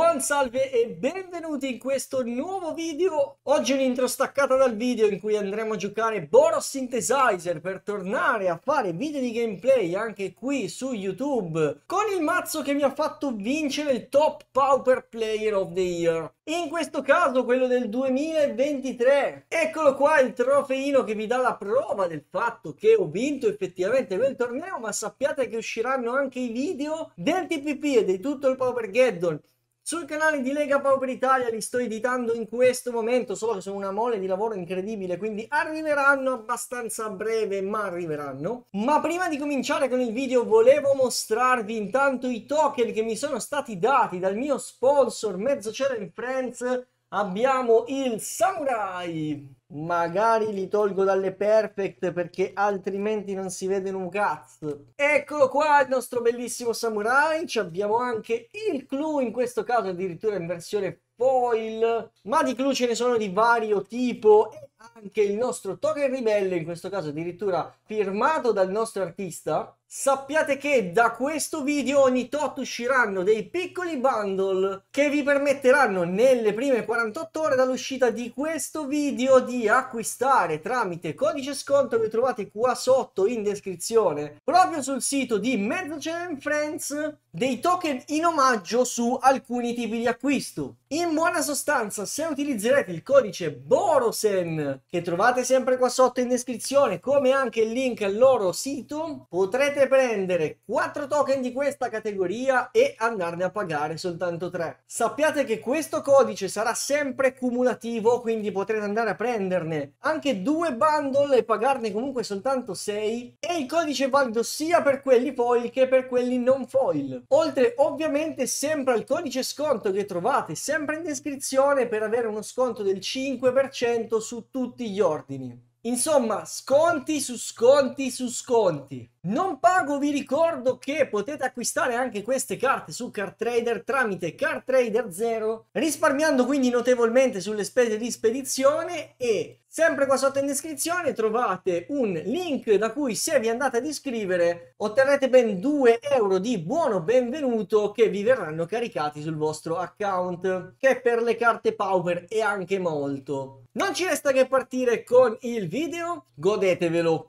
Buon salve e benvenuti in questo nuovo video. Oggi un'intro staccata dal video in cui andremo a giocare Boros Synthesizer per tornare a fare video di gameplay anche qui su YouTube con il mazzo che mi ha fatto vincere il top Power Player of the Year. In questo caso quello del 2023. Eccolo qua il trofeino che vi dà la prova del fatto che ho vinto effettivamente quel torneo, ma sappiate che usciranno anche i video del TPP e di tutto il Power Geddon sul canale di Lega Power Italia li sto editando in questo momento, solo che sono una mole di lavoro incredibile, quindi arriveranno abbastanza a breve, ma arriveranno. Ma prima di cominciare con il video volevo mostrarvi intanto i token che mi sono stati dati dal mio sponsor Mezzocello in Friends Abbiamo il Samurai. Magari li tolgo dalle perfect perché altrimenti non si vede un cazzo. Eccolo qua il nostro bellissimo samurai. Ci abbiamo anche il Clue, in questo caso addirittura in versione foil. Ma di Clue ce ne sono di vario tipo. E anche il nostro token ribelle, in questo caso addirittura firmato dal nostro artista. Sappiate che da questo video ogni tot usciranno dei piccoli bundle che vi permetteranno nelle prime 48 ore dall'uscita di questo video di acquistare tramite codice sconto che trovate qua sotto in descrizione proprio sul sito di Mezzocene Friends dei token in omaggio su alcuni tipi di acquisto. In buona sostanza se utilizzerete il codice BOROSEN che trovate sempre qua sotto in descrizione come anche il link al loro sito potrete potete prendere 4 token di questa categoria e andarne a pagare soltanto 3. Sappiate che questo codice sarà sempre cumulativo, quindi potrete andare a prenderne anche 2 bundle e pagarne comunque soltanto 6 e il codice è valido sia per quelli foil che per quelli non foil. Oltre ovviamente sempre al codice sconto che trovate sempre in descrizione per avere uno sconto del 5% su tutti gli ordini. Insomma, sconti su sconti su sconti. Non pago, vi ricordo che potete acquistare anche queste carte su CarTrader tramite CarTrader Trader 0, risparmiando quindi notevolmente sulle spese di spedizione e sempre qua sotto in descrizione trovate un link da cui se vi andate ad iscrivere otterrete ben 2 euro di buono benvenuto che vi verranno caricati sul vostro account, che per le carte Power è anche molto. Non ci resta che partire con il video, godetevelo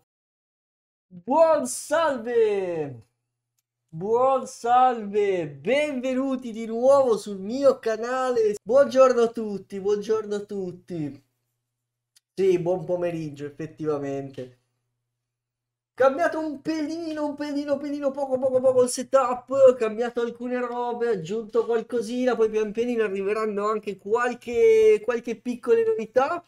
Buon salve! Buon salve! Benvenuti di nuovo sul mio canale. Buongiorno a tutti, buongiorno a tutti. Sì, buon pomeriggio effettivamente. Cambiato un pelino, un pelino, pelino, poco poco poco il setup, cambiato alcune robe, aggiunto qualcosina, poi pian pianino arriveranno anche qualche, qualche piccole novità,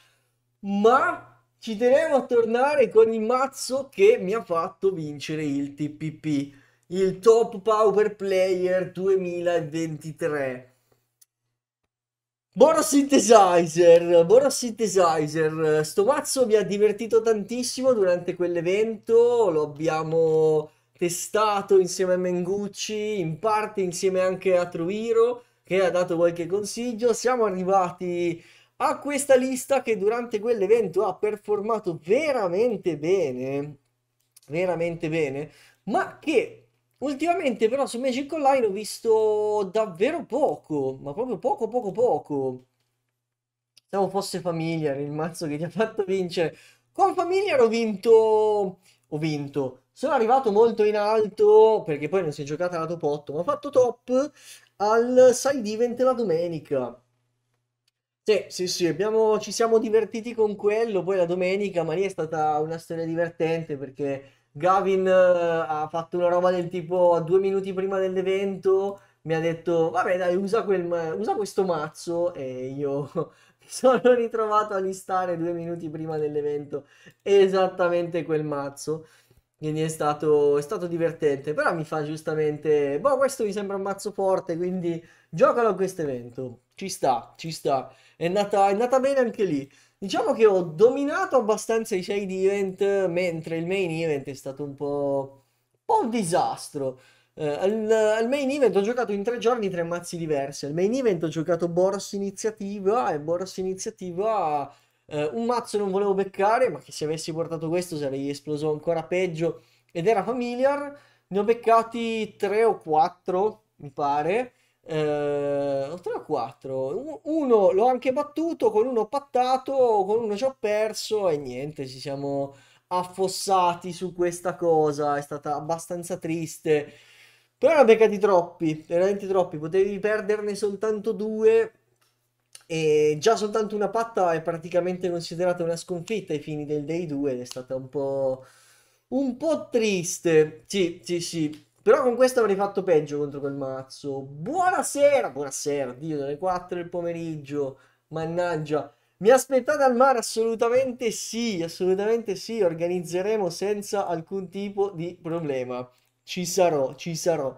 ma ci tenevo a tornare con il mazzo che mi ha fatto vincere il TPP, il Top Power Player 2023. Boros Synthesizer, Boros Synthesizer, sto mazzo mi ha divertito tantissimo durante quell'evento, lo abbiamo testato insieme a Mengucci, in parte insieme anche a Truiro che ha dato qualche consiglio, siamo arrivati a questa lista che durante quell'evento ha performato veramente bene, veramente bene, ma che ultimamente però su Magic Online ho visto davvero poco, ma proprio poco poco poco. Siamo fosse Familiar, il mazzo che ti ha fatto vincere. Con Familiar ho vinto... ho vinto. Sono arrivato molto in alto, perché poi non si è giocata la top 8, ma ho fatto top al side event la domenica sì, sì, sì, abbiamo- ci siamo divertiti con quello, poi la domenica, ma lì è stata una storia divertente perché Gavin eh, ha fatto una roba del tipo a due minuti prima dell'evento mi ha detto vabbè dai usa, quel usa questo mazzo e io mi sono ritrovato a listare due minuti prima dell'evento esattamente quel mazzo. Quindi è stato, è stato divertente, però mi fa giustamente, boh, questo mi sembra un mazzo forte, quindi giocalo a questo evento. Ci sta, ci sta è nata, è nata bene anche lì. Diciamo che ho dominato abbastanza i shady event, mentre il main event è stato un po', un, po un disastro. Eh, al, al, main event ho giocato in tre giorni tre mazzi diversi. Al main event ho giocato Boros Iniziativa e Boros Iniziativa eh, un mazzo non volevo beccare, ma che se avessi portato questo sarei esploso ancora peggio. Ed era familiar. Ne ho beccati tre o quattro, mi pare. Eh, 3 o 4 uno l'ho anche battuto con uno ho pattato con uno ci ho perso e niente ci siamo affossati su questa cosa è stata abbastanza triste però era beccati troppi veramente troppi potevi perderne soltanto due e già soltanto una patta è praticamente considerata una sconfitta ai fini del day 2 ed è stata un po' un po' triste sì sì sì però con questo avrei fatto peggio contro quel mazzo. Buonasera, buonasera, Dio, dalle 4 del pomeriggio. Mannaggia. Mi aspettate al mare? Assolutamente sì, assolutamente sì. Organizzeremo senza alcun tipo di problema. Ci sarò, ci sarò.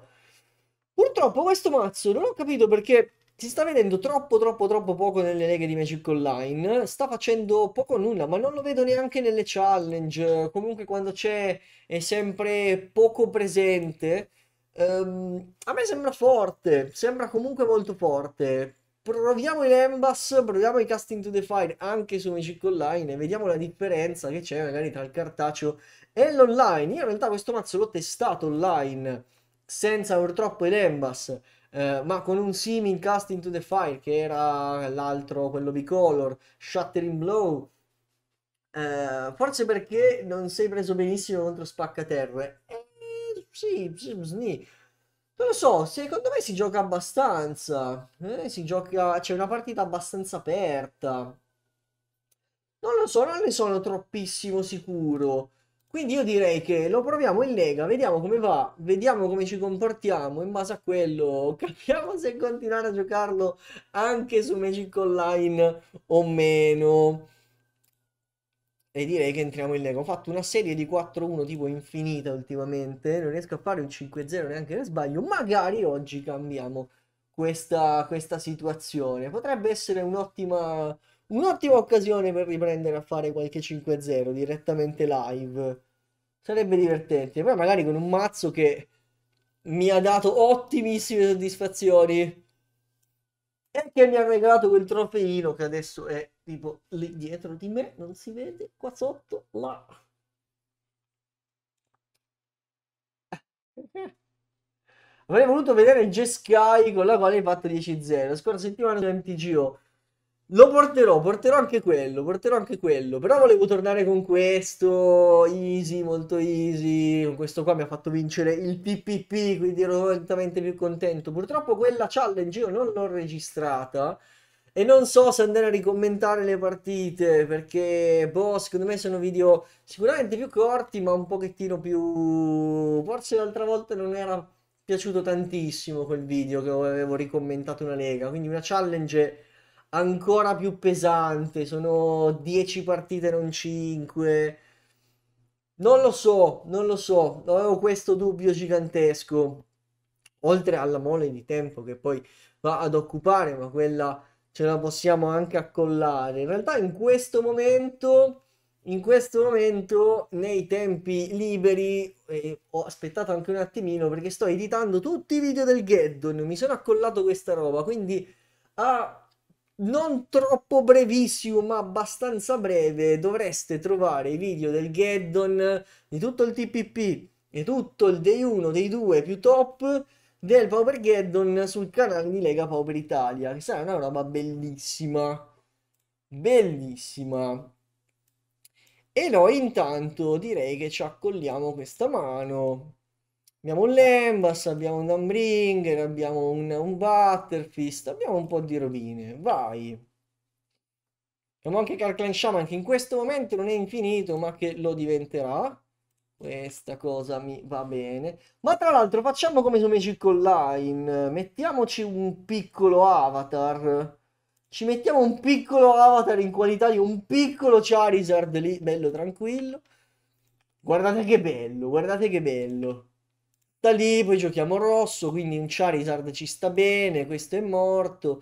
Purtroppo questo mazzo non ho capito perché si sta vedendo troppo troppo troppo poco nelle leghe di Magic Online, sta facendo poco nulla, ma non lo vedo neanche nelle challenge, comunque quando c'è è sempre poco presente. Um, a me sembra forte, sembra comunque molto forte. Proviamo i Lembas, proviamo i Casting to the Fire anche su Magic Online e vediamo la differenza che c'è magari tra il cartaceo e l'online. Io in realtà questo mazzo l'ho testato online senza purtroppo i Lembas eh, ma con un simile cast into the fire che era l'altro, quello bicolor, Shattering Blow, eh, forse perché non sei preso benissimo contro Spaccaterre. Eh, sì, sì, sì. Non lo so, secondo me si gioca abbastanza. Eh, si gioca. C'è una partita abbastanza aperta. Non lo so, non ne sono troppissimo sicuro. Quindi io direi che lo proviamo in Lega, vediamo come va, vediamo come ci comportiamo in base a quello, capiamo se continuare a giocarlo anche su Magic Online o meno. E direi che entriamo in Lega. Ho fatto una serie di 4-1 tipo infinita ultimamente, non riesco a fare un 5-0 neanche per sbaglio, magari oggi cambiamo questa, questa situazione. Potrebbe essere un'ottima... Un'ottima occasione per riprendere a fare qualche 5-0 direttamente live. Sarebbe divertente. Poi magari con un mazzo che mi ha dato ottimissime soddisfazioni e che mi ha regalato quel trofeino che adesso è tipo lì dietro di me, non si vede, qua sotto, là. Avrei voluto vedere Jeskai con la quale hai fatto 10-0. Scorsa settimana su MTGO lo porterò, porterò anche quello, porterò anche quello, però volevo tornare con questo, easy, molto easy, con questo qua mi ha fatto vincere il PPP, quindi ero volentamente più contento. Purtroppo quella challenge io non l'ho registrata e non so se andare a ricommentare le partite, perché, boh, secondo me sono video sicuramente più corti, ma un pochettino più... forse l'altra volta non era piaciuto tantissimo quel video che avevo ricommentato una lega, quindi una challenge ancora più pesante, sono 10 partite non 5. Non lo so, non lo so, avevo questo dubbio gigantesco. Oltre alla mole di tempo che poi va ad occupare, ma quella ce la possiamo anche accollare. In realtà in questo momento in questo momento nei tempi liberi eh, ho aspettato anche un attimino perché sto editando tutti i video del Geddon mi sono accollato questa roba quindi a ah, non troppo brevissimo, ma abbastanza breve, dovreste trovare i video del Geddon, di tutto il TPP, e tutto il Day 1, Day 2 più top del Power Geddon sul canale di Lega Power Italia, che sarà una roba bellissima. Bellissima. E noi intanto direi che ci accolliamo questa mano Abbiamo un Lembas, abbiamo un Dunbringer, abbiamo un, un Butterfist, abbiamo un po' di rovine, vai. Abbiamo anche Carclan Shaman che in questo momento non è infinito ma che lo diventerà. Questa cosa mi va bene. Ma tra l'altro facciamo come su Magic Online. Mettiamoci un piccolo avatar. Ci mettiamo un piccolo avatar in qualità di un piccolo Charizard lì, bello tranquillo. Guardate che bello, guardate che bello. Da lì poi giochiamo rosso, quindi un Charizard ci sta bene, questo è morto.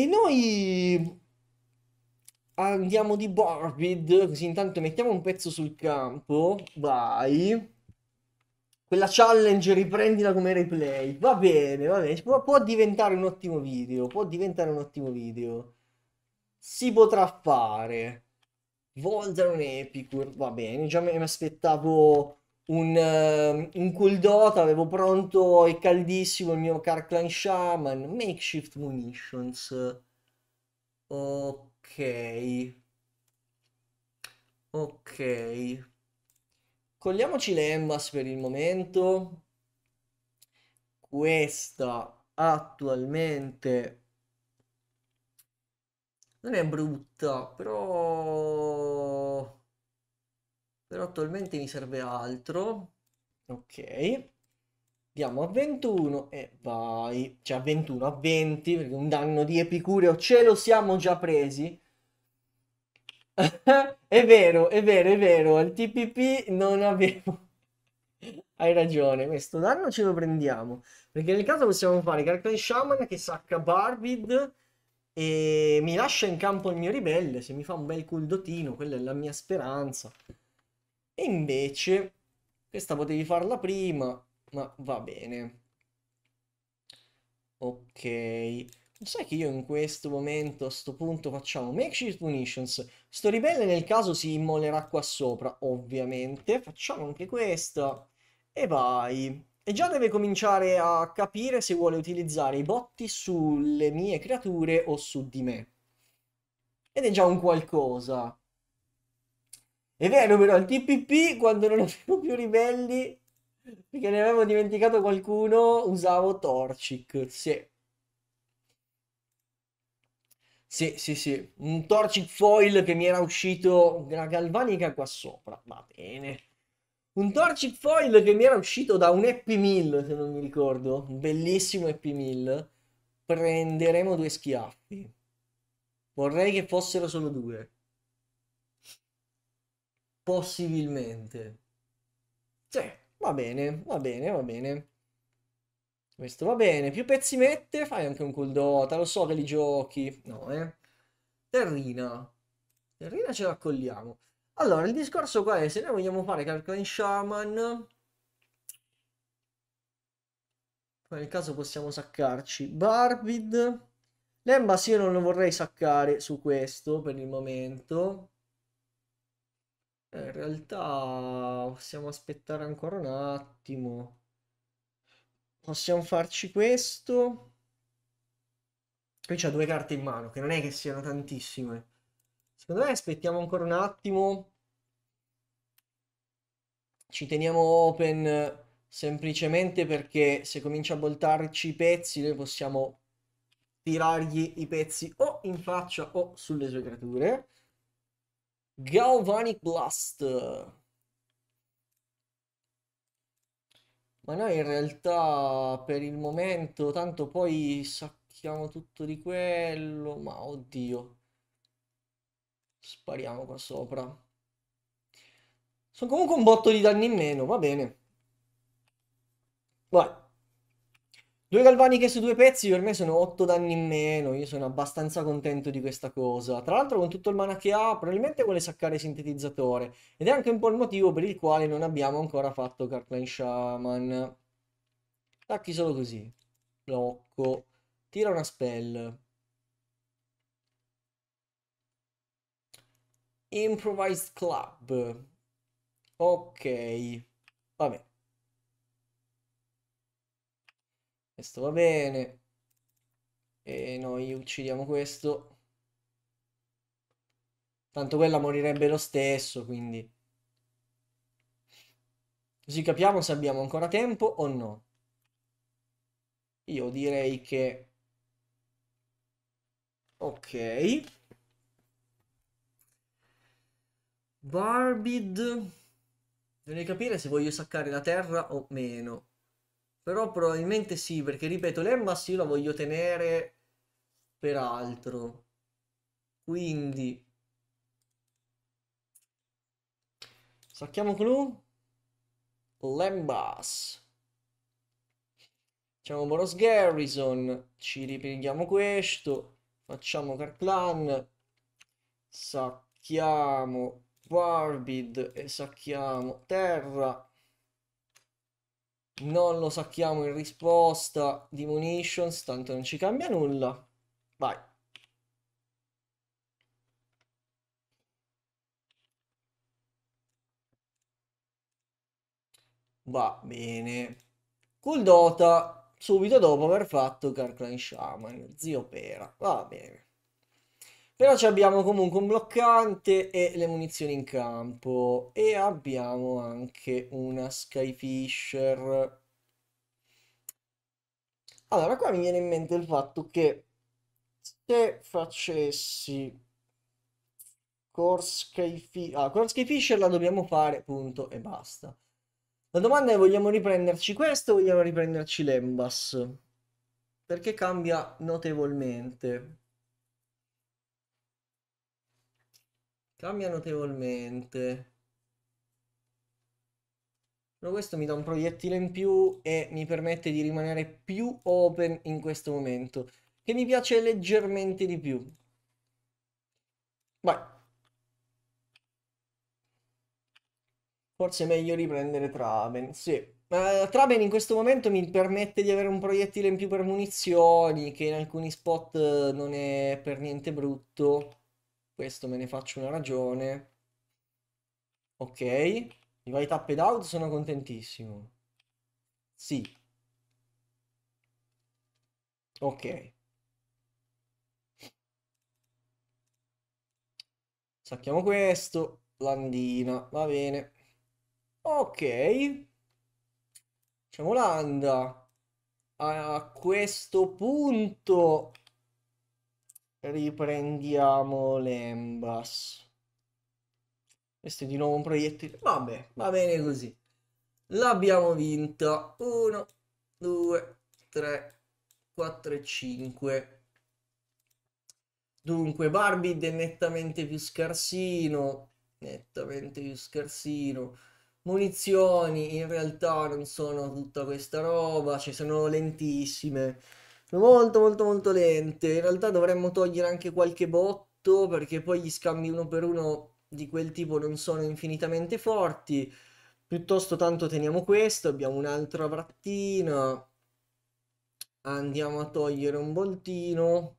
E noi andiamo di Barbid, così intanto mettiamo un pezzo sul campo, vai. Quella challenge riprendila come replay, va bene, va bene, può, può diventare un ottimo video, può diventare un ottimo video. Si potrà fare. Voldron Epicur va bene, già mi aspettavo un, ehm, un cooldown, avevo pronto e caldissimo il mio Carclan Shaman, makeshift munitions. Ok. Ok. Cogliamoci le Emmas per il momento. Questa attualmente non è brutta, però però attualmente mi serve altro. Ok. Andiamo a 21 e vai. Cioè a 21, a 20, perché un danno di Epicureo ce lo siamo già presi. è vero, è vero, è vero, al TPP non avevo... Hai ragione, questo danno ce lo prendiamo. Perché nel caso possiamo fare Carclan Shaman che sacca Barvid e mi lascia in campo il mio ribelle. Se mi fa un bel coldotino, quella è la mia speranza. E invece, questa potevi farla prima, ma va bene. Ok. Sai che io in questo momento, a sto punto, facciamo makeshift munitions. Sto ribelle nel caso si immolerà qua sopra, ovviamente. Facciamo anche questa. E vai. E già deve cominciare a capire se vuole utilizzare i botti sulle mie creature o su di me. Ed è già un qualcosa. È vero, però, il TPP quando non avevo più ribelli, perché ne avevo dimenticato qualcuno, usavo Torchic, sì. Sì, sì, sì, un Torchic Foil che mi era uscito, una galvanica qua sopra, va bene. Un Torchic Foil che mi era uscito da un Happy Meal, se non mi ricordo, un bellissimo Happy Meal. Prenderemo due schiaffi. Vorrei che fossero solo due. Possibilmente. Cioè, va bene, va bene, va bene. Questo va bene. Più pezzi mette, fai anche un cool dota. Lo so che li giochi. No, eh. Terrina. Terrina ce l'accogliamo. Allora, il discorso qua è se noi vogliamo fare Calclan Shaman... nel caso possiamo saccarci Barbid. L'Embassy io non lo vorrei saccare su questo per il momento. Eh, in realtà possiamo aspettare ancora un attimo. Possiamo farci questo. Qui c'ha due carte in mano, che non è che siano tantissime. Secondo me aspettiamo ancora un attimo. Ci teniamo open semplicemente perché se comincia a voltarci i pezzi noi possiamo tirargli i pezzi o in faccia o sulle sue creature. Galvanic Blast. Ma noi in realtà per il momento, tanto poi sacchiamo tutto di quello, ma oddio. Spariamo qua sopra. Sono comunque un botto di danni in meno, va bene. Vai. Due galvaniche su due pezzi per me sono 8 danni in meno, io sono abbastanza contento di questa cosa. Tra l'altro con tutto il mana che ha probabilmente vuole saccare sintetizzatore ed è anche un po' il motivo per il quale non abbiamo ancora fatto Cartline Shaman. Tacchi solo così. Blocco. Tira una spell. Improvised Club. Ok. Vabbè. Questo va bene. E noi uccidiamo questo. Tanto quella morirebbe lo stesso, quindi... Così capiamo se abbiamo ancora tempo o no. Io direi che... Ok. Barbid. Devo capire se voglio saccare la terra o meno. Però probabilmente sì, perché ripeto, l'Emma io la voglio tenere per altro. Quindi... Sacchiamo Clou. Lembas. Facciamo Boros Garrison. Ci ripieghiamo questo. Facciamo Carclan. Sacchiamo Warbid e sacchiamo Terra. Non lo sacchiamo in risposta. Demonitions, tanto non ci cambia nulla. Vai. Va bene. Cool Dota, subito dopo aver fatto Carclan Shaman, zio Pera. Va bene. Però abbiamo comunque un bloccante e le munizioni in campo. E abbiamo anche una Skyfisher. Allora, qua mi viene in mente il fatto che se facessi con Skyfisher... Ah, con la dobbiamo fare, punto, e basta. La domanda è vogliamo riprenderci questo o vogliamo riprenderci l'Embas? Perché cambia notevolmente. Cambia notevolmente. Però questo mi dà un proiettile in più e mi permette di rimanere più open in questo momento. Che mi piace leggermente di più. Vai. Forse è meglio riprendere Traven sì. Uh, Traben in questo momento mi permette di avere un proiettile in più per munizioni, che in alcuni spot non è per niente brutto. Questo me ne faccio una ragione. Ok. mi vai tap out sono contentissimo. Sì. Ok. Sacchiamo questo. Landina, va bene. Ok. Facciamo l'anda. A questo punto Riprendiamo l'Embas. Questo è di nuovo un proiettile. Vabbè, va bene così. L'abbiamo vinta. 1, 2, 3, 4 e 5. Dunque, Barbid è nettamente più scarsino. Nettamente più scarsino. Munizioni in realtà non sono tutta questa roba, ci cioè sono lentissime molto molto molto lente. In realtà dovremmo togliere anche qualche botto perché poi gli scambi uno per uno di quel tipo non sono infinitamente forti. Piuttosto tanto teniamo questo, abbiamo un'altra brattina. Andiamo a togliere un voltino.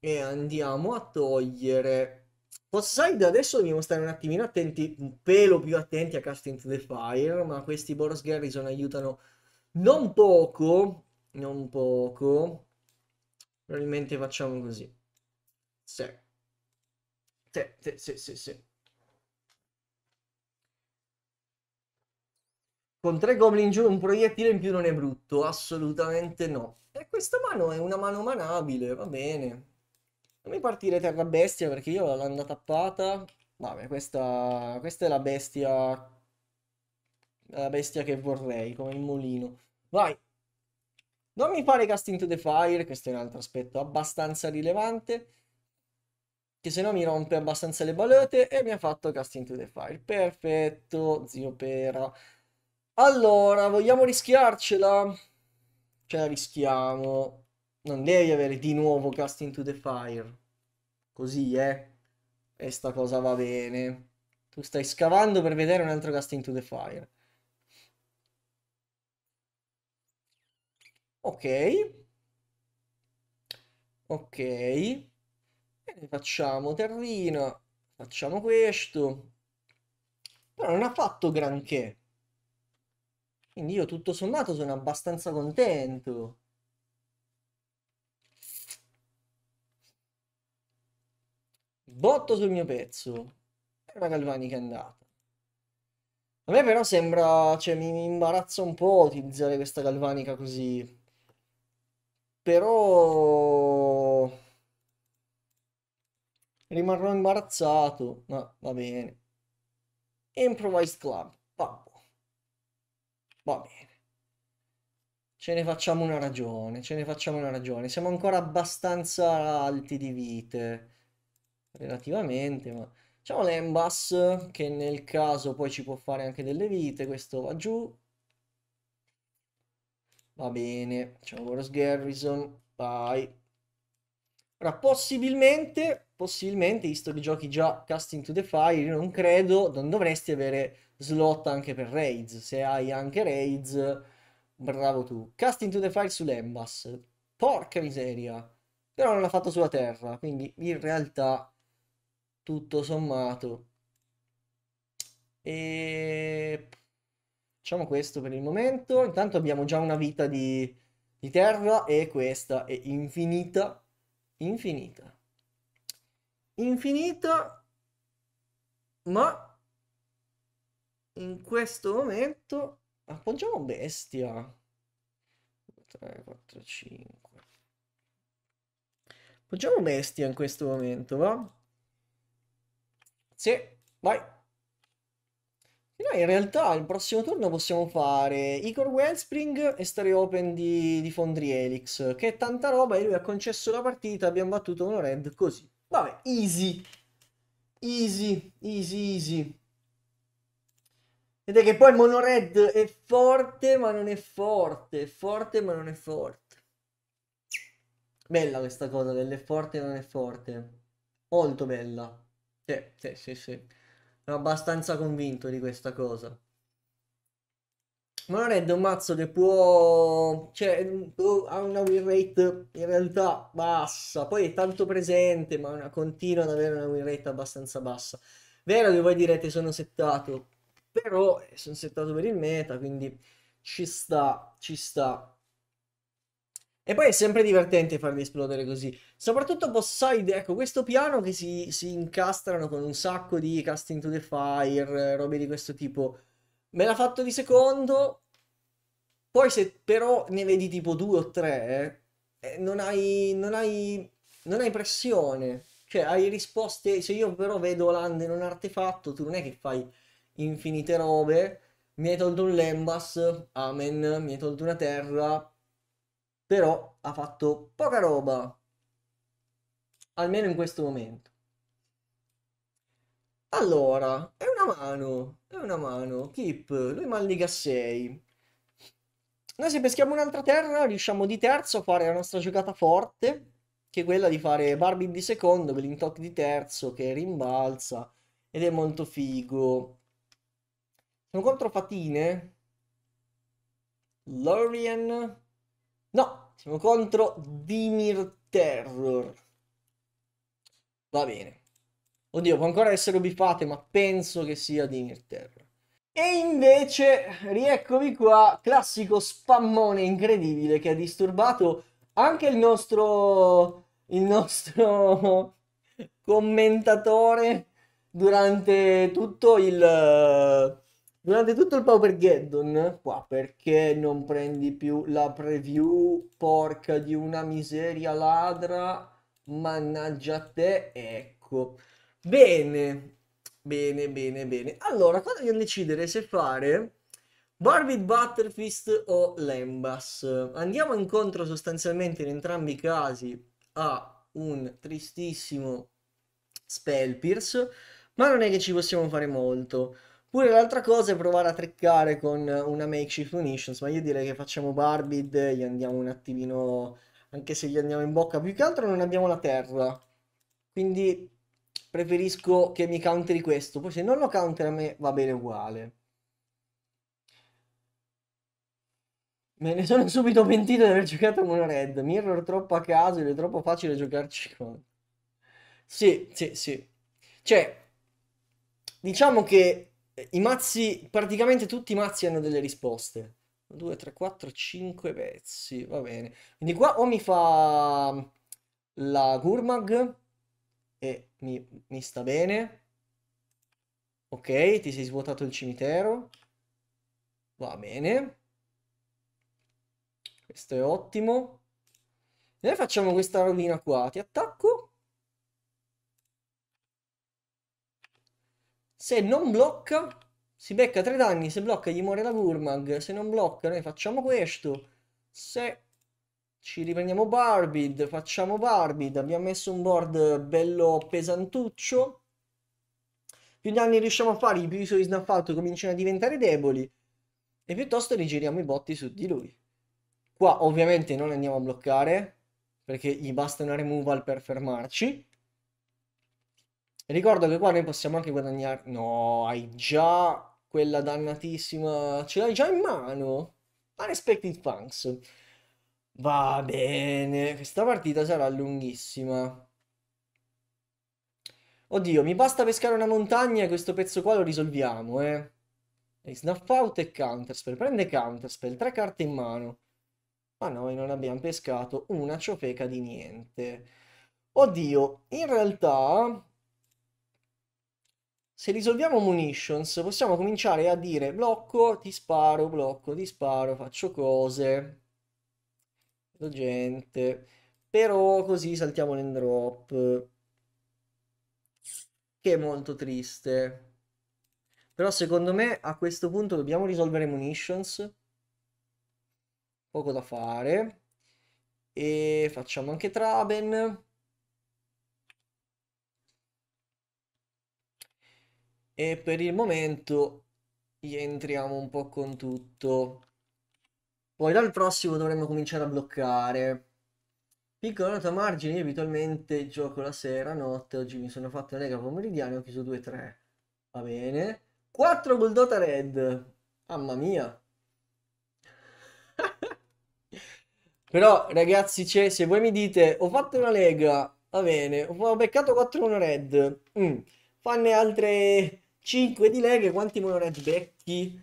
E andiamo a togliere... Poseid adesso dobbiamo stare un attimino attenti, un pelo più attenti a Cast into the Fire, ma questi Boros Garrison aiutano non poco non poco. Probabilmente facciamo così. Sì. Sì, sì, sì, sì, sì. Con tre goblin giù un proiettile in più non è brutto, assolutamente no. E questa mano è una mano manabile, va bene. Fammi partire terra bestia perché io l'ho andata tappata. Vabbè, questa, questa è la bestia... La bestia che vorrei, come il mulino. Vai! Non mi fare Casting to the Fire, questo è un altro aspetto abbastanza rilevante, che se no mi rompe abbastanza le balete e mi ha fatto Casting to the Fire. Perfetto, zio Pera. Allora, vogliamo rischiarcela? Ce la rischiamo. Non devi avere di nuovo Casting to the Fire. Così, eh. E sta cosa va bene. Tu stai scavando per vedere un altro Casting to the Fire. Ok. Ok. E facciamo terrina. Facciamo questo. Però non ha fatto granché. Quindi io tutto sommato sono abbastanza contento. Botto sul mio pezzo. E la galvanica è andata. A me però sembra... Cioè mi, mi imbarazza un po' utilizzare questa galvanica così però rimarrò imbarazzato, ma va bene. Improvised Club, babbo. Va bene. Ce ne facciamo una ragione, ce ne facciamo una ragione. Siamo ancora abbastanza alti di vite, relativamente, ma... Facciamo l'Embass, che nel caso poi ci può fare anche delle vite, questo va giù. Va bene, facciamo Boros Garrison, vai. Ora, possibilmente, possibilmente, visto che giochi già Casting to the Fire, io non credo, non dovresti avere slot anche per Raids. Se hai anche Raids, bravo tu. Casting to the Fire sull'Embas. Porca miseria. Però non l'ha fatto sulla Terra, quindi in realtà, tutto sommato... E Facciamo questo per il momento. Intanto abbiamo già una vita di, di terra e questa è infinita. Infinita. Infinita. Ma in questo momento appoggiamo bestia. 3, 4, 5. Appoggiamo bestia in questo momento, va? Sì, vai. Noi in realtà il prossimo turno possiamo fare Igor Wellspring e stare open di, di Fondry Elix, che è tanta roba e lui ha concesso la partita, abbiamo battuto uno red così. Vabbè, easy. Easy, easy, easy. Vedete che poi il mono red è forte, ma non è forte. È forte, ma non è forte. Bella questa cosa delle forte, ma non è forte. Molto bella. Eh, sì, sì, sì, sì. Sono abbastanza convinto di questa cosa. Ma non è un mazzo che può... Cioè, mm, ha una win rate in realtà bassa. Poi è tanto presente, ma una... continua ad avere una win rate abbastanza bassa. Vero che voi direte sono settato, però eh, sono settato per il meta, quindi ci sta, ci sta. E poi è sempre divertente farli esplodere così. Soprattutto bossoid, ecco, questo piano che si, si incastrano con un sacco di casting to the fire, robe di questo tipo. Me l'ha fatto di secondo. Poi se però ne vedi tipo due o tre, eh, eh non, hai, non, hai, non hai pressione. Cioè, hai risposte... Se io però vedo Land in un artefatto, tu non è che fai infinite robe. Mi hai tolto un Lembas, amen. Mi hai tolto una terra, però ha fatto poca roba, almeno in questo momento. Allora, è una mano, è una mano, Kip, lui malliga 6. Noi se peschiamo un'altra terra riusciamo di terzo a fare la nostra giocata forte, che è quella di fare Barbie di secondo, Glintot di terzo, che rimbalza, ed è molto figo. Sono contro Fatine, Lorien, no, attimo contro Dimir Terror. Va bene. Oddio, può ancora essere bifate, ma penso che sia Dimir Terror. E invece, rieccomi qua, classico spammone incredibile che ha disturbato anche il nostro, il nostro commentatore durante tutto il Durante tutto il Power Powergeddon, qua perché non prendi più la preview, porca di una miseria ladra, mannaggia te, ecco. Bene, bene, bene, bene. Allora, qua dobbiamo decidere se fare Barbie Butterfist o Lembas. Andiamo incontro sostanzialmente in entrambi i casi a un tristissimo Spell Pierce, ma non è che ci possiamo fare molto. Pure l'altra cosa è provare a treccare con una makeshift munitions, ma io direi che facciamo Barbid, gli andiamo un attimino, anche se gli andiamo in bocca, più che altro non abbiamo la terra, quindi preferisco che mi counteri questo, poi se non lo counter a me va bene uguale. Me ne sono subito pentito di aver giocato con una red, mirror troppo a caso ed è troppo facile giocarci con. Sì, sì, sì. Cioè, diciamo che i mazzi, praticamente tutti i mazzi hanno delle risposte. 2, 3, 4, 5 pezzi, va bene. Quindi qua o mi fa la Gurmag e mi, mi sta bene. Ok, ti sei svuotato il cimitero. Va bene. Questo è ottimo. Noi facciamo questa rovina qua. Ti attacco. Se non blocca, si becca tre danni, se blocca gli muore la Gurmag, se non blocca noi facciamo questo, se ci riprendiamo Barbid, facciamo Barbid, abbiamo messo un board bello pesantuccio, più danni riusciamo a fare, più i suoi snaffato cominciano a diventare deboli, e piuttosto rigiriamo i botti su di lui. Qua ovviamente non andiamo a bloccare, perché gli basta una removal per fermarci, Ricordo che qua noi possiamo anche guadagnare... No, hai già quella dannatissima... Ce l'hai già in mano? Unexpected Funks. Va bene, questa partita sarà lunghissima. Oddio, mi basta pescare una montagna e questo pezzo qua lo risolviamo, eh. snuff out e counterspell. Prende counterspell, tre carte in mano. Ma noi non abbiamo pescato una ciofeca di niente. Oddio, in realtà se risolviamo munitions possiamo cominciare a dire blocco, ti sparo, blocco, ti sparo, faccio cose, vedo gente, però così saltiamo l'endrop, che è molto triste. Però secondo me a questo punto dobbiamo risolvere munitions, poco da fare, e facciamo anche Traben. e per il momento gli entriamo un po' con tutto. Poi dal prossimo dovremmo cominciare a bloccare. Piccola nota margine, io abitualmente gioco la sera, notte, oggi mi sono fatto una lega pomeridiana e ho chiuso 2-3. Va bene. 4 Goldota Red. Mamma mia. Però ragazzi, cioè, se voi mi dite ho fatto una lega, va bene, ho beccato 4-1 Red, mm. fanne altre 5 di lei quanti monored becchi?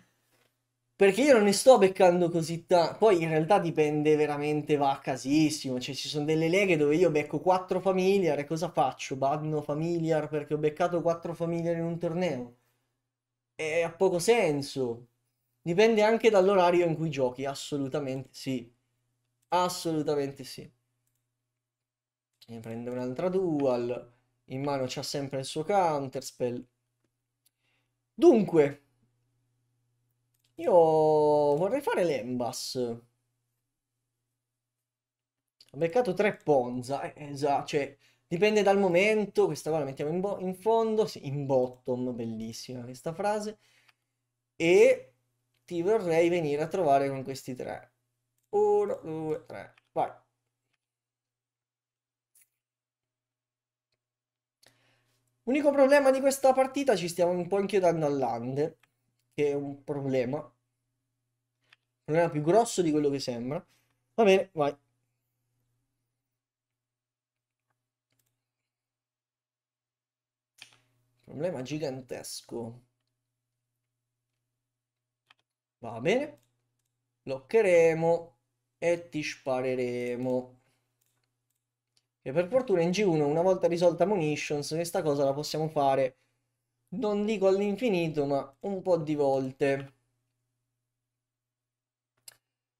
Perché io non ne sto beccando così tanto. Poi in realtà dipende veramente, va a casissimo. Cioè, ci sono delle leghe dove io becco 4 familiar e cosa faccio? Banno familiar perché ho beccato 4 familiar in un torneo. E ha poco senso. Dipende anche dall'orario in cui giochi, assolutamente sì. Assolutamente sì. Ne prende un'altra dual. In mano c'ha sempre il suo counterspell. Dunque, io vorrei fare l'Embas. Ho beccato tre Ponza, eh, esatto, cioè dipende dal momento, questa qua la mettiamo in, in fondo, sì, in bottom, bellissima questa frase, e ti vorrei venire a trovare con questi tre. Uno, due, tre, vai. L'unico problema di questa partita, ci stiamo un po' inchiodando all'Ande, che è un problema. Un problema più grosso di quello che sembra. Va bene, vai. Problema gigantesco. Va bene. Bloccheremo e ti spareremo. E per fortuna in G1 una volta risolta Munitions questa cosa la possiamo fare, non dico all'infinito, ma un po' di volte.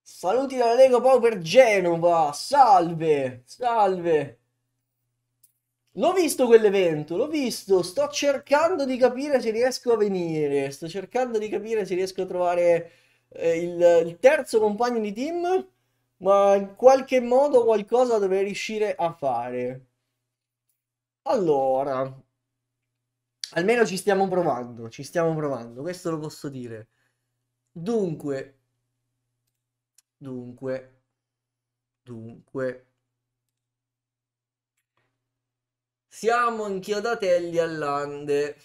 Saluti dalla Lego Power Genova, salve, salve. L'ho visto quell'evento, l'ho visto, sto cercando di capire se riesco a venire, sto cercando di capire se riesco a trovare eh, il, il terzo compagno di team ma in qualche modo qualcosa deve riuscire a fare. Allora, almeno ci stiamo provando, ci stiamo provando, questo lo posso dire. Dunque, dunque, dunque. Siamo inchiodatelli all'Ande.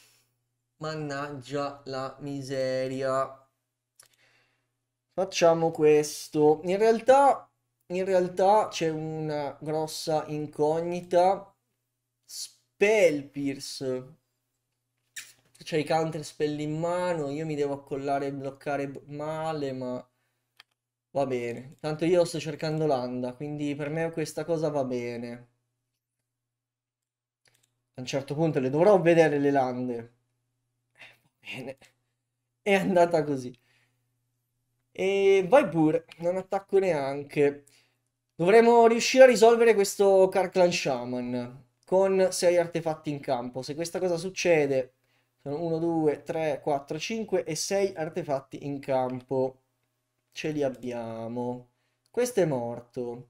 Mannaggia la miseria. Facciamo questo. In realtà, in realtà c'è una grossa incognita. Spell Pierce. C'è i counter spell in mano. Io mi devo accollare e bloccare male, ma... Va bene. Tanto io sto cercando l'anda, quindi per me questa cosa va bene. A un certo punto le dovrò vedere le lande. Eh, va bene. È andata così. E vai pure, non attacco neanche. Dovremmo riuscire a risolvere questo Carclan Shaman con 6 artefatti in campo. Se questa cosa succede, sono 1, 2, 3, 4, 5 e 6 artefatti in campo. Ce li abbiamo. Questo è morto.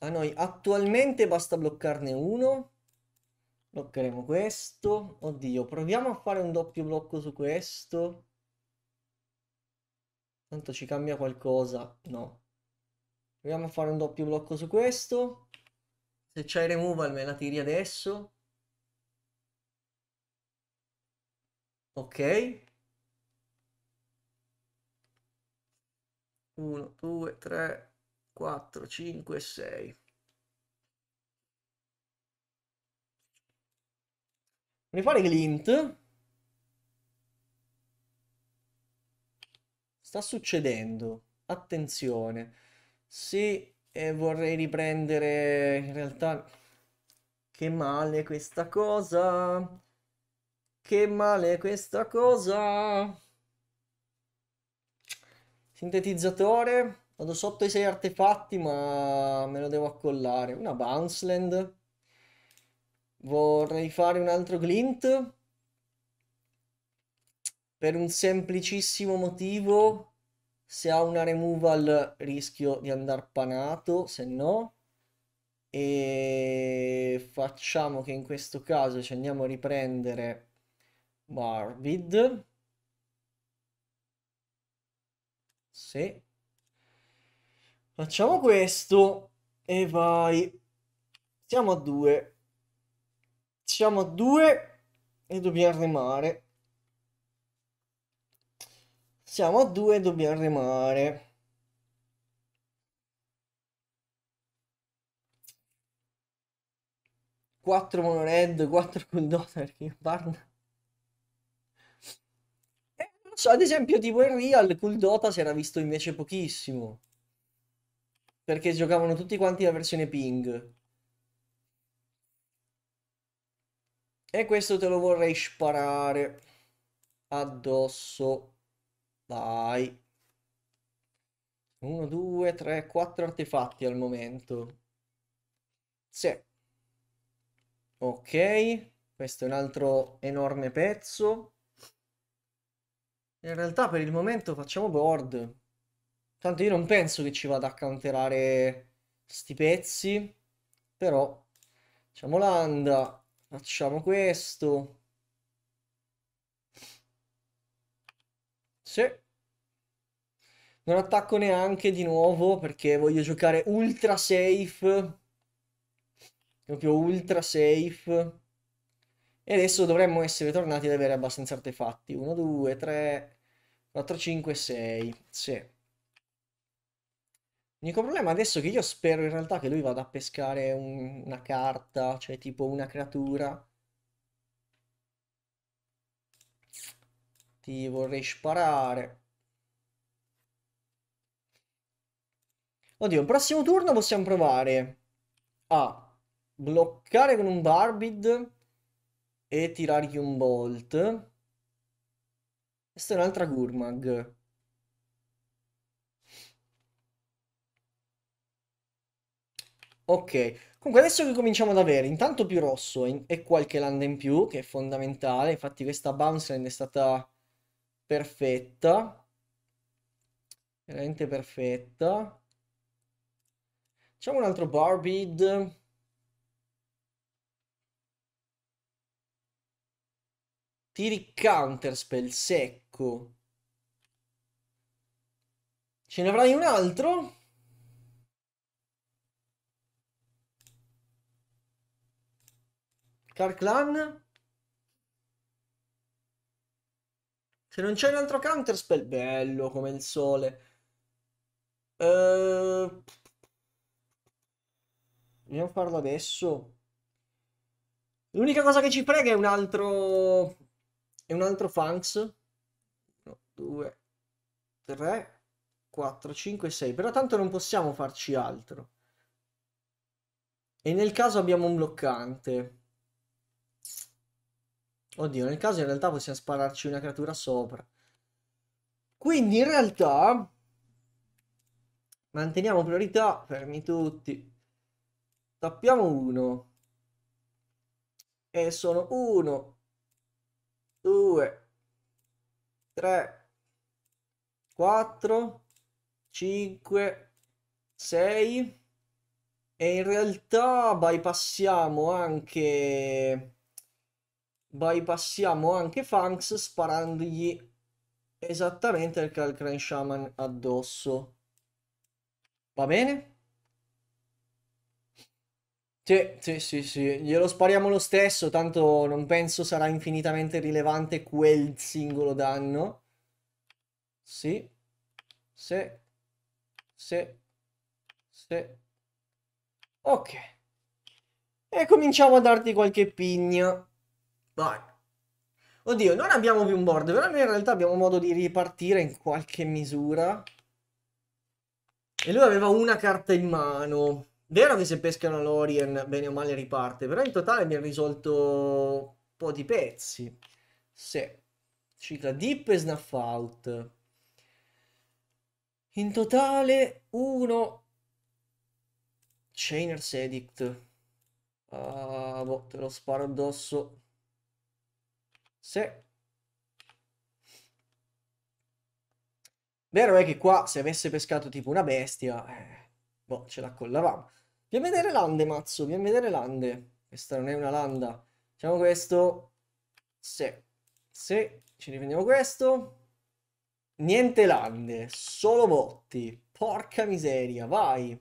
A noi attualmente basta bloccarne uno. Bloccheremo questo. Oddio, proviamo a fare un doppio blocco su questo. Tanto ci cambia qualcosa. No. Proviamo a fare un doppio blocco su questo. Se c'hai removal me la tiri adesso. Ok. 1, 2, 3, 4, 5, 6. Mi pare che l'int... Sta succedendo. Attenzione. Sì, e eh, vorrei riprendere... In realtà... Che male questa cosa. Che male questa cosa. Sintetizzatore. Vado sotto i sei artefatti, ma me lo devo accollare. Una bounceland. Vorrei fare un altro glint. Per un semplicissimo motivo. Se ha una removal rischio di andare panato, se no. E facciamo che in questo caso ci andiamo a riprendere Barbid. Sì. Facciamo questo e vai. Siamo a due. Siamo a due e dobbiamo remare. Siamo a due e dobbiamo remare. Quattro monored, 4 con dollari in barna. ad esempio tipo in Real Cool Dota si era visto invece pochissimo. Perché giocavano tutti quanti la versione ping. E questo te lo vorrei sparare addosso. Vai. 1, 2, 3, 4 artefatti al momento. Sì. Ok. Questo è un altro enorme pezzo. In realtà per il momento facciamo board. Tanto io non penso che ci vada a counterare sti pezzi. Però facciamo l'anda. Facciamo questo. Sì. Non attacco neanche di nuovo perché voglio giocare ultra safe. Proprio ultra safe. E adesso dovremmo essere tornati ad avere abbastanza artefatti. 1, 2, 3, 4, 5, 6. Sì. L'unico problema adesso è che io spero in realtà che lui vada a pescare un- una carta, cioè tipo una creatura. Ti vorrei sparare. Oddio, il prossimo turno possiamo provare a bloccare con un Barbid e tirargli un Bolt. Questa è un'altra Gurmag. Ok, comunque adesso che cominciamo ad avere intanto più rosso e qualche landa in più, che è fondamentale, infatti questa bounce land è stata perfetta, veramente perfetta. Facciamo un altro Barbid. Tiri counterspell secco. Ce ne avrai un altro? Car Clan? Se non c'è un altro Counterspell, bello come il sole. Uh, vogliamo farlo adesso? L'unica cosa che ci prega è un altro... È un altro Funks. 1, 2, 3, 4, 5, 6. Però tanto non possiamo farci altro. E nel caso abbiamo un bloccante. Oddio, nel caso in realtà possiamo spararci una creatura sopra. Quindi in realtà... Manteniamo priorità, fermi tutti. Tappiamo uno. E sono uno, due, tre, quattro, cinque, sei. E in realtà bypassiamo anche bypassiamo anche Fangs sparandogli esattamente il Calcran Shaman addosso. Va bene? Sì, sì, sì, sì, glielo spariamo lo stesso, tanto non penso sarà infinitamente rilevante quel singolo danno. Sì, sì, sì, sì. Ok. E cominciamo a darti qualche pigna. Vai. Oddio, non abbiamo più un board, però in realtà abbiamo modo di ripartire in qualche misura. E lui aveva una carta in mano. Vero che se pescano l'Orien bene o male riparte, però in totale mi ha risolto un po' di pezzi. Sì. Cicla dip e snuff out. In totale uno... Chainers Edict. Ah, boh, te lo sparo addosso. Se... Vero è che qua se avesse pescato tipo una bestia, eh, boh, ce la collavamo. Vieni vedere lande, mazzo, vieni vedere lande. Questa non è una landa. Facciamo questo. Se, se ci riprendiamo questo. Niente lande, solo botti. Porca miseria, vai.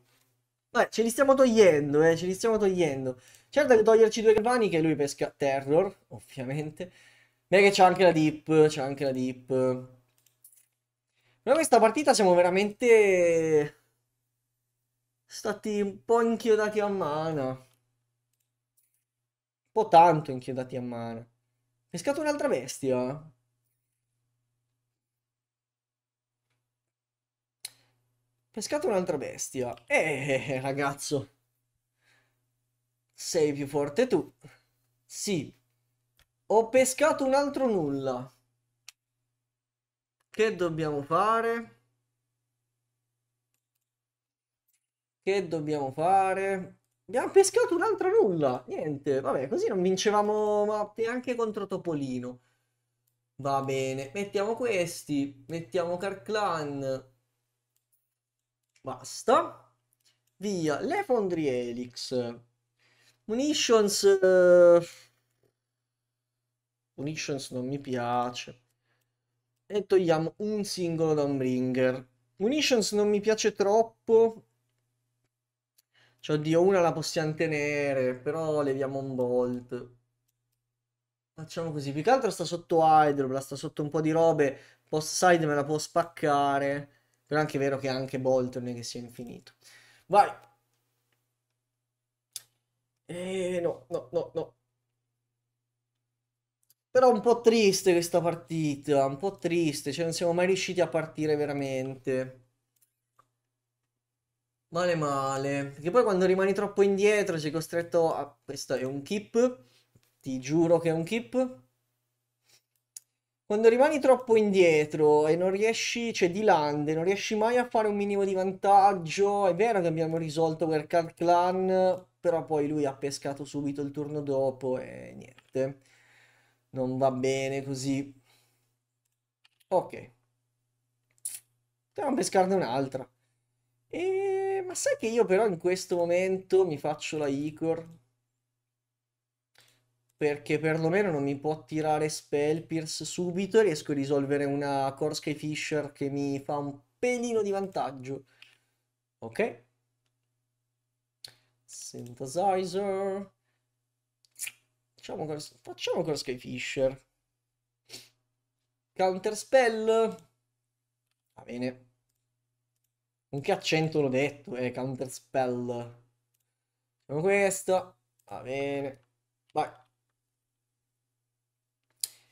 Beh, ce li stiamo togliendo, eh, ce li stiamo togliendo. Certo che toglierci due galvani che lui pesca terror, ovviamente. Perché c'è anche la dip, c'è anche la dip. Però questa partita siamo veramente stati un po' inchiodati a mano. Un po' tanto inchiodati a mano. Pescato un'altra bestia. Pescato un'altra bestia. Eh, ragazzo. Sei più forte tu. Sì, ho pescato un altro nulla. Che dobbiamo fare? Che dobbiamo fare? Abbiamo pescato un altro nulla. Niente, vabbè, così non vincevamo neanche contro Topolino. Va bene, mettiamo questi, mettiamo Carclan. Basta. Via, le Fondry Helix. Munitions... Uh... Munitions non mi piace. E togliamo un singolo downbringer. Munitions non mi piace troppo. Cioè, oddio, una la possiamo tenere, però leviamo un bolt. Facciamo così. Più che altro sta sotto Hydro, sta sotto un po' di robe. Post me la può spaccare. Però è anche vero che anche bolt non è che sia infinito. Vai! Eh, no, no, no, no. Però un po' triste questa partita, un po' triste, cioè non siamo mai riusciti a partire veramente. Male male, perché poi quando rimani troppo indietro sei costretto a... Questo è un keep, ti giuro che è un keep. Quando rimani troppo indietro e non riesci, cioè di lande, non riesci mai a fare un minimo di vantaggio, è vero che abbiamo risolto quel card Clan, però poi lui ha pescato subito il turno dopo e niente non va bene così. Ok. Andiamo a pescarne un'altra. E... Ma sai che io però in questo momento mi faccio la Icor? Perché perlomeno non mi può tirare Spell Pierce subito e riesco a risolvere una Core Fisher che mi fa un pelino di vantaggio. Ok. Synthesizer. Facciamo con, facciamo con Skyfisher. Counterspell. Va bene. Con che accento l'ho detto? Eh, Counterspell. Facciamo questo. Va bene. Vai.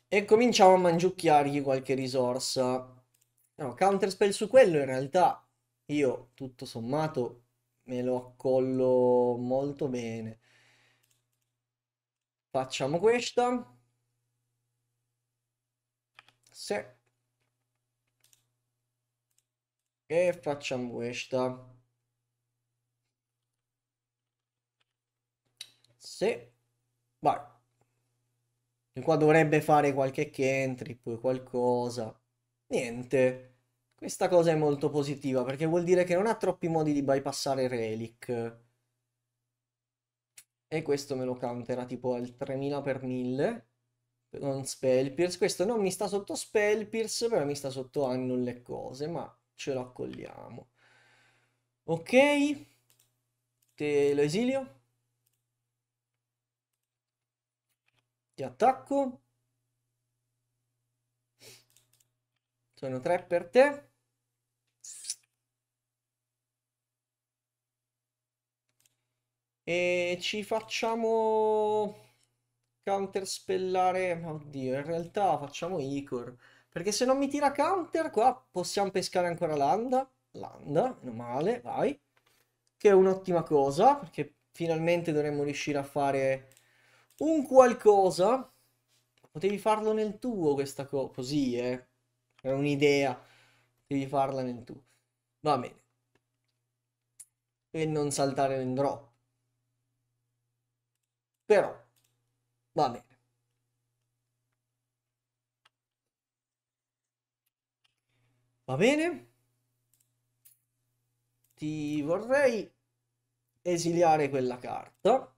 E cominciamo a mangiucchiargli qualche risorsa. No, Counterspell su quello in realtà io tutto sommato me lo accollo molto bene. Facciamo questa. Sì. E facciamo questa. Sì. Vai. E qua dovrebbe fare qualche entry, poi qualcosa. Niente. Questa cosa è molto positiva perché vuol dire che non ha troppi modi di bypassare Relic. E questo me lo countera tipo al 3000 per 1000 con Spell Pierce. Questo non mi sta sotto Spell Pierce, però mi sta sotto annulle e cose, ma ce lo accogliamo. Ok, te lo esilio. Ti attacco. Sono tre per te. E ci facciamo counter spellare. Oddio, in realtà facciamo Icor. Perché se non mi tira counter, qua possiamo pescare ancora Landa. Landa, meno male, vai. Che è un'ottima cosa, perché finalmente dovremmo riuscire a fare un qualcosa. Potevi farlo nel tuo questa cosa, così, eh. Era un'idea. Devi farla nel tuo. Va bene. E non saltare in drop però va bene. Va bene? Ti vorrei esiliare quella carta.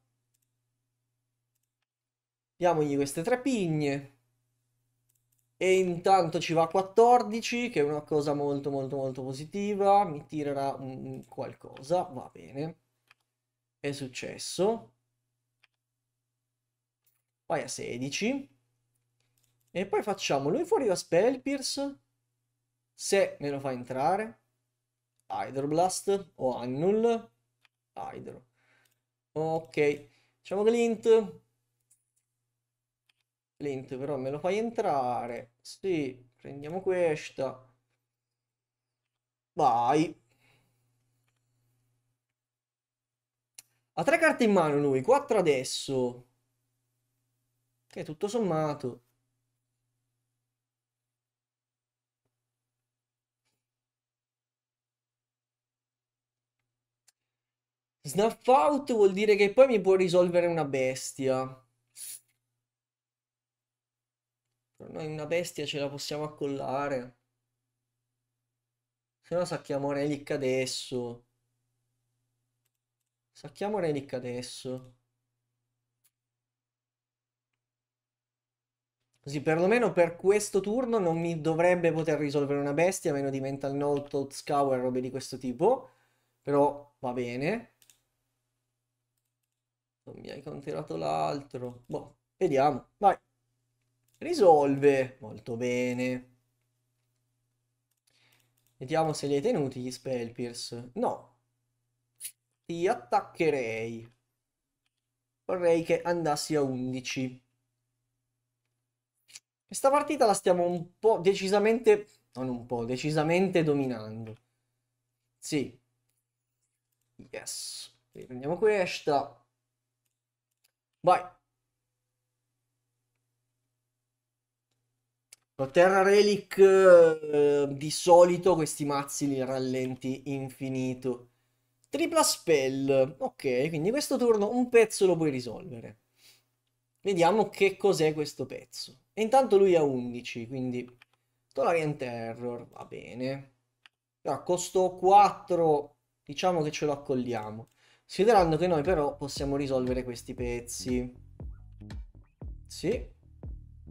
Diamogli queste tre pigne. E intanto ci va 14, che è una cosa molto molto molto positiva. Mi tirerà un, qualcosa, va bene. È successo vai a 16 e poi facciamo lui fuori da spell pierce se me lo fa entrare Hydroblast o Annul Hydro ok facciamo Glint Glint però me lo fai entrare sì prendiamo questa vai ha tre carte in mano lui, quattro adesso che tutto sommato Snuff out vuol dire che poi mi può risolvere una bestia. Però noi una bestia ce la possiamo accollare. Se no sacchiamo Relic adesso. Sacchiamo Relic adesso. Così perlomeno per questo turno non mi dovrebbe poter risolvere una bestia, a meno di Mental Note, Toad Scour, robe di questo tipo. Però va bene. Non mi hai conterato l'altro. Boh, vediamo. Vai. Risolve. Molto bene. Vediamo se li hai tenuti gli spell pierce. No. Ti attaccherei. Vorrei che andassi a 11. Questa partita la stiamo un po' decisamente, non un po', decisamente dominando. Sì. Yes. Riprendiamo questa. Vai. Con Terra Relic eh, di solito questi mazzi li rallenti infinito. Tripla spell. Ok, quindi questo turno un pezzo lo puoi risolvere. Vediamo che cos'è questo pezzo. E intanto lui ha 11, quindi Tolarian Terror, va bene. Però costo 4, diciamo che ce lo accogliamo. Considerando che noi però possiamo risolvere questi pezzi. Sì.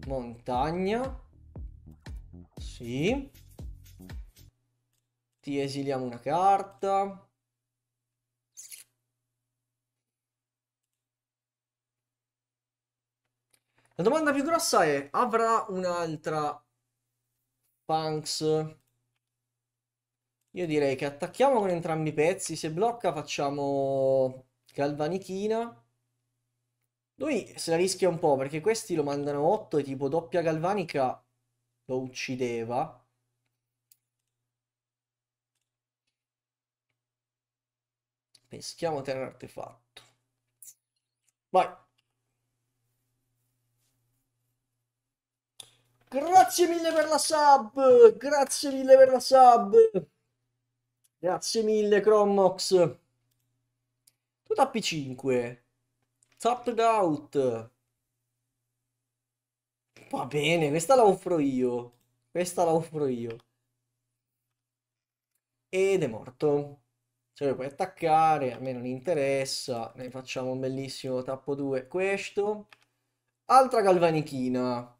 Montagna. Sì. Ti esiliamo una carta. La domanda più grossa è, avrà un'altra Punks? Io direi che attacchiamo con entrambi i pezzi, se blocca facciamo Galvanichina. Lui se la rischia un po' perché questi lo mandano 8 e tipo doppia Galvanica lo uccideva. Peschiamo terra artefatto. Vai. Grazie mille per la sub! Grazie mille per la sub! Grazie mille, Cromox. Tu tappi 5. Tapped out. Va bene, questa la offro io. Questa la offro io. Ed è morto. Cioè, puoi attaccare, a me non interessa. Ne facciamo un bellissimo tappo 2. Questo. Altra galvanichina.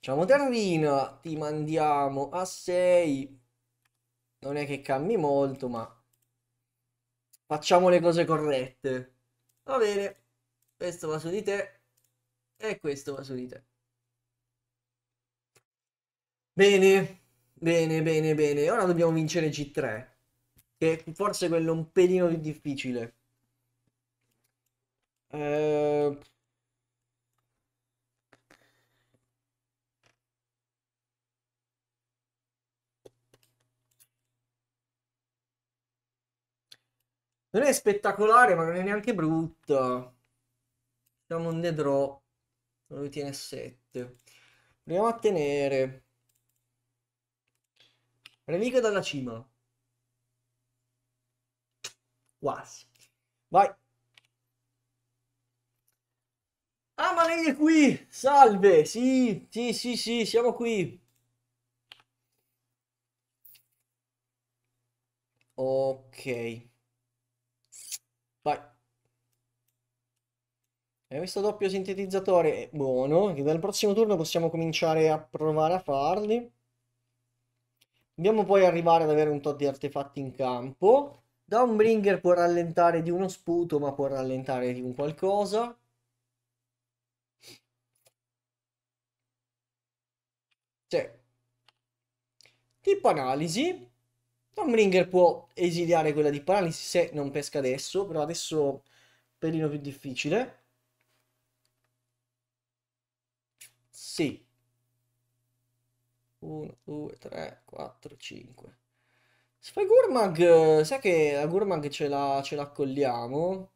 Facciamo Terrina, ti mandiamo a 6. Non è che cambi molto, ma facciamo le cose corrette. Va bene, questo va su di te e questo va su di te. Bene, bene, bene, bene. Ora dobbiamo vincere g 3 che forse quello un pelino più difficile. Ehm... Non è spettacolare, ma non è neanche brutto. Siamo un Non lo tiene 7. Proviamo a tenere. Nemico dalla cima. Quasi. Vai. Ah, ma lei è qui! Salve! Sì, sì, sì, sì, siamo qui. Ok. E questo doppio sintetizzatore è eh, buono, che dal prossimo turno possiamo cominciare a provare a farli. Dobbiamo poi arrivare ad avere un tot di artefatti in campo. Downbringer può rallentare di uno sputo, ma può rallentare di un qualcosa. Sì. Tipo analisi. Downbringer può esiliare quella di paralisi se non pesca adesso, però adesso è un pelino più difficile. Sì. 1, 2, 3, 4, 5. Se fai Gurmag, sai che la Gurmag ce la, ce la colliamo?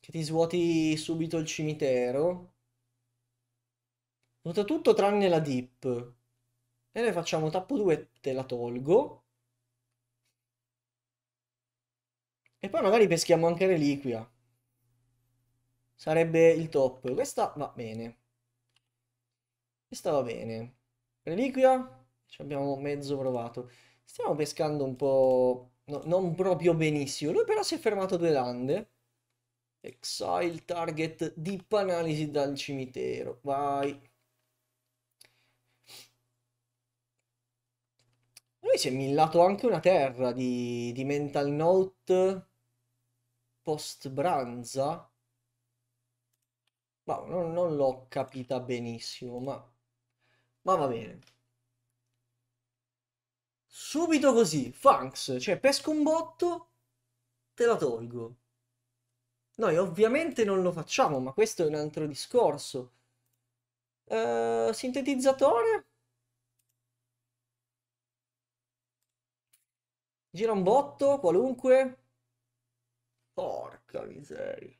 Che ti svuoti subito il cimitero. Nota tutto tranne la dip. E noi facciamo tappo 2, te la tolgo. E poi magari peschiamo anche reliquia. Sarebbe il top. Questa va bene. E stava bene. Reliquia? Ci abbiamo mezzo provato. Stiamo pescando un po'... No, non proprio benissimo. Lui però si è fermato due lande. Exile target deep analisi dal cimitero. Vai. Lui si è millato anche una terra di, di mental note post Branza. Ma non, non l'ho capita benissimo, ma ma va bene. Subito così, Funks, cioè pesco un botto, te la tolgo. Noi ovviamente non lo facciamo, ma questo è un altro discorso. Uh, sintetizzatore? Gira un botto, qualunque. Porca miseria.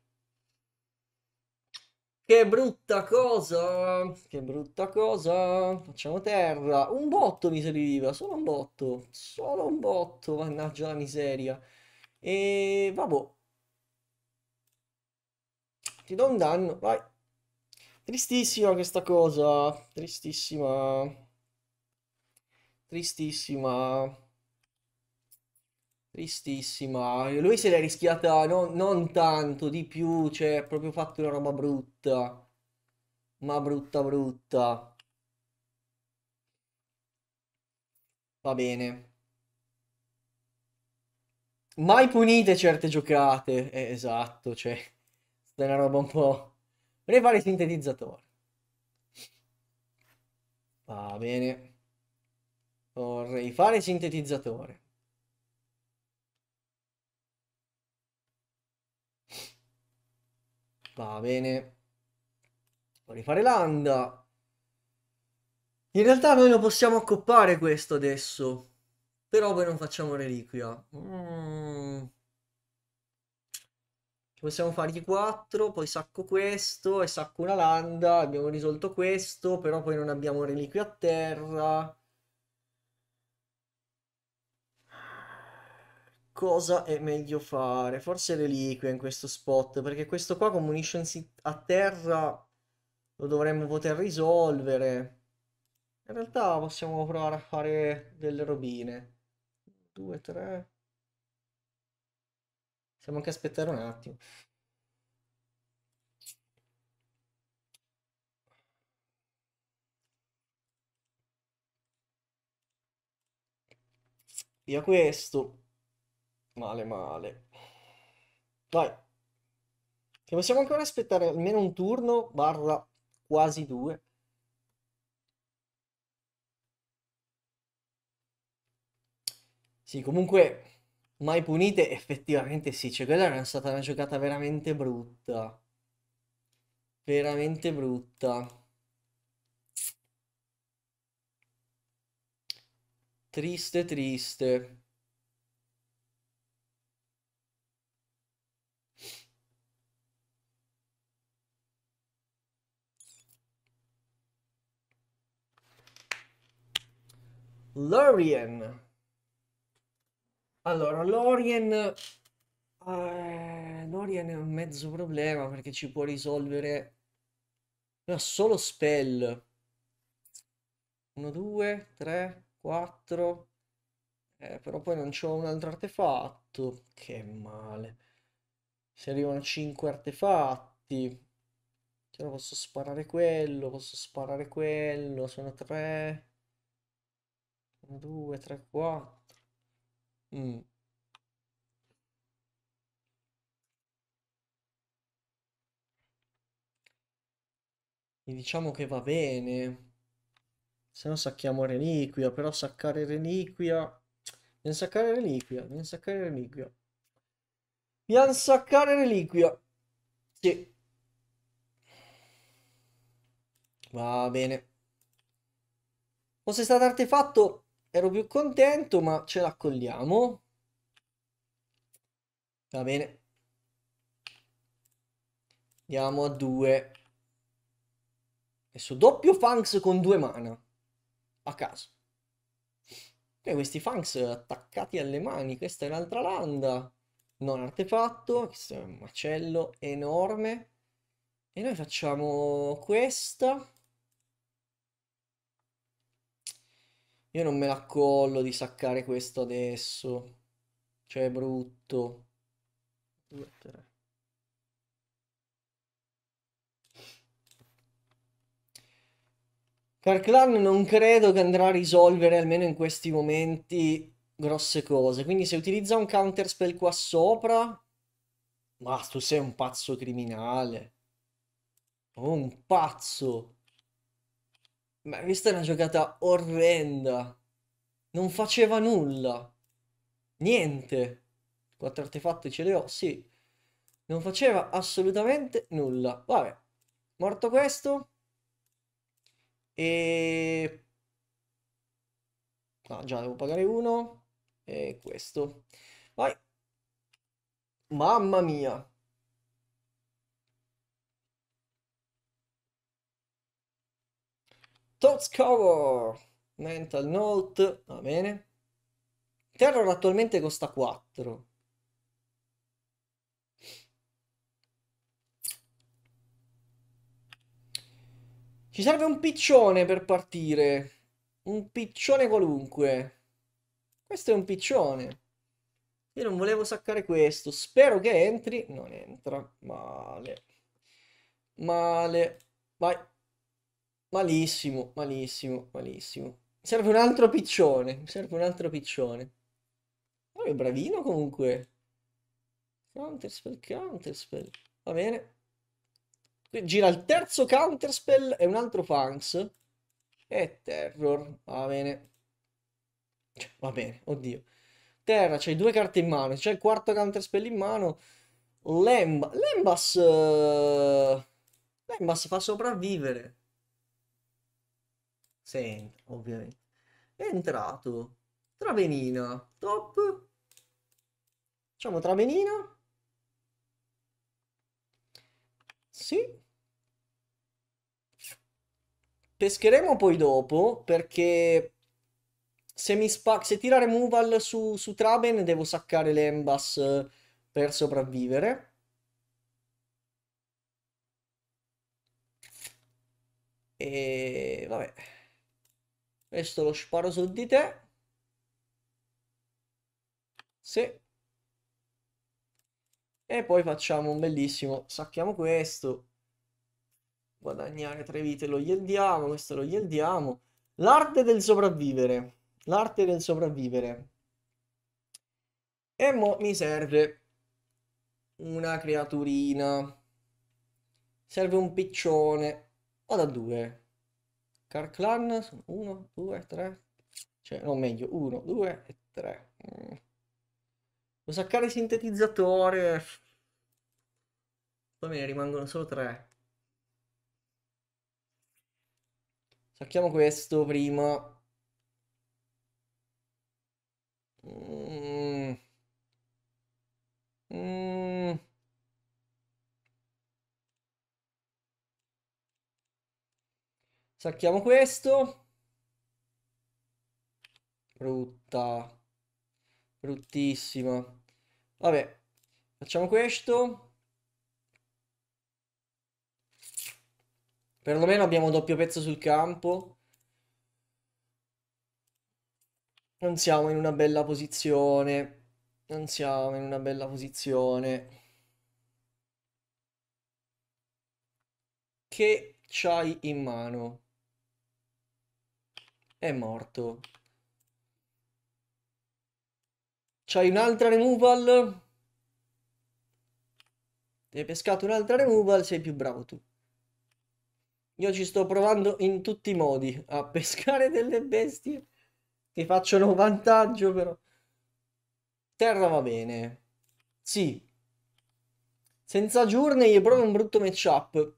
Che brutta cosa, che brutta cosa. Facciamo terra. Un botto mi serviva, solo un botto. Solo un botto, mannaggia la miseria. E vabbò, Ti do un danno, vai. Tristissima questa cosa, tristissima. Tristissima. Tristissima. Lui se l'è rischiata no- non tanto, di più, cioè, ha proprio fatto una roba brutta. Ma brutta brutta. Va bene. Mai punite certe giocate. Eh, esatto, cioè, è una roba un po'... Vorrei fare sintetizzatore. Va bene. Vorrei fare sintetizzatore. Va bene. Vorrei rifare l'anda. In realtà noi lo possiamo accoppare questo adesso. Però poi non facciamo reliquia. Mm. Possiamo fargli 4, poi sacco questo e sacco una landa. Abbiamo risolto questo, però poi non abbiamo reliquia a terra. cosa è meglio fare. Forse reliquia in questo spot, perché questo qua con munitions a terra lo dovremmo poter risolvere. In realtà possiamo provare a fare delle robine. 2, 3. Possiamo anche aspettare un attimo. Via questo. Male, male. Vai. Che possiamo ancora aspettare almeno un turno, barra quasi due. Sì, comunque, mai punite, effettivamente sì. Cioè, quella era stata una giocata veramente brutta. Veramente brutta. Triste, triste. Lorien. Allora, Lorien... Eh, Lorien è un mezzo problema perché ci può risolvere... No, solo spell. 1, 2, 3, 4... però poi non c'ho un altro artefatto. Che male. Se arrivano 5 artefatti... Però cioè, posso sparare quello, posso sparare quello, sono 3... 1, 2, 3, 4. Mm. E diciamo che va bene. Se no sacchiamo reliquia, però saccare reliquia... Dobbiamo saccare reliquia, dobbiamo saccare reliquia. Dobbiamo saccare reliquia. Sì. Va bene. Fosse stato artefatto ero più contento, ma ce l'accogliamo. Va bene. Andiamo a due Adesso doppio Fangs con due mana. A caso. E questi Fangs attaccati alle mani. Questa è un'altra landa. Non artefatto. Questo è un macello enorme. E noi facciamo questa. Io non me la collo di saccare questo adesso. Cioè è brutto. Carclan non credo che andrà a risolvere, almeno in questi momenti, grosse cose. Quindi se utilizza un counterspell qua sopra... Ma tu sei un pazzo criminale. Oh, un pazzo. Ma questa è una giocata orrenda. Non faceva nulla. Niente. Quattro artefatti ce le ho, sì. Non faceva assolutamente nulla. Vabbè. Morto questo. E... No, già devo pagare uno. E questo. Vai. Mamma mia. Thoughts Cover, Mental Note, va bene. Terror attualmente costa 4. Ci serve un piccione per partire. Un piccione qualunque. Questo è un piccione. Io non volevo saccare questo. Spero che entri. Non entra. Male. Male. Vai. Malissimo, malissimo, malissimo. serve un altro piccione, serve un altro piccione. Ma oh, è bravino comunque. Counterspell, counterspell. Va bene. Gira il terzo counterspell e un altro Funks. E Terror. Va bene. Cioè, va bene, oddio. Terra, c'hai due carte in mano. C'è il quarto counterspell in mano. Lemba. Lembas... Eh, Lembas fa sopravvivere. Saint, ovviamente. È entrato Travenina, top. Facciamo Travenina. Sì. Pescheremo poi dopo perché se, mi spa- se tira removal su, su Traben devo saccare l'Embas eh, per sopravvivere. E vabbè. Questo lo sparo su di te. Sì. E poi facciamo un bellissimo, sacchiamo questo, guadagnare tre vite lo yieldiamo, questo lo yieldiamo. L'arte del sopravvivere, l'arte del sopravvivere. E mo mi serve una creaturina, serve un piccione, o da due. Car clan sono 1, 2, 3. Cioè, no, meglio, 1, 2 e 3. Mm. Lo saccare sintetizzatore. Poi me ne rimangono solo 3. Sacchiamo questo prima. Mm. Mm. Sacchiamo questo. Brutta. Bruttissima. Vabbè. Facciamo questo. Perlomeno abbiamo doppio pezzo sul campo. Non siamo in una bella posizione. Non siamo in una bella posizione. Che c'hai in mano? è morto. C'hai un'altra removal? Ti hai pescato un'altra removal, sei più bravo tu. Io ci sto provando in tutti i modi a pescare delle bestie che facciano vantaggio però. Terra va bene. Sì. Senza Journey è proprio un brutto matchup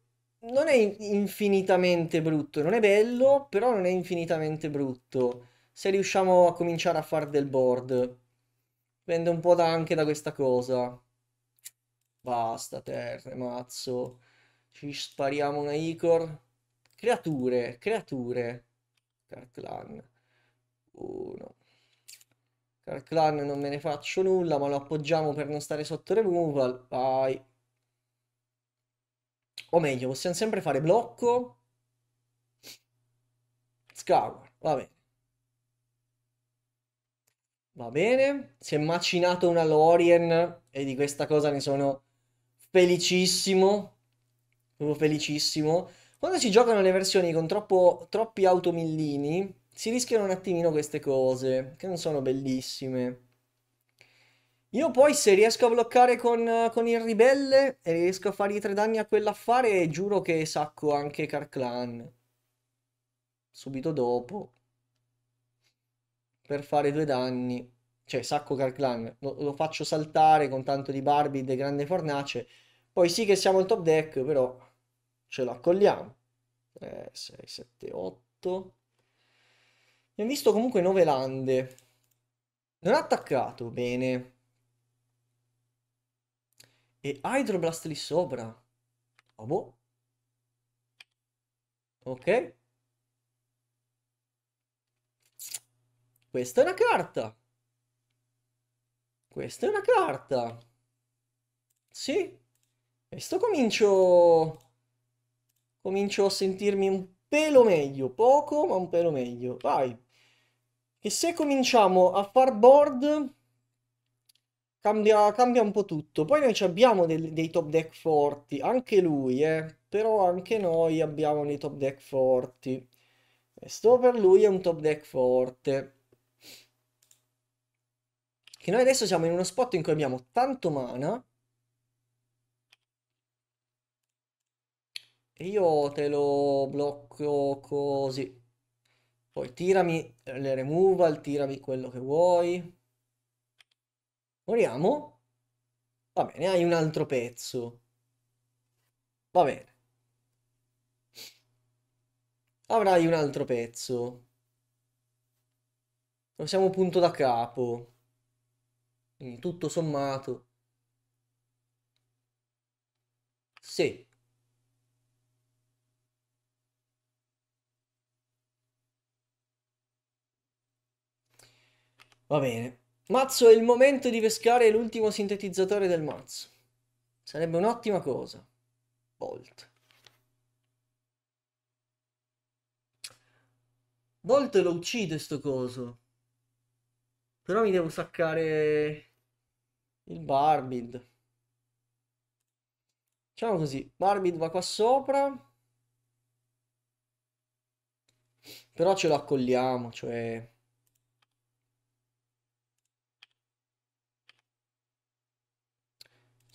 non è infinitamente brutto, non è bello, però non è infinitamente brutto. Se riusciamo a cominciare a fare del board, dipende un po' da, anche da questa cosa. Basta, terre, mazzo. Ci spariamo una Icor. Creature, creature. Carclan. Uno. Carclan non me ne faccio nulla, ma lo appoggiamo per non stare sotto removal. Vai. O meglio, possiamo sempre fare blocco. Scour, va bene. Va bene. Si è macinato una Lorien e di questa cosa ne sono felicissimo. Sono felicissimo. Quando si giocano le versioni con troppo, troppi automillini, si rischiano un attimino queste cose, che non sono bellissime. Io poi se riesco a bloccare con, con il ribelle e riesco a fargli tre danni a quell'affare, giuro che sacco anche Carclan. Subito dopo. Per fare due danni. Cioè, sacco Carclan. Lo, lo faccio saltare con tanto di Barbid e grande fornace. Poi sì che siamo il top deck, però ce lo accogliamo. 3, 6, 7, 8. Abbiamo visto comunque 9 lande. Non ha attaccato, bene. E Hydroblast lì sopra. Oh, boh. Ok. Questa è una carta. Questa è una carta. Sì. Questo comincio... Comincio a sentirmi un pelo meglio. Poco, ma un pelo meglio. Vai. E se cominciamo a far board cambia, cambia un po' tutto. Poi noi abbiamo dei, dei top deck forti, anche lui, eh, però anche noi abbiamo dei top deck forti. Questo per lui è un top deck forte. Che noi adesso siamo in uno spot in cui abbiamo tanto mana. E io te lo blocco così. Poi tirami le removal, tirami quello che vuoi. Moriamo? Va bene, hai un altro pezzo. Va bene. Avrai un altro pezzo. Non siamo punto da capo. In mm, tutto sommato. Sì. Va bene. Mazzo, è il momento di pescare l'ultimo sintetizzatore del mazzo. Sarebbe un'ottima cosa. Bolt. Bolt lo uccide sto coso. Però mi devo saccare il Barbid. Facciamo così. Barbid va qua sopra. Però ce lo accogliamo, cioè...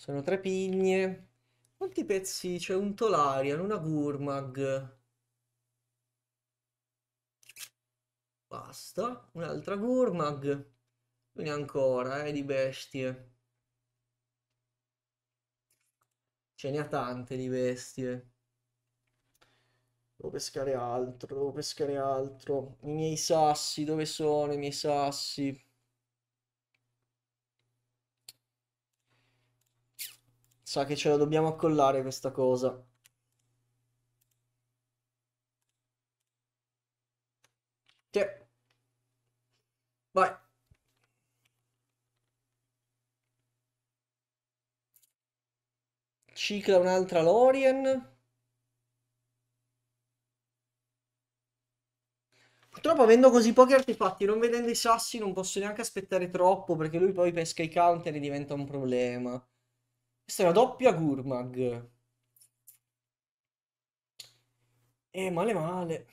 Sono tre pigne. Quanti pezzi? C'è un Tolarian, una Gurmag. Basta. Un'altra Gurmag. Quindi ancora, eh, di bestie. Ce ne ha tante di bestie. Devo pescare altro, devo pescare altro. I miei sassi, dove sono i miei sassi? Sa che ce la dobbiamo accollare questa cosa. Che. Vai. Cicla un'altra Lorien. Purtroppo avendo così pochi artefatti, non vedendo i sassi, non posso neanche aspettare troppo, perché lui poi pesca i counter e diventa un problema. Questa è una doppia Gurmag. E eh, male male.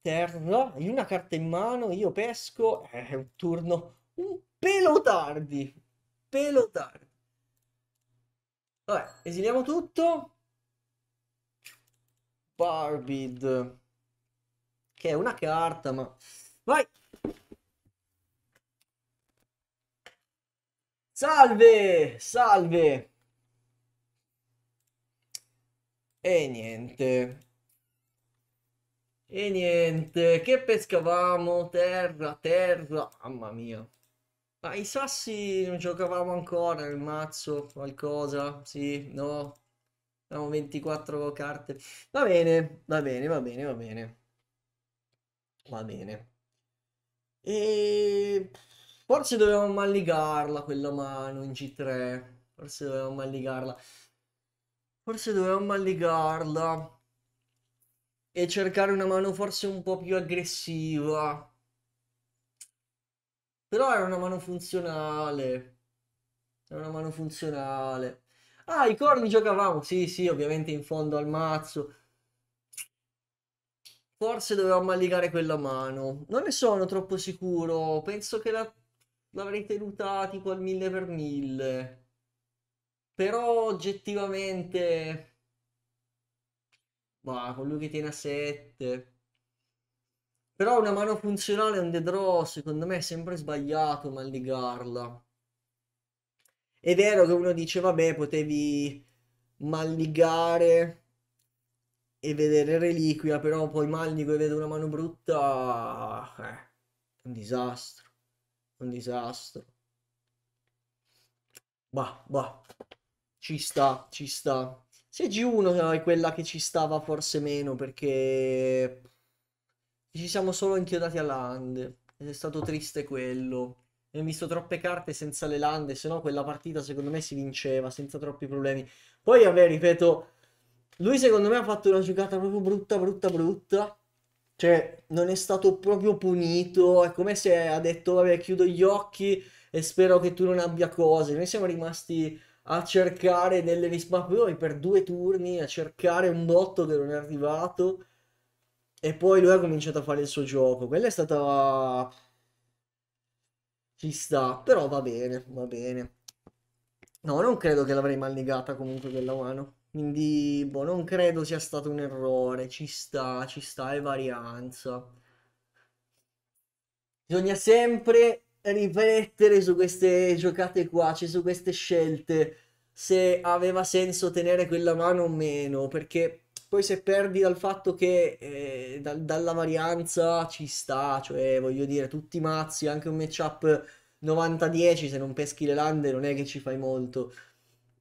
Terra, hai una carta in mano, io pesco. Eh, è eh, un turno un pelo tardi. Pelo tardi. Vabbè, esiliamo tutto. Barbid. Che è una carta, ma... Vai! Salve, salve. E niente. E niente, che pescavamo, terra, terra, mamma mia. Ma i sassi non giocavamo ancora, il mazzo, qualcosa, sì, no. Abbiamo 24 carte. Va bene, va bene, va bene, va bene. Va bene. E Forse dovevamo malligarla quella mano in G3. Forse dovevamo malligarla. Forse dovevamo malligarla. E cercare una mano forse un po' più aggressiva. Però era una mano funzionale. Era una mano funzionale. Ah, i corni giocavamo. Sì, sì, ovviamente in fondo al mazzo. Forse dovevamo malligare quella mano. Non ne sono troppo sicuro. Penso che la l'avrei tenuta tipo al mille per mille. Però oggettivamente... Ma con lui che tiene a 7. Però una mano funzionale un dead draw, secondo me è sempre sbagliato malligarla. È vero che uno dice, vabbè, potevi malligare e vedere reliquia, però poi malligo e vedo una mano brutta... Eh, è un disastro un disastro. Bah, bah, ci sta, ci sta. Se G1 è quella che ci stava forse meno perché ci siamo solo inchiodati a lande. Ed è stato triste quello. E ho visto troppe carte senza le lande, se no quella partita secondo me si vinceva senza troppi problemi. Poi, vabbè, ripeto, lui secondo me ha fatto una giocata proprio brutta, brutta, brutta. Cioè, non è stato proprio punito, è come se ha detto, vabbè, chiudo gli occhi e spero che tu non abbia cose. Noi siamo rimasti a cercare delle risposte per due turni, a cercare un botto che non è arrivato. E poi lui ha cominciato a fare il suo gioco. Quella è stata... Ci sta, però va bene, va bene. No, non credo che l'avrei mallegata comunque quella mano. Quindi, boh, non credo sia stato un errore, ci sta, ci sta, è varianza. Bisogna sempre riflettere su queste giocate qua, cioè su queste scelte, se aveva senso tenere quella mano o meno, perché poi se perdi dal fatto che eh, da, dalla varianza ci sta, cioè voglio dire, tutti mazzi, anche un matchup 90-10, se non peschi le lande non è che ci fai molto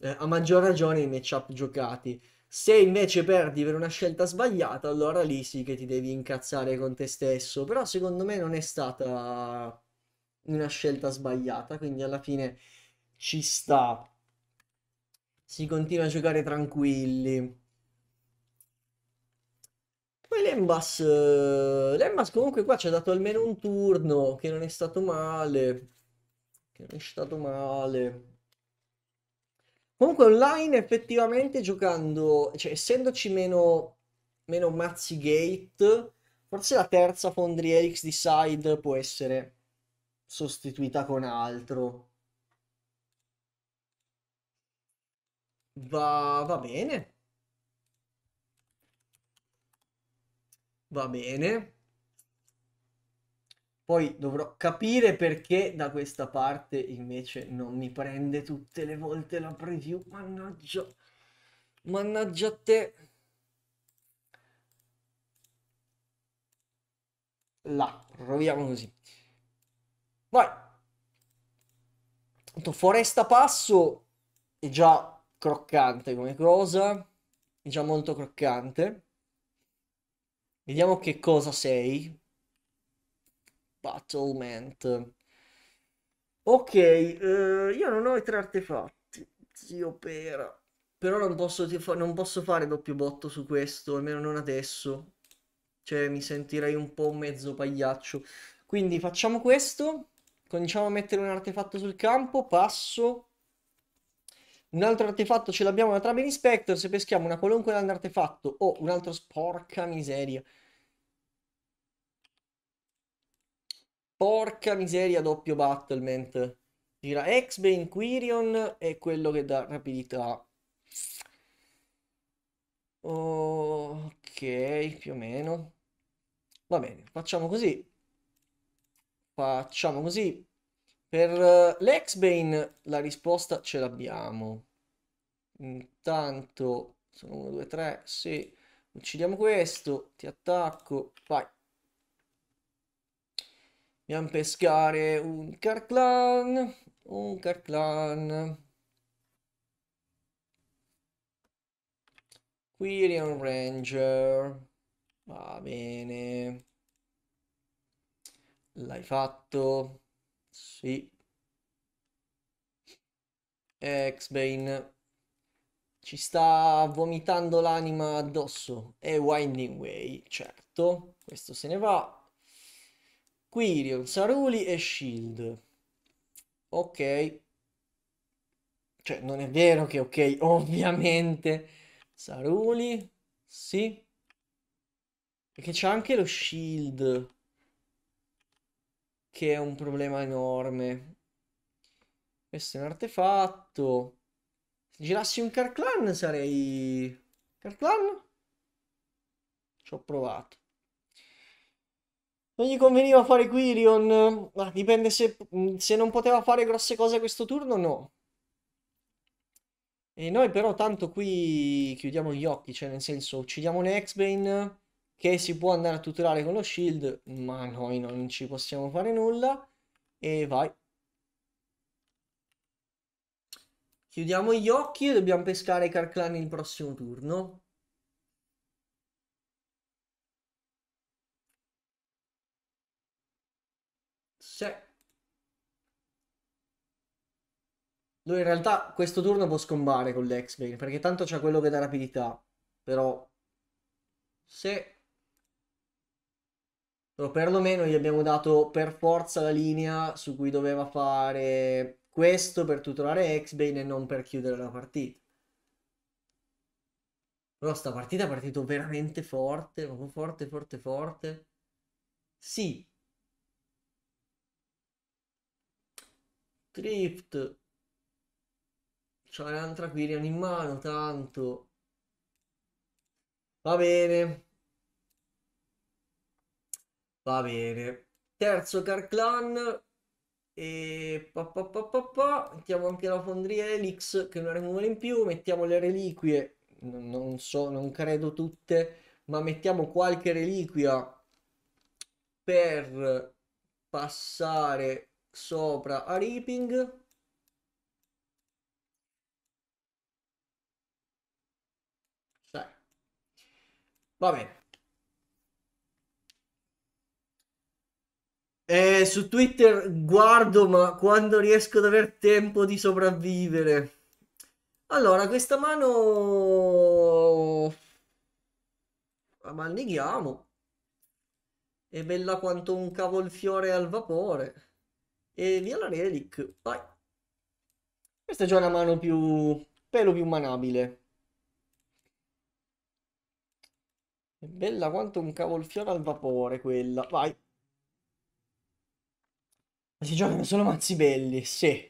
eh, a maggior ragione i matchup giocati. Se invece perdi per una scelta sbagliata, allora lì sì che ti devi incazzare con te stesso. Però secondo me non è stata una scelta sbagliata, quindi alla fine ci sta. Si continua a giocare tranquilli. Poi Lembas, eh, Lembas comunque qua ci ha dato almeno un turno, che non è stato male. Che non è stato male. Comunque online effettivamente giocando, cioè essendoci meno, meno mazzi gate, forse la terza Fondry Elix di side può essere sostituita con altro. Va, va bene. Va bene. Poi dovrò capire perché da questa parte invece non mi prende tutte le volte la preview. Mannaggia. Mannaggia te. Là, proviamo così. Vai. Foresta Passo è già croccante come cosa. È già molto croccante. Vediamo che cosa sei. Battlement. Ok, eh, io non ho i tre artefatti, zio pera. Però non posso, non posso fare doppio botto su questo, almeno non adesso. Cioè, mi sentirei un po' mezzo pagliaccio. Quindi facciamo questo. Cominciamo a mettere un artefatto sul campo. Passo. Un altro artefatto ce l'abbiamo, la Traben Inspector. Se peschiamo una qualunque artefatto o oh, un altro... sporca miseria. Porca miseria, doppio battlement. Gira X-Bane Quirion è quello che dà rapidità. ok, più o meno. Va bene, facciamo così. Facciamo così. Per eh, l'Exbane la risposta ce l'abbiamo. Intanto sono 1, 2, 3, sì. Uccidiamo questo, ti attacco, vai. Andiamo a pescare un Carclan. Un Carclan. Quirion Ranger. Va bene. L'hai fatto? Sì. X-Bane. Ci sta vomitando l'anima addosso. E Winding Way, certo. Questo se ne va. Quirion, Saruli e Shield. Ok. Cioè, non è vero che ok, ovviamente. Saruli, sì. Perché c'è anche lo Shield. Che è un problema enorme. Questo è un artefatto. Se girassi un Carclan sarei... Carclan? Ci ho provato. Non gli conveniva fare Quirion. Ma ah, dipende se, mm, se non poteva fare grosse cose questo turno o no. E noi però tanto qui chiudiamo gli occhi, cioè nel senso uccidiamo un x che si può andare a tutelare con lo shield, ma noi non ci possiamo fare nulla. E vai. Chiudiamo gli occhi e dobbiamo pescare Carclan il prossimo turno. Lui in realtà questo turno può scombare con l'X-Bane, perché tanto c'ha quello che dà rapidità. Però se però perlomeno gli abbiamo dato per forza la linea su cui doveva fare questo per tutelare X-Bane e non per chiudere la partita. Però sta partita è partito veramente forte, proprio forte, forte, forte. Sì. Trift C'ho un'altra Quirion in mano, tanto. Va bene. Va bene. Terzo Carclan. E pa, pa, pa, pa, pa. mettiamo anche la fondria Elix che non è una removal in più, mettiamo le reliquie, non so, non credo tutte, ma mettiamo qualche reliquia per passare sopra a Reaping Va bene. Eh, su Twitter guardo, ma quando riesco ad aver tempo di sopravvivere. Allora, questa mano la malneghiamo. È bella quanto un cavolfiore al vapore. E via la relic, vai. Questa è già una mano più... pelo più manabile. È bella quanto un cavolfiore al vapore quella. Vai. Ma si giocano solo mazzi belli, sì.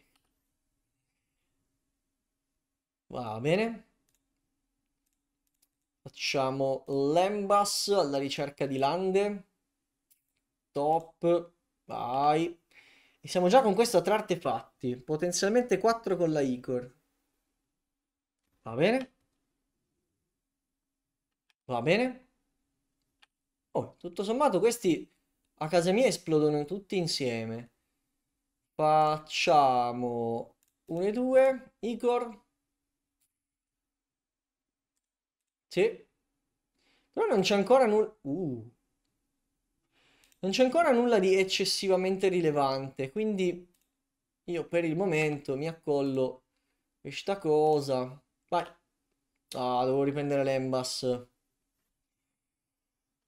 Va bene. Facciamo Lembas alla ricerca di lande. Top. Vai. E siamo già con questo a tre artefatti. Potenzialmente 4 con la Igor. Va bene. Va bene. Oh, tutto sommato questi a casa mia esplodono tutti insieme. Facciamo 1 e 2, Igor. Sì. Però non c'è ancora nulla... Uh. Non c'è ancora nulla di eccessivamente rilevante, quindi io per il momento mi accollo questa cosa. Vai. Ah, devo riprendere l'embas.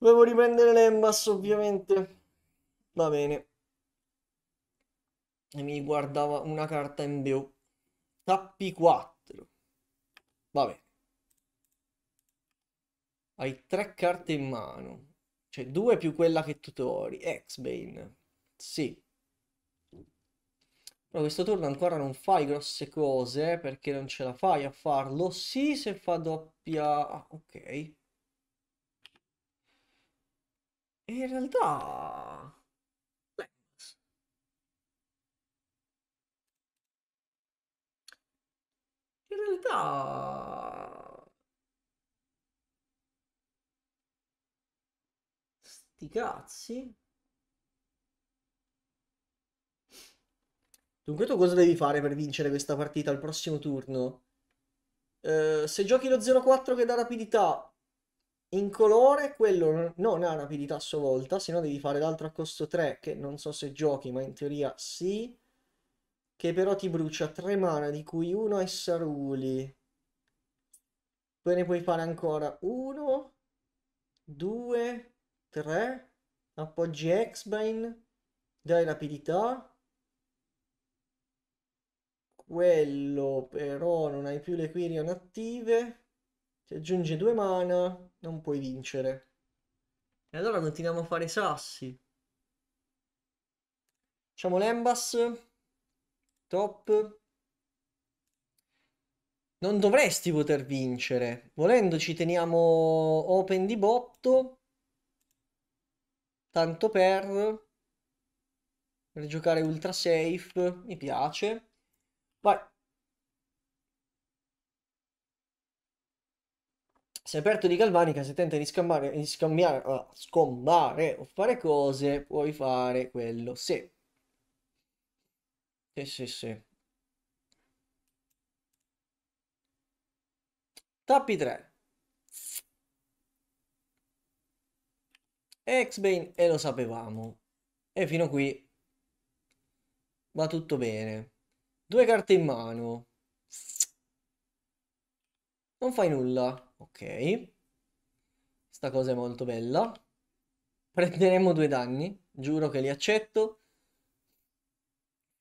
Dovevo riprendere l'Embas, ovviamente. Va bene. E mi guardava una carta in blu. Tappi 4. Va bene. Hai tre carte in mano. Cioè, due più quella che tutori. Exbane. Sì. Però questo turno ancora non fai grosse cose, eh, perché non ce la fai a farlo. Sì, se fa doppia... Ah, ok. E in realtà... In realtà... Sti cazzi. Dunque tu cosa devi fare per vincere questa partita al prossimo turno? Uh, se giochi lo 0-4 che dà rapidità, in colore quello non ha rapidità a sua volta, se no devi fare l'altro a costo 3, che non so se giochi, ma in teoria sì. Che però ti brucia 3 mana, di cui uno è Saruli. Poi ne puoi fare ancora 1, 2, 3, appoggi x dai rapidità, quello però non hai più le Quirion attive se aggiunge due mana, non puoi vincere. E allora continuiamo a fare sassi. Facciamo l'embas. Top. Non dovresti poter vincere. Volendo ci teniamo open di botto. Tanto per... Per giocare ultra safe. Mi piace. Vai. se aperto di Galvanica, se tenta di, scambiare di scambiare, uh, scombare o fare cose, puoi fare quello. Sì. Sì, sì, sì. Tappi 3. Exbane e lo sapevamo. E fino a qui va tutto bene. Due carte in mano. Non fai nulla. Ok. Sta cosa è molto bella. Prenderemo due danni. Giuro che li accetto.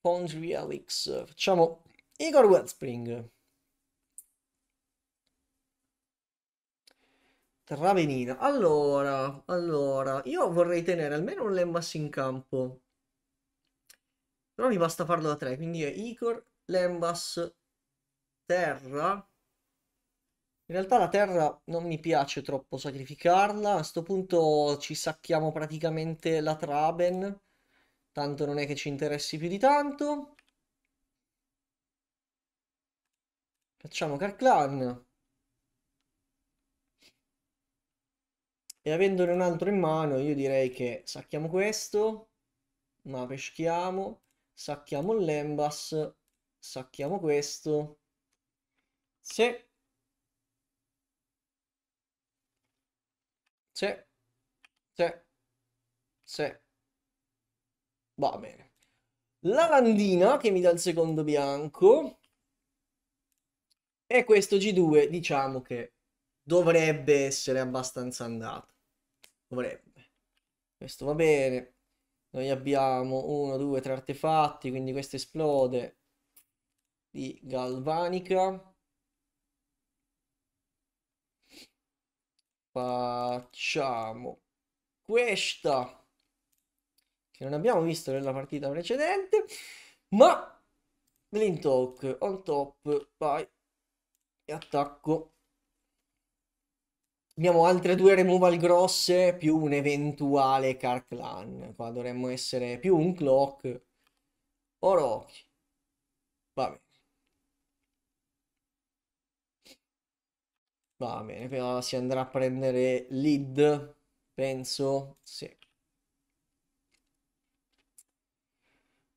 Foundry Elix. Facciamo Igor Wellspring. Travenina. Allora, allora, io vorrei tenere almeno un Lemmas in campo. Però mi basta farlo da tre, quindi è Igor, Lembas, Terra, in realtà la terra non mi piace troppo sacrificarla, a sto punto ci sacchiamo praticamente la Traben, tanto non è che ci interessi più di tanto. Facciamo Carclan. E avendone un altro in mano io direi che sacchiamo questo, ma peschiamo, sacchiamo l'Embas, sacchiamo questo. Se Sì. Sì. Sì. Va bene. La landina che mi dà il secondo bianco. E questo G2 diciamo che dovrebbe essere abbastanza andato. Dovrebbe. Questo va bene. Noi abbiamo 1, 2, 3 artefatti, quindi questo esplode di galvanica. facciamo questa che non abbiamo visto nella partita precedente ma Green on top vai e attacco abbiamo altre due removal grosse più un eventuale car clan qua dovremmo essere più un clock o Orochi vabbè Va bene, però si andrà a prendere lead, penso, sì.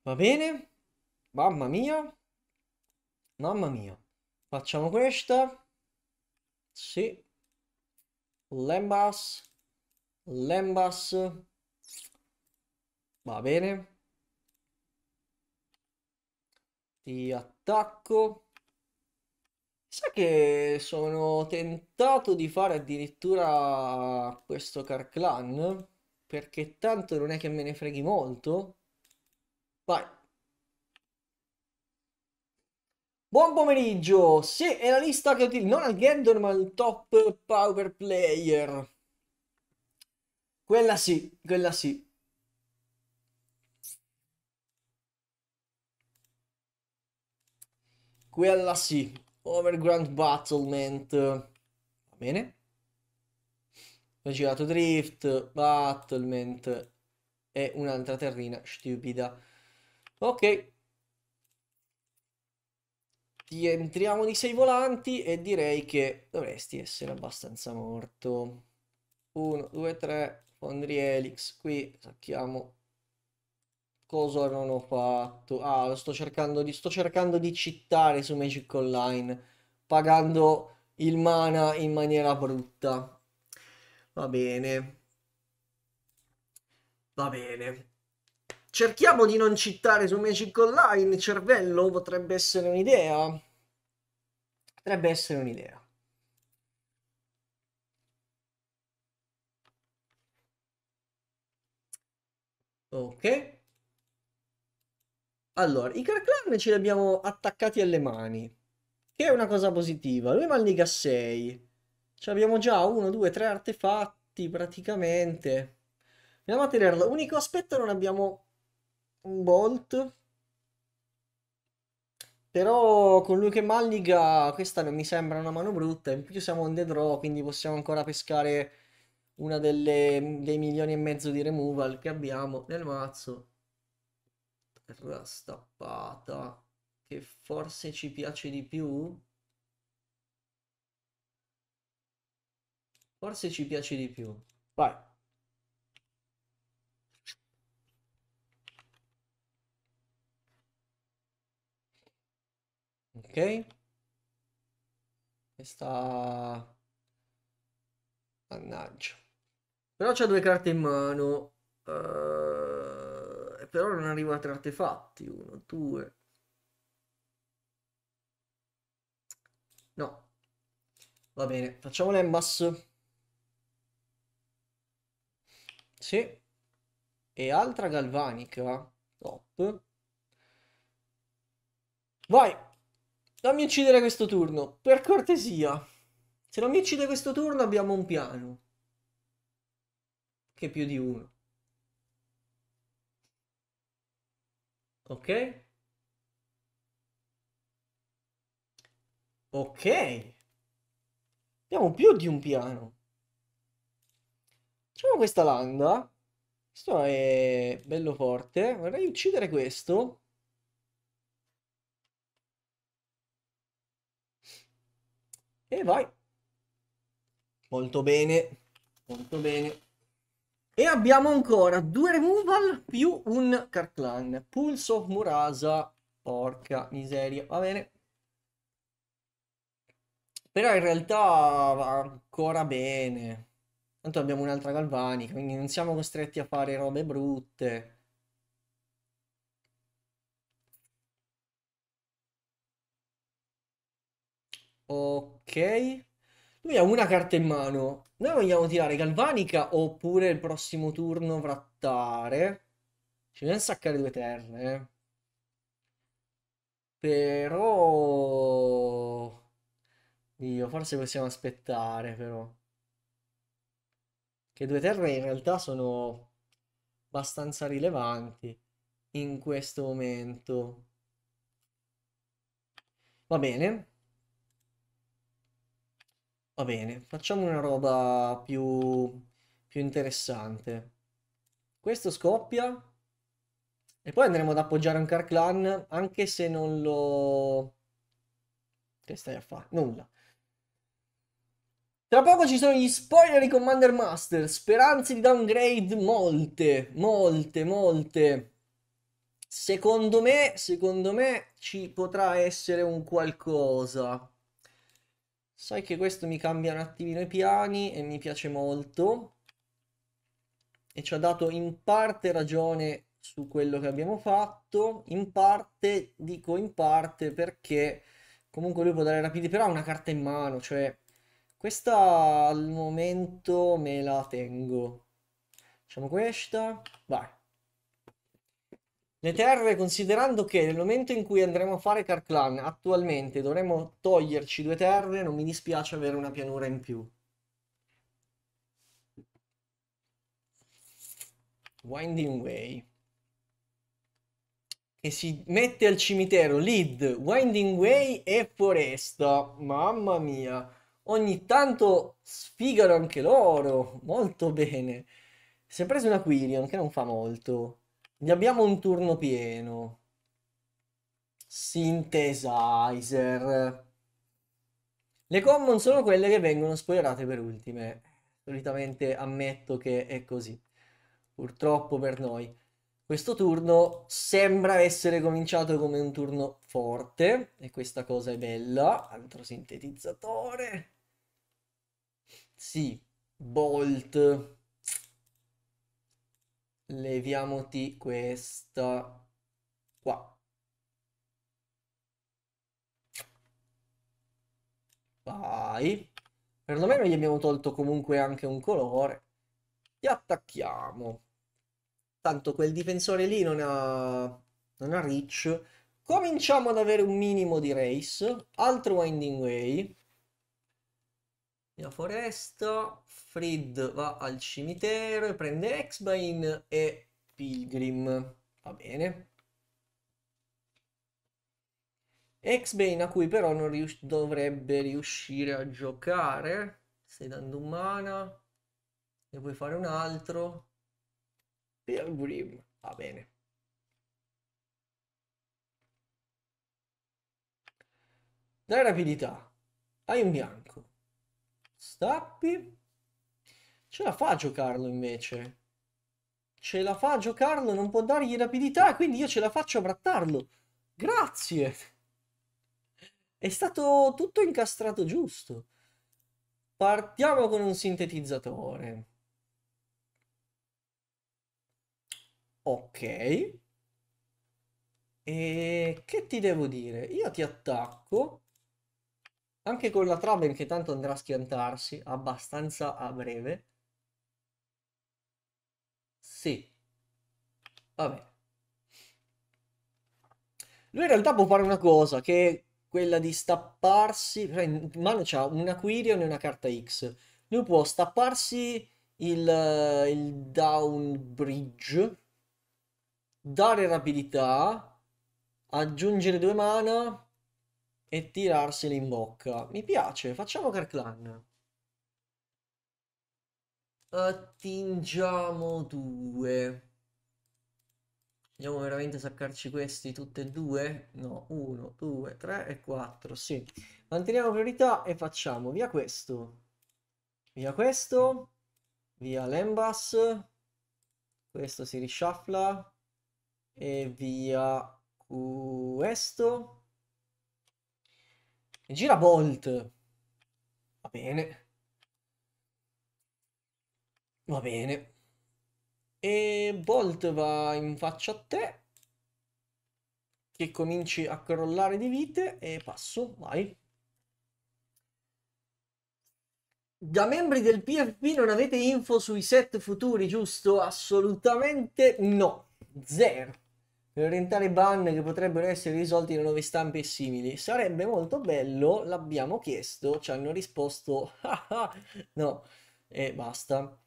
Va bene? Mamma mia. Mamma mia. Facciamo questa. Sì. Lembas. Lembas. Va bene. Ti attacco. Sai che sono tentato di fare addirittura questo Car Clan? Perché tanto non è che me ne freghi molto. Vai. Buon pomeriggio! Sì, è la lista che utilizzo, non al Gendor, ma al top power player. Quella sì, quella sì. Quella sì. Overground Battlement. Va bene. Ho girato Drift, Battlement e un'altra terrina stupida. Ok. Ti entriamo di sei volanti e direi che dovresti essere abbastanza morto. 1, 2, 3, Fondri Helix. Qui sacchiamo Cosa non ho fatto? Ah, sto cercando di, sto cercando di cittare su Magic Online, pagando il mana in maniera brutta. Va bene. Va bene. Cerchiamo di non citare su Magic Online, cervello, potrebbe essere un'idea. Potrebbe essere un'idea. Ok. Allora, i Clan ce li abbiamo attaccati alle mani, che è una cosa positiva. Lui malniga 6. Ci abbiamo già uno, due, tre artefatti praticamente. Andiamo a tenerlo. Unico aspetto non abbiamo un bolt. Però con lui che malliga questa non mi sembra una mano brutta. In più siamo on the draw, quindi possiamo ancora pescare una delle, dei milioni e mezzo di removal che abbiamo nel mazzo rastappata che forse ci piace di più? Forse ci piace di più. Vai. Ok. Questa... Mannaggia. Però c'ha due carte in mano. Uh però non arriva a tre artefatti. Uno, due. No. Va bene, facciamo l'embass. Sì. E altra galvanica. Top. Vai. Dammi uccidere questo turno, per cortesia. Se non mi uccide questo turno abbiamo un piano. Che più di uno. Ok? Ok. Abbiamo più di un piano. Facciamo questa landa. Questo è bello forte. Vorrei uccidere questo. E vai. Molto bene. Molto bene. E abbiamo ancora due removal più un Carclan. Pulse of Murasa. Porca miseria, va bene. Però in realtà va ancora bene. Tanto abbiamo un'altra galvanica, quindi non siamo costretti a fare robe brutte. Ok. Lui ha una carta in mano. Noi vogliamo tirare Galvanica oppure il prossimo turno Vrattare. Ci viene a saccare due terre. Eh. Però... Dio, forse possiamo aspettare però. Che due terre in realtà sono abbastanza rilevanti in questo momento. Va bene. Va bene, facciamo una roba più, più interessante. Questo scoppia. E poi andremo ad appoggiare un Car Clan, anche se non lo... Che stai a fare? Nulla. Tra poco ci sono gli spoiler di Commander Master. Speranze di downgrade molte, molte, molte. Secondo me, secondo me ci potrà essere un qualcosa. Sai che questo mi cambia un attimino i piani e mi piace molto. E ci ha dato in parte ragione su quello che abbiamo fatto, in parte, dico in parte, perché comunque lui può dare rapidi, però ha una carta in mano, cioè questa al momento me la tengo. Facciamo questa, vai. Le terre, considerando che nel momento in cui andremo a fare Carclan, attualmente dovremo toglierci due terre, non mi dispiace avere una pianura in più. Winding Way. Che si mette al cimitero, lead, Winding Way e foresta. Mamma mia. Ogni tanto sfigano anche loro. Molto bene. Si è preso una Quirion che non fa molto. Ne abbiamo un turno pieno. Synthesizer. Le common sono quelle che vengono spoilerate per ultime. Solitamente ammetto che è così. Purtroppo per noi. Questo turno sembra essere cominciato come un turno forte. E questa cosa è bella. Altro sintetizzatore. Sì, Bolt leviamoti questa qua. Vai. Perlomeno gli abbiamo tolto comunque anche un colore. Ti attacchiamo. Tanto quel difensore lì non ha, non ha reach. Cominciamo ad avere un minimo di race. Altro Winding Way nella foresta, Frid va al cimitero e prende Exbane e Pilgrim. Va bene. Exbane a cui però non rius dovrebbe riuscire a giocare. Stai dando un mana. Ne puoi fare un altro. Pilgrim. Va bene. Dai rapidità. Hai un bianco Stappi. Ce la fa a giocarlo invece. Ce la fa a giocarlo, non può dargli rapidità, quindi io ce la faccio a brattarlo. Grazie. È stato tutto incastrato giusto. Partiamo con un sintetizzatore. Ok. E che ti devo dire? Io ti attacco anche con la Traven che tanto andrà a schiantarsi abbastanza a breve. Sì. vabbè Lui in realtà può fare una cosa, che è quella di stapparsi... Cioè, in mano c'ha un Quirion e una carta X. Lui può stapparsi il, il down dare rapidità, aggiungere due mana e tirarseli in bocca. Mi piace, facciamo Carclan. Attingiamo due. Vogliamo veramente saccarci questi tutti e due? No, uno, due, tre e quattro, sì. Manteniamo priorità e facciamo via questo. Via questo. Via Lembas. Questo si risciaffla. E via questo Gira Bolt. Va bene. Va bene. E Bolt va in faccia a te. Che cominci a crollare di vite. E passo, vai. Da membri del PFP non avete info sui set futuri, giusto? Assolutamente no. Zero orientare ban che potrebbero essere risolti da nuove stampe e simili. Sarebbe molto bello, l'abbiamo chiesto, ci hanno risposto ah, ah, no e basta.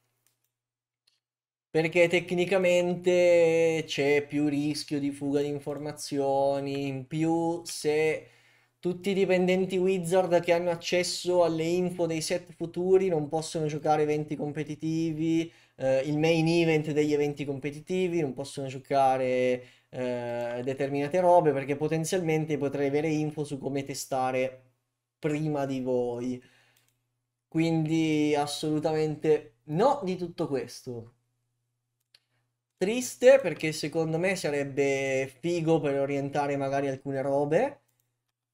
Perché tecnicamente c'è più rischio di fuga di informazioni, in più se tutti i dipendenti Wizard che hanno accesso alle info dei set futuri non possono giocare eventi competitivi, eh, il main event degli eventi competitivi, non possono giocare eh, determinate robe perché potenzialmente potrei avere info su come testare prima di voi. Quindi assolutamente no di tutto questo. Triste perché secondo me sarebbe figo per orientare magari alcune robe,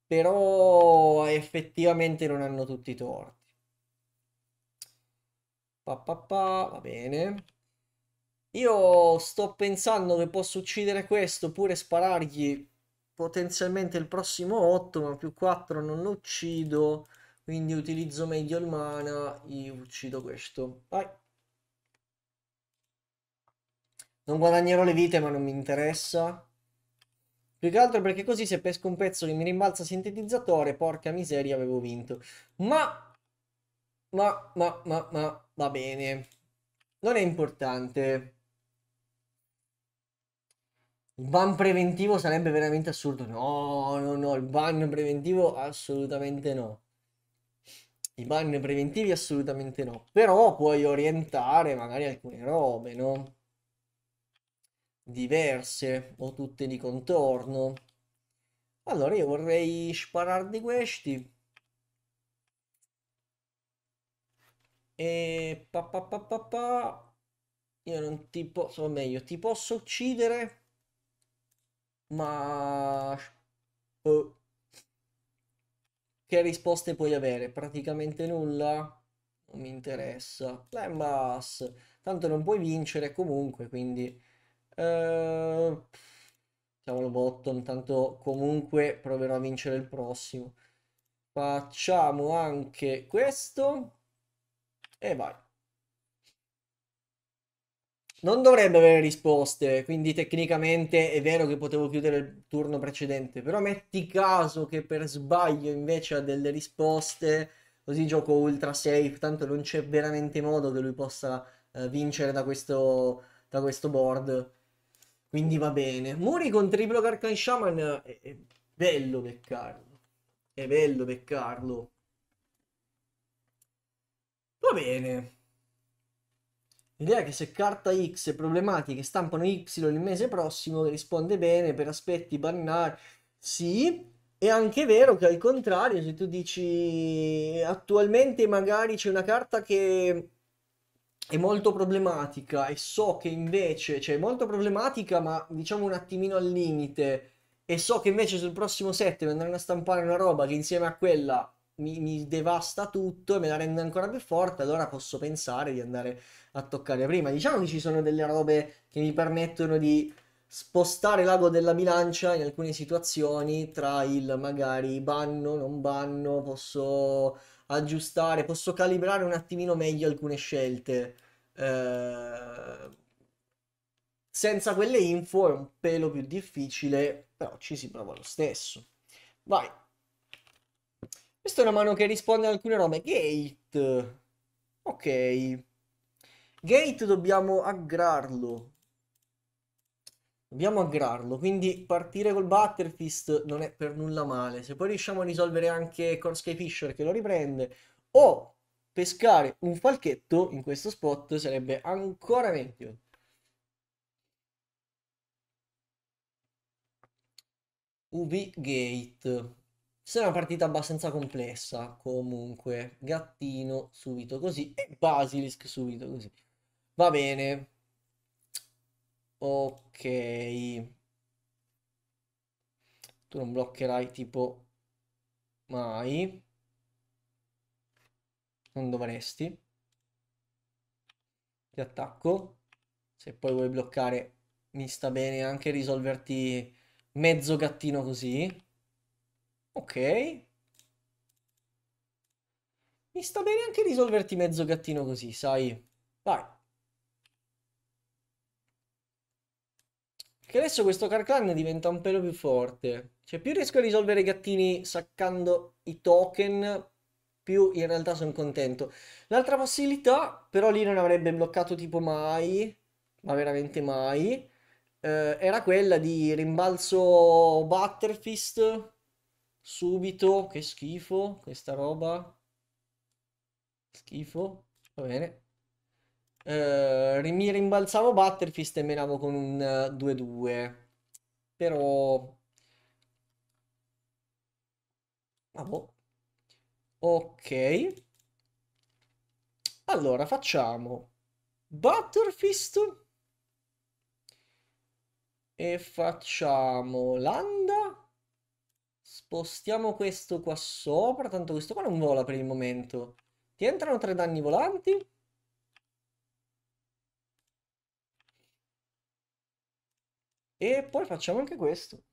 però effettivamente non hanno tutti i torti. Pa, pa, pa, va bene. Io sto pensando che posso uccidere questo oppure sparargli potenzialmente il prossimo 8, ma più 4 non lo uccido, quindi utilizzo meglio il mana, io uccido questo. Vai. Non guadagnerò le vite, ma non mi interessa. Più che altro perché così se pesco un pezzo che mi rimbalza sintetizzatore, porca miseria, avevo vinto. Ma, ma, ma, ma, ma, va bene. Non è importante. Il ban preventivo sarebbe veramente assurdo. No, no, no, il ban preventivo assolutamente no. I ban preventivi assolutamente no. Però puoi orientare magari alcune robe, no? Diverse o tutte di contorno. Allora io vorrei sparare di questi. E pa, pa, pa, pa, pa. Io non ti posso, o meglio, ti posso uccidere ma oh. che risposte puoi avere? Praticamente nulla? Non mi interessa. Lembas, eh, tanto non puoi vincere comunque, quindi... Eh, siamo al bottom, tanto comunque proverò a vincere il prossimo. Facciamo anche questo e vai non dovrebbe avere risposte, quindi tecnicamente è vero che potevo chiudere il turno precedente, però metti caso che per sbaglio invece ha delle risposte, così gioco ultra safe, tanto non c'è veramente modo che lui possa eh, vincere da questo, da questo, board, quindi va bene. Muri con triplo Arcan Shaman è, è bello beccarlo, è bello beccarlo. Va bene. L'idea è che se carta X e problematiche stampano Y il mese prossimo risponde bene per aspetti banali. Sì, è anche vero che al contrario, se tu dici attualmente magari c'è una carta che è molto problematica e so che invece, cioè è molto problematica ma diciamo un attimino al limite e so che invece sul prossimo set mi andranno a stampare una roba che insieme a quella mi, mi, devasta tutto e me la rende ancora più forte, allora posso pensare di andare a toccare prima. Diciamo che ci sono delle robe che mi permettono di spostare l'ago della bilancia in alcune situazioni tra il magari banno, non banno, posso aggiustare, posso calibrare un attimino meglio alcune scelte. Eh, senza quelle info è un pelo più difficile, però ci si prova lo stesso. Vai. Questa è una mano che risponde ad alcune robe. Gate. Ok. Gate dobbiamo aggrarlo. Dobbiamo aggrarlo, quindi partire col Butterfist non è per nulla male. Se poi riusciamo a risolvere anche Corsky Fisher che lo riprende, o pescare un falchetto in questo spot sarebbe ancora meglio. UV Gate. Se è una partita abbastanza complessa, comunque. Gattino subito così e Basilisk subito così. Va bene. Ok. Tu non bloccherai tipo mai. Non dovresti. Ti attacco. Se poi vuoi bloccare mi sta bene anche risolverti mezzo gattino così. Ok. Mi sta bene anche risolverti mezzo gattino così, sai? Vai. Che adesso questo Carclan diventa un pelo più forte. Cioè, più riesco a risolvere i gattini saccando i token, più in realtà sono contento. L'altra possibilità, però lì non avrebbe bloccato tipo mai, ma veramente mai, eh, era quella di rimbalzo Butterfist subito, che schifo, questa roba, schifo, va bene. Eh, mi rimbalzavo Butterfist e menavo con un 2-2, eh, però... Ah, boh. Ok. Allora, facciamo Butterfist e facciamo Landa Spostiamo questo qua sopra, tanto questo qua non vola per il momento. Ti entrano tre danni volanti? E poi facciamo anche questo.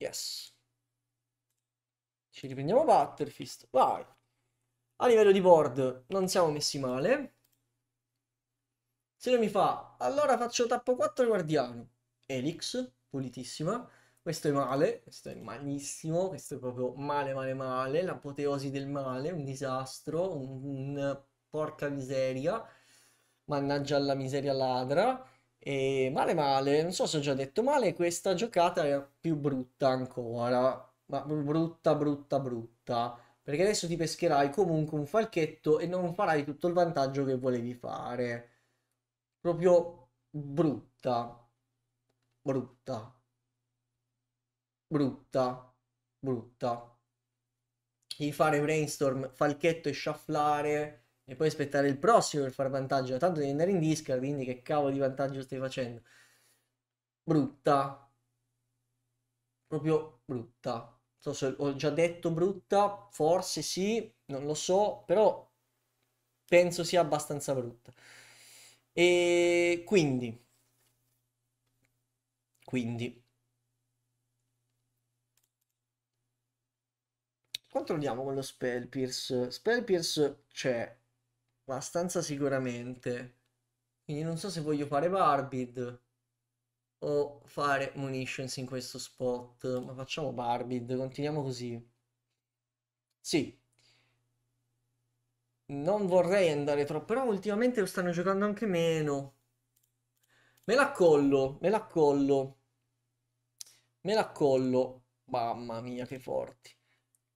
Yes. Ci riprendiamo Butterfist. Vai. A livello di board non siamo messi male. Se non mi fa, allora faccio tappo 4 guardiano. Elix, pulitissima. Questo è male, questo è malissimo, questo è proprio male, male, male, l'apoteosi del male, un disastro, un, un porca miseria, mannaggia alla miseria ladra. E male male, non so se ho già detto male, questa giocata è più brutta ancora, ma brutta, brutta, brutta. Perché adesso ti pescherai comunque un falchetto e non farai tutto il vantaggio che volevi fare. Proprio brutta. Brutta brutta, brutta. Di fare brainstorm, falchetto e shufflare e poi aspettare il prossimo per fare vantaggio. Tanto devi andare in discard, quindi che cavolo di vantaggio stai facendo? Brutta. Proprio brutta. Non so se ho già detto brutta, forse sì, non lo so, però penso sia abbastanza brutta. E quindi... Quindi Controlliamo con lo spell pierce. Spell pierce c'è abbastanza sicuramente. Quindi non so se voglio fare Barbid o fare Munitions in questo spot. Ma facciamo Barbid, continuiamo così. Sì. Non vorrei andare troppo, però ultimamente lo stanno giocando anche meno. Me l'accollo, me l'accollo. Me l'accollo. Mamma mia, che forti.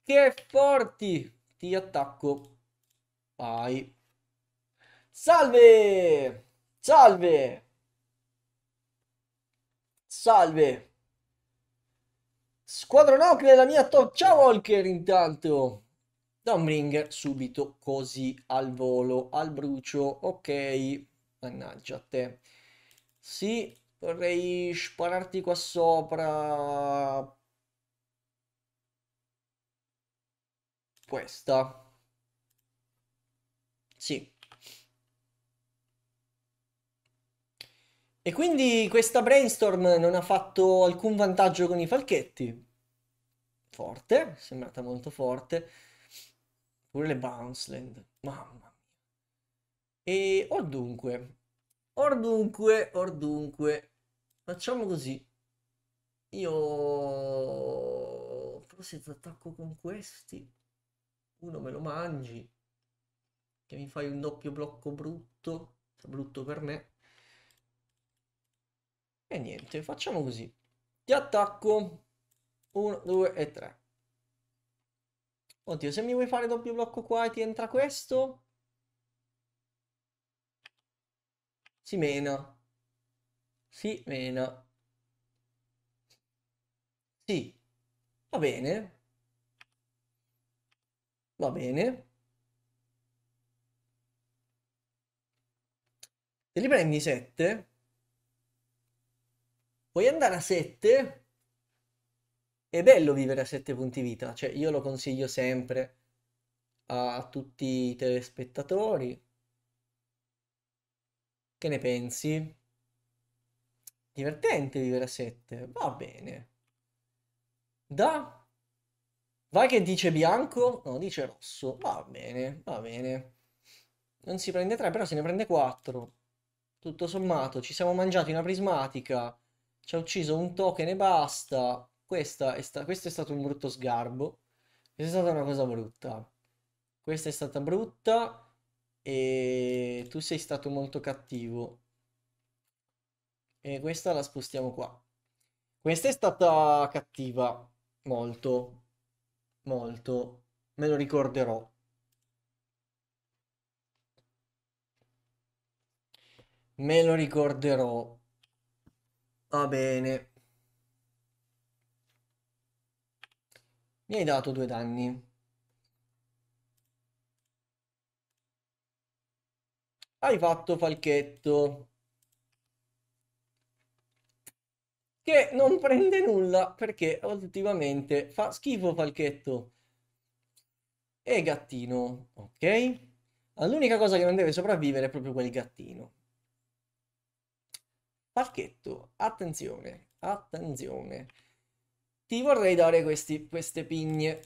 Che forti! Ti attacco. Vai. Salve! Salve! Salve! Squadron Hawk della mia top. Ciao Walker intanto! Downbringer subito così al volo, al brucio. Ok, mannaggia a te. Sì, vorrei spararti qua sopra questa. Sì. E quindi questa brainstorm non ha fatto alcun vantaggio con i falchetti. Forte, sembrata molto forte. Pure le Bounceland, mamma mia. E or dunque, or dunque, or dunque, facciamo così. Io forse ti attacco con questi uno me lo mangi, che mi fai un doppio blocco brutto, cioè brutto per me. E niente, facciamo così. Ti attacco. 1, 2 e 3. Oddio, se mi vuoi fare doppio blocco qua e ti entra questo... Si mena. Si mena. Sì. Va bene. Va bene. Se li prendi 7, puoi andare a 7. È bello vivere a 7 punti vita, cioè io lo consiglio sempre a tutti i telespettatori. Che ne pensi? Divertente vivere a 7, va bene. Da Vai che dice bianco? No, dice rosso. Va bene, va bene. Non si prende 3, però se ne prende 4. Tutto sommato, ci siamo mangiati una prismatica. Ci ha ucciso un token e basta. È questo è stato un brutto sgarbo. Questa è stata una cosa brutta. Questa è stata brutta. E tu sei stato molto cattivo. E questa la spostiamo qua. Questa è stata cattiva. Molto molto, me lo ricorderò. Me lo ricorderò. Va bene. Mi hai dato due danni. Hai fatto falchetto. che non prende nulla perché ultimamente fa schifo Falchetto e gattino, ok? L'unica cosa che non deve sopravvivere è proprio quel gattino. Falchetto, attenzione, attenzione. Ti vorrei dare questi, queste pigne.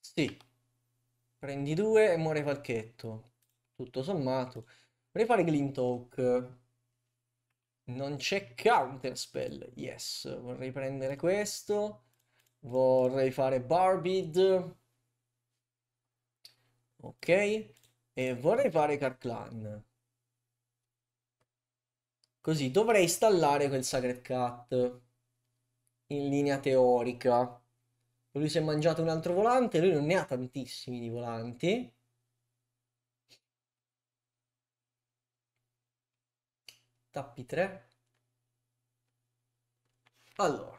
Sì. Prendi due e muore Falchetto. Tutto sommato. Vorrei fare Glim Talk. Non c'è Counter Spell. Yes, vorrei prendere questo. Vorrei fare Barbid. Ok. E vorrei fare Carclan. Così dovrei installare quel Sacred Cat in linea teorica. Lui si è mangiato un altro volante, lui non ne ha tantissimi di volanti. tappi 3. Allora,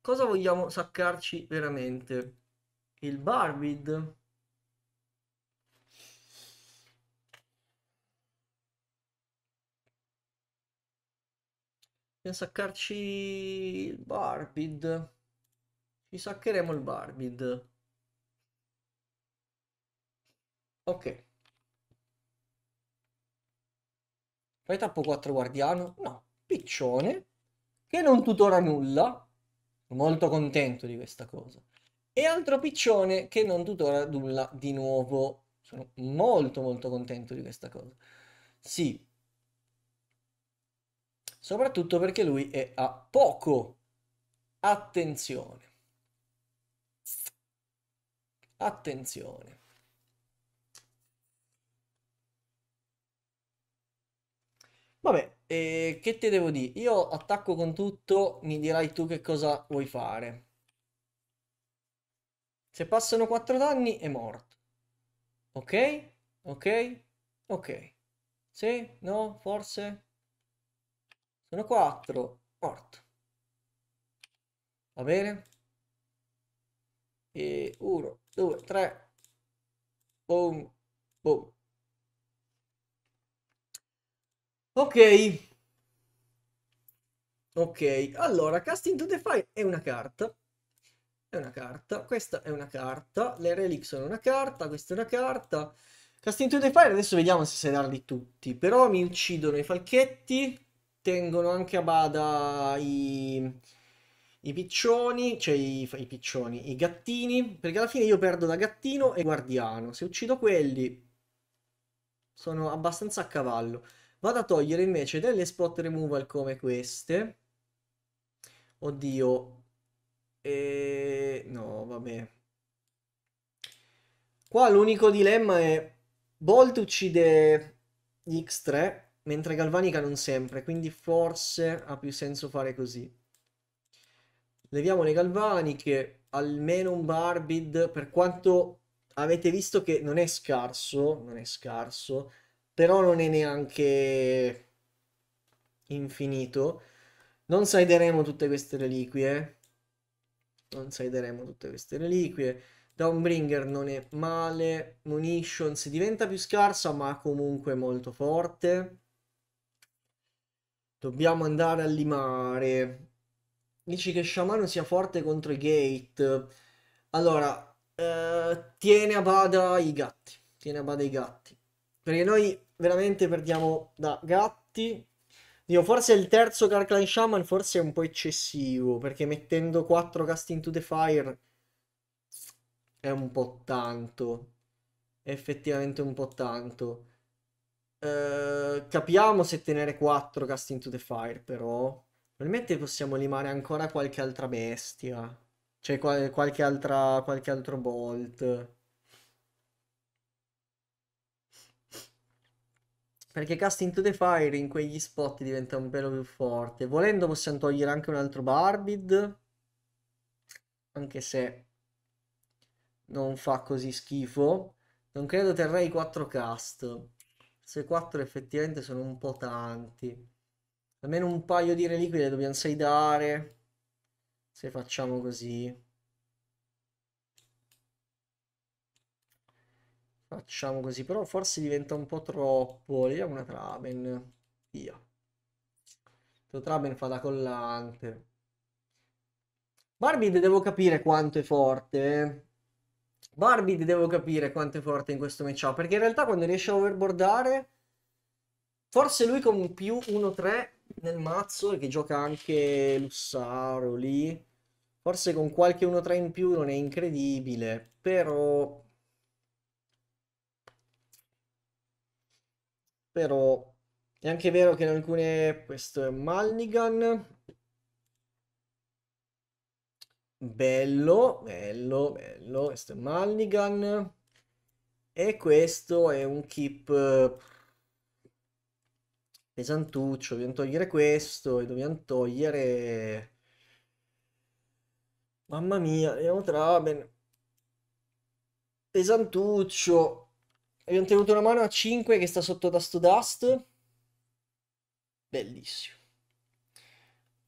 cosa vogliamo saccarci veramente? Il Barbid. Vogliamo saccarci il Barbid. Ci saccheremo il Barbid. Ok. Fai tappo 4 guardiano? No, piccione che non tutora nulla. Molto contento di questa cosa. E altro piccione che non tutora nulla di nuovo. Sono molto molto contento di questa cosa. Sì. Soprattutto perché lui è a poco. Attenzione. Attenzione. Vabbè, eh, che te devo dire? Io attacco con tutto, mi dirai tu che cosa vuoi fare. Se passano quattro danni è morto. Ok? Ok? Ok. Sì? No? Forse? Sono quattro. Morto. Va bene? E uno, due, tre. Boom. Boom. Ok. Ok, allora, Casting to the Fire è una carta. È una carta. Questa è una carta. Le Relic sono una carta. Questa è una carta. Casting to the Fire, adesso vediamo se sai darli tutti. Però mi uccidono i falchetti. Tengono anche a bada i, i piccioni, cioè i, i piccioni, i gattini. Perché alla fine io perdo da gattino e guardiano. Se uccido quelli, sono abbastanza a cavallo. Vado a togliere invece delle spot removal come queste. Oddio. E... No, vabbè. Qua l'unico dilemma è... Bolt uccide gli X3, mentre Galvanica non sempre, quindi forse ha più senso fare così. Leviamo le Galvaniche, almeno un Barbid, per quanto avete visto che non è scarso, non è scarso, però non è neanche infinito. Non saideremo tutte queste reliquie. Non saideremo tutte queste reliquie. Downbringer non è male. Munitions diventa più scarsa, ma comunque molto forte. Dobbiamo andare a limare. Dici che Shamano sia forte contro i Gate. Allora, eh, tiene a bada i gatti. Tiene a bada i gatti. Perché noi veramente perdiamo da gatti. Dio, forse il terzo Carclan Shaman forse è un po' eccessivo, perché mettendo 4 cast into the fire è un po' tanto. È effettivamente un po' tanto. Uh, capiamo se tenere 4 cast into the fire, però. Probabilmente possiamo limare ancora qualche altra bestia. Cioè qual qualche, altra, qualche altro bolt. Perché Casting to the Fire in quegli spot diventa un pelo più forte. Volendo possiamo togliere anche un altro Barbid. Anche se non fa così schifo. Non credo terrei 4 cast. Se 4 effettivamente sono un po' tanti. Almeno un paio di reliquie le dobbiamo sai dare. Se facciamo così. Facciamo così, però forse diventa un po' troppo. Vediamo una Traben. Via. Traben fa da collante. Barbid devo capire quanto è forte. Eh? Barbid devo capire quanto è forte in questo matchup, perché in realtà quando riesce a overboardare, forse lui con più 1-3 nel mazzo, che gioca anche Lussaro lì, forse con qualche 1-3 in più non è incredibile, però però è anche vero che in alcune... questo è Mulligan. Bello, bello, bello, questo è Mulligan. E questo è un keep eh, pesantuccio, dobbiamo togliere questo e dobbiamo togliere... Mamma mia, vediamo tra... Bene. Pesantuccio, Abbiamo tenuto una mano a 5 che sta sotto Dust to Dust. Bellissimo.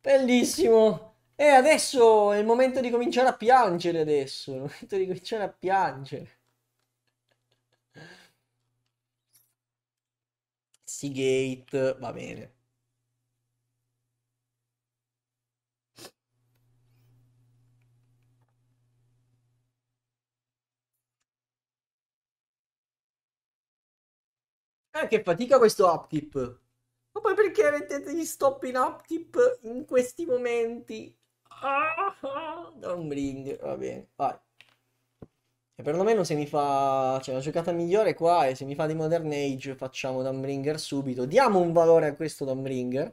Bellissimo. E adesso è il momento di cominciare a piangere adesso. È il momento di cominciare a piangere. Seagate, va bene. Eh, che fatica questo upkeep. Ma poi perché mettete gli stop in upkeep in questi momenti? Ah, ah, bring, va bene, vai. E perlomeno se mi fa... Cioè, la giocata migliore qua e se mi fa di Modern Age facciamo Dumbringer subito. Diamo un valore a questo Dumbringer.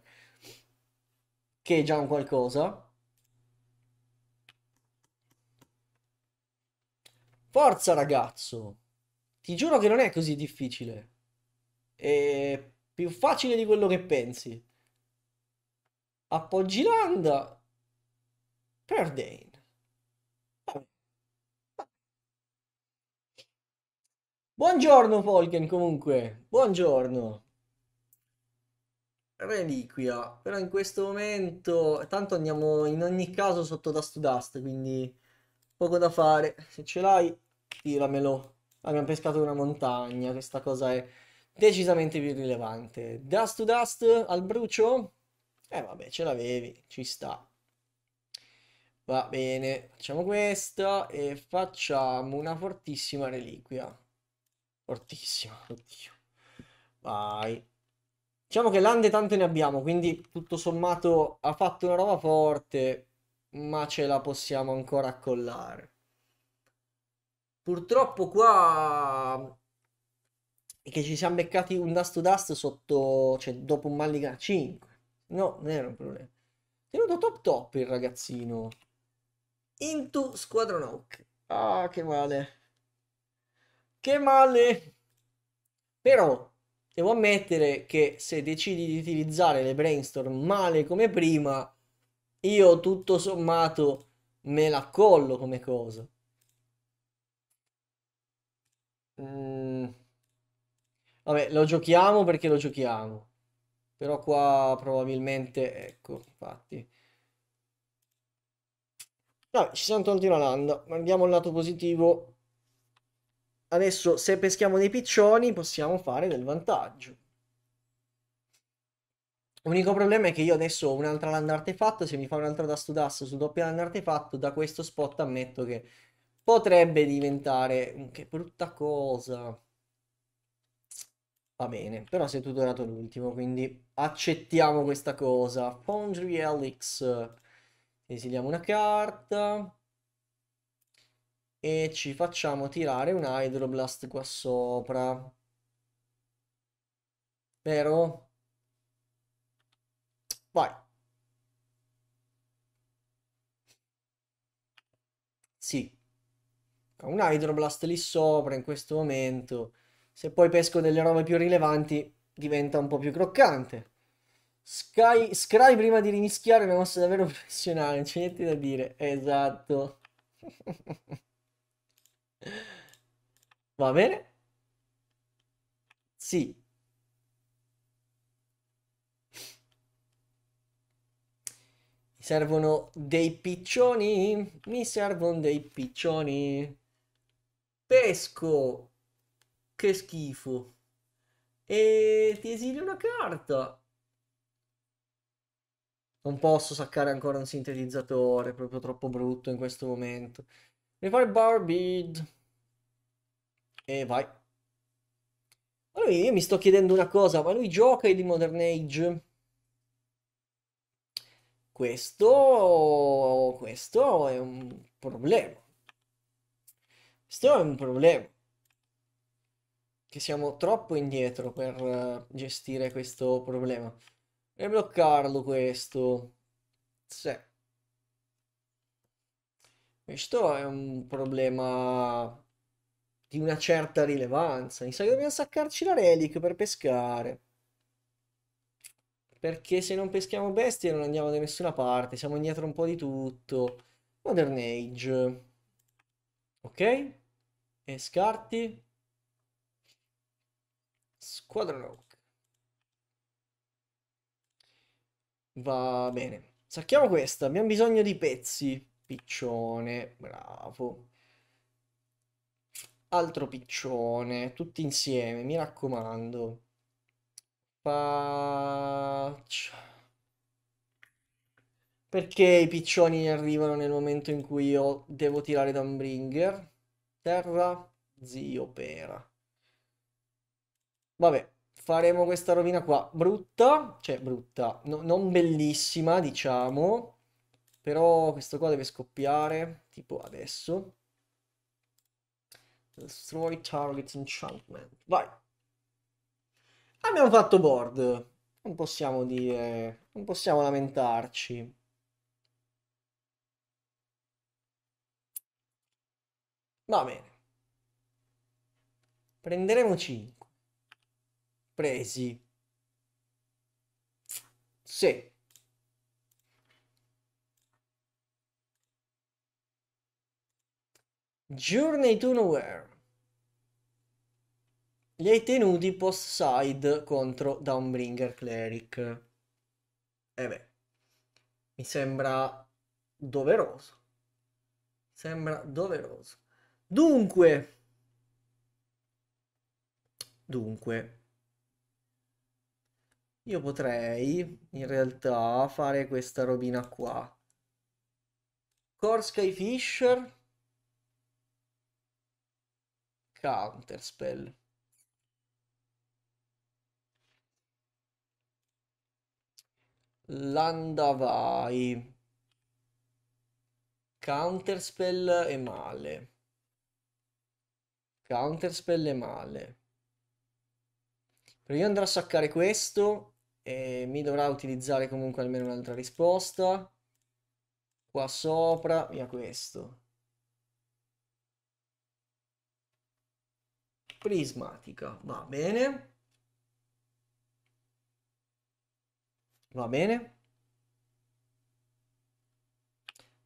Che è già un qualcosa. Forza, ragazzo! Ti giuro che non è così difficile è più facile di quello che pensi. Appoggi Landa, Dane. Buongiorno Polken comunque, buongiorno. Reliquia, però in questo momento, tanto andiamo in ogni caso sotto Dust to Dust, quindi poco da fare. Se ce l'hai, tiramelo. Abbiamo pescato una montagna, questa cosa è decisamente più rilevante. Dust to Dust al brucio? Eh vabbè, ce l'avevi, ci sta. Va bene, facciamo questa e facciamo una fortissima reliquia. Fortissima, oddio. Vai. Diciamo che l'ande tante ne abbiamo, quindi tutto sommato ha fatto una roba forte, ma ce la possiamo ancora accollare. Purtroppo qua e che ci siamo beccati un dust to dust sotto, cioè dopo un Mulligan 5. No, non era un problema. Tenuto top top il ragazzino. Into Squadron Hawk. Ah, che male. Che male. Però devo ammettere che se decidi di utilizzare le brainstorm male come prima, io tutto sommato me la collo come cosa. Mm. Vabbè, lo giochiamo perché lo giochiamo. Però qua probabilmente, ecco, infatti. Vabbè, ci siamo tolti una landa. Andiamo al lato positivo. Adesso, se peschiamo dei piccioni, possiamo fare del vantaggio. L'unico problema è che io adesso ho un'altra landa artefatto, se mi fa un'altra altro dasto su doppia land artefatto, da questo spot ammetto che potrebbe diventare... Che brutta cosa. Va bene, però sei tu donato l'ultimo, quindi accettiamo questa cosa. Foundry Helix, esiliamo una carta e ci facciamo tirare un Hydroblast qua sopra. Vero? Vai. Sì. Un Hydroblast lì sopra in questo momento se poi pesco delle robe più rilevanti, diventa un po' più croccante. Sky, Scry prima di rimischiare è una mossa davvero professionale, c'è niente da dire. Esatto. Va bene? Sì. Mi servono dei piccioni. Mi servono dei piccioni. Pesco che schifo. E ti esili una carta. Non posso saccare ancora un sintetizzatore, proprio troppo brutto in questo momento. Mi fai Barbid. E vai. Ma io mi sto chiedendo una cosa, ma lui gioca di Modern Age? Questo, questo è un problema. Questo è un problema che siamo troppo indietro per eh, gestire questo problema. E bloccarlo questo. Sì. Questo è un problema di una certa rilevanza. Mi sa che dobbiamo saccarci la relic per pescare. Perché se non peschiamo bestie non andiamo da nessuna parte. Siamo indietro un po' di tutto. Modern Age. Ok? E scarti. Squadron Oak. Va bene. Sacchiamo questa. Abbiamo bisogno di pezzi. Piccione, bravo. Altro piccione, tutti insieme, mi raccomando. Faccia. Perché i piccioni arrivano nel momento in cui io devo tirare da un bringer? Terra, zio pera. Vabbè, faremo questa rovina qua. Brutta, cioè brutta, no, non bellissima, diciamo. Però questo qua deve scoppiare, tipo adesso. Destroy target enchantment. Vai. Abbiamo fatto board. Non possiamo dire... Non possiamo lamentarci. Va bene. Prenderemo 5 presi. Sì. Journey to Nowhere. Li hai tenuti post side contro Downbringer Cleric. E eh beh, mi sembra doveroso. Sembra doveroso. Dunque, dunque, io potrei in realtà fare questa robina qua. Core Fisher. Counterspell. Landavai. Counterspell è male. Counterspell è male. Però io andrò a saccare questo e mi dovrà utilizzare comunque almeno un'altra risposta. Qua sopra, via questo. Prismatica, va bene. Va bene.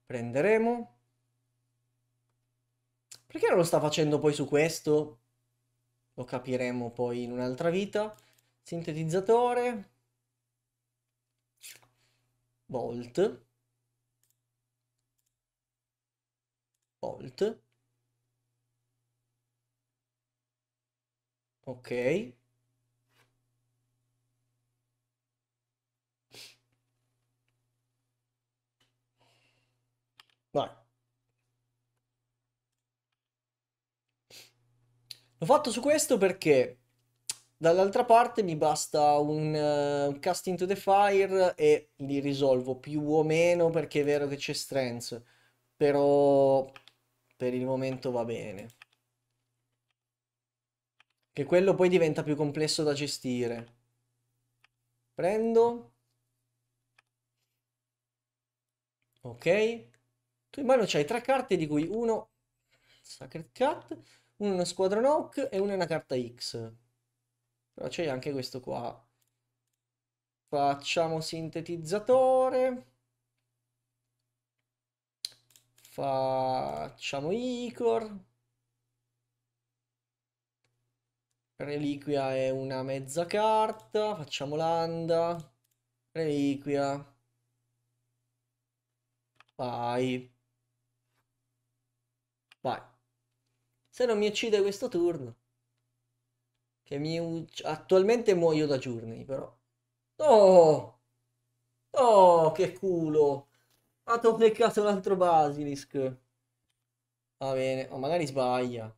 Prenderemo. Perché non lo sta facendo poi su questo? Lo capiremo poi in un'altra vita. Sintetizzatore volt volt ok vai L'ho fatto su questo perché Dall'altra parte mi basta un uh, cast into the fire e li risolvo più o meno perché è vero che c'è strength, però per il momento va bene. Che quello poi diventa più complesso da gestire. Prendo. Ok. Tu in mano c'hai tre carte di cui uno Sacred Cat, uno è una Squadron Hawk e una è una carta X. Però c'è anche questo qua. Facciamo sintetizzatore. Facciamo Icor. Reliquia è una mezza carta. Facciamo Landa. Reliquia. Vai. Vai. Se non mi uccide questo turno che mi uc- cioè, attualmente muoio da giorni, però. No! Oh! No, oh, che culo! Ha toccato un altro basilisk. Va bene, o oh, magari sbaglia.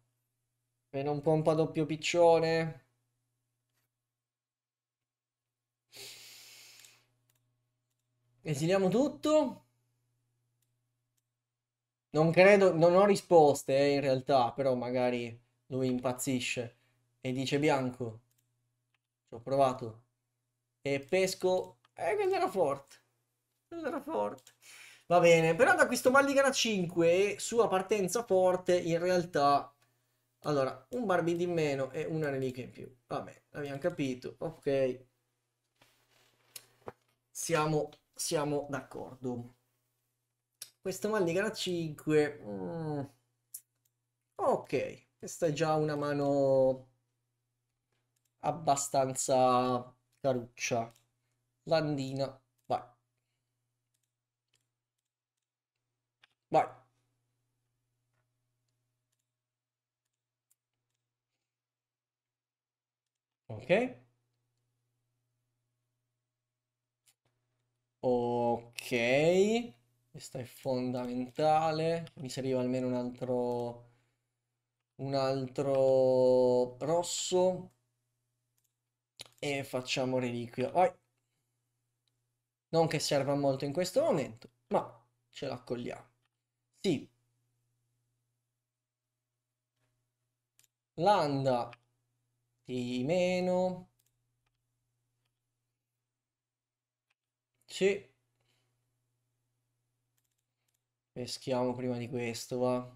Per non pompa doppio piccione. Esiliamo tutto. Non credo, non ho risposte eh, in realtà, però magari lui impazzisce e dice bianco. Ci ho provato. E pesco. Eh, quello era forte. Quello era forte. Va bene, però da questo Balligan a 5, sua partenza forte, in realtà... Allora, un Barbid di meno e una reliquia in più. Vabbè, abbiamo capito. Ok. Siamo, siamo d'accordo. Questo Malligan a 5... Mm. Ok, questa è già una mano abbastanza caruccia. Landina, vai. Vai. Ok. Ok. Questa è fondamentale. Mi serviva almeno un altro... Un altro rosso e facciamo reliquia. Vai. Non che serva molto in questo momento, ma ce l'accogliamo. Sì. Landa di meno. Sì. Peschiamo prima di questo, va.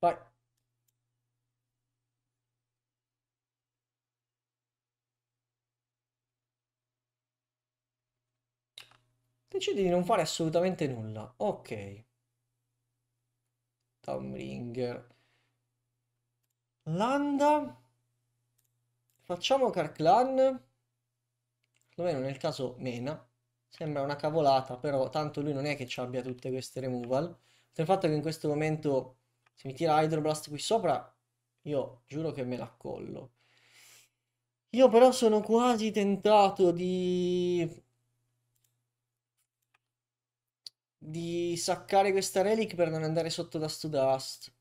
Vai. Decidi di non fare assolutamente nulla. Ok. Tomringer. Landa. Facciamo Carclan. Secondo me non caso Mena. Sembra una cavolata, però tanto lui non è che ci abbia tutte queste removal. Per il fatto che in questo momento se mi tira Hydroblast qui sopra, io giuro che me la collo. Io però sono quasi tentato di di saccare questa relic per non andare sotto Dust to Dust.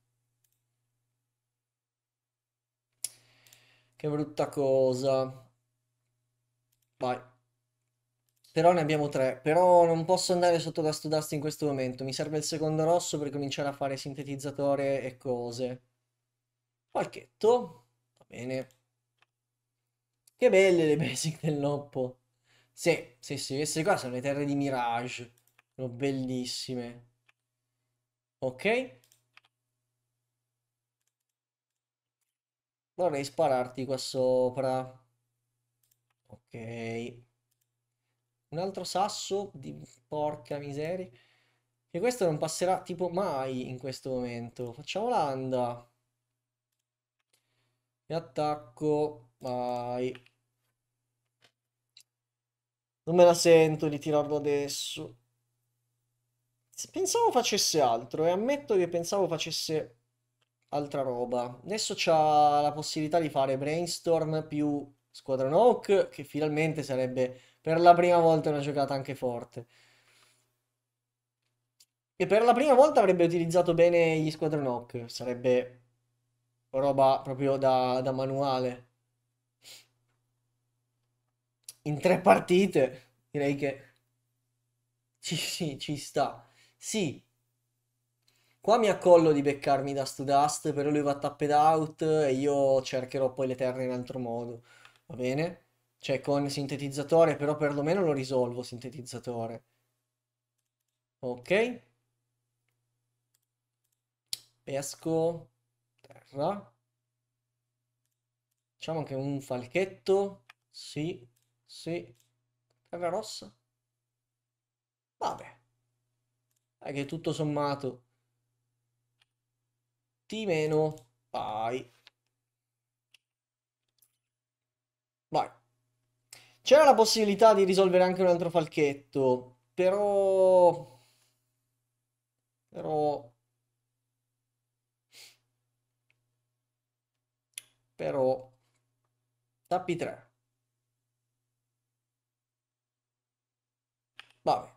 Che brutta cosa. Vai. Però ne abbiamo tre. Però non posso andare sotto Dust to Dust in questo momento. Mi serve il secondo rosso per cominciare a fare sintetizzatore e cose. Qualchetto. Va bene. Che belle le basic del Noppo. Sì, sì, sì. Queste qua sono le terre di Mirage. Sono bellissime. Ok. Vorrei spararti qua sopra. Ok. Un altro sasso di porca miseria. E questo non passerà tipo mai in questo momento. Facciamo l'anda. E attacco. Vai. Non me la sento di tirarlo adesso. Pensavo facesse altro e ammetto che pensavo facesse altra roba. Adesso c'ha la possibilità di fare brainstorm più squadron hawk, che finalmente sarebbe per la prima volta una giocata anche forte. E per la prima volta avrebbe utilizzato bene gli squadron hawk, sarebbe roba proprio da, da manuale. In tre partite direi che ci, ci, ci sta. Sì. Qua mi accollo di beccarmi Dust to Dust, però lui va tapped out e io cercherò poi le terre in altro modo. Va bene? Cioè con sintetizzatore, però perlomeno lo risolvo sintetizzatore. Ok. Pesco. Terra. Facciamo anche un falchetto. Sì, sì. Terra rossa. Vabbè che tutto sommato t meno pi. Vai. C'era la possibilità di risolvere anche un altro falchetto, però... Però... Però... Tappi 3. Vabbè.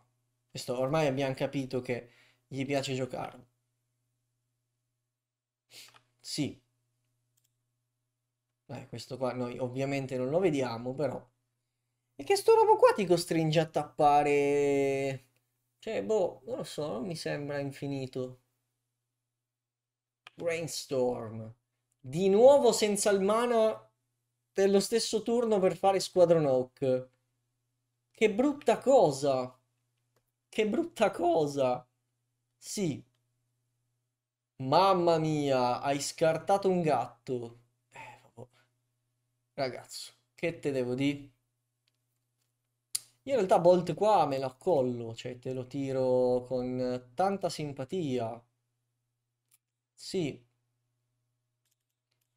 Questo ormai abbiamo capito che gli piace giocare. Sì. Eh, questo qua noi ovviamente non lo vediamo, però. E che sto robo qua ti costringe a tappare... Cioè, boh, non lo so, non mi sembra infinito. Brainstorm. Di nuovo senza il mana dello stesso turno per fare Squadron Hawk. Che brutta cosa! Che brutta cosa! Sì. Mamma mia, hai scartato un gatto. Eh, Ragazzo, che te devo dire? Io in realtà a volte qua me lo accollo, cioè te lo tiro con tanta simpatia. Sì.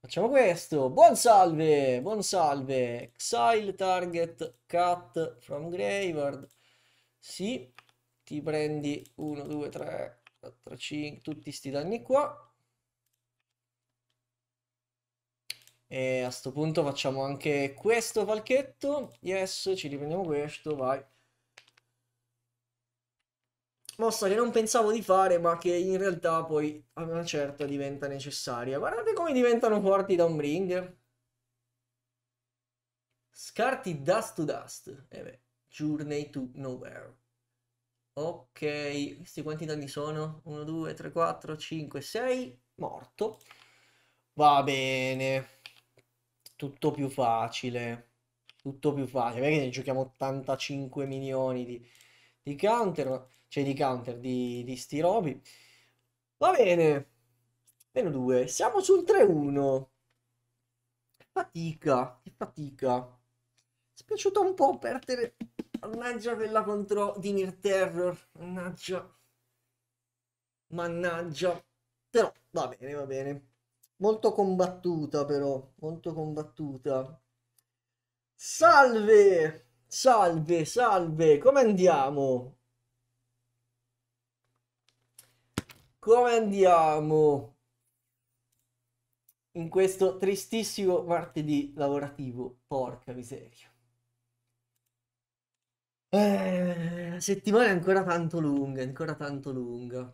Facciamo questo. Buon salve, buon salve. Exile target cut from graveyard. Sì ti prendi 1, 2, 3, 4, 5, tutti sti danni qua. E a sto punto facciamo anche questo palchetto. Yes, ci riprendiamo questo, vai. Mossa che non pensavo di fare, ma che in realtà poi a una certa diventa necessaria. Guardate come diventano forti da un ring. Scarti dust to dust. E eh beh, journey to nowhere. Ok, questi quanti danni sono? 1, 2, 3, 4, 5, 6. Morto. Va bene. Tutto più facile. Tutto più facile. Perché ne giochiamo 85 milioni di, di counter. Cioè di counter, di, di sti robi. Va bene. Meno 2. Siamo sul 3-1. Fatica. Che fatica. Mi è piaciuta un po' perdere Mannaggia quella contro Dimir Terror. Mannaggia. Mannaggia. Però va bene, va bene. Molto combattuta però, molto combattuta. Salve! Salve, salve, come andiamo? Come andiamo? In questo tristissimo martedì lavorativo, porca miseria. Eh, la settimana è ancora tanto lunga, ancora tanto lunga.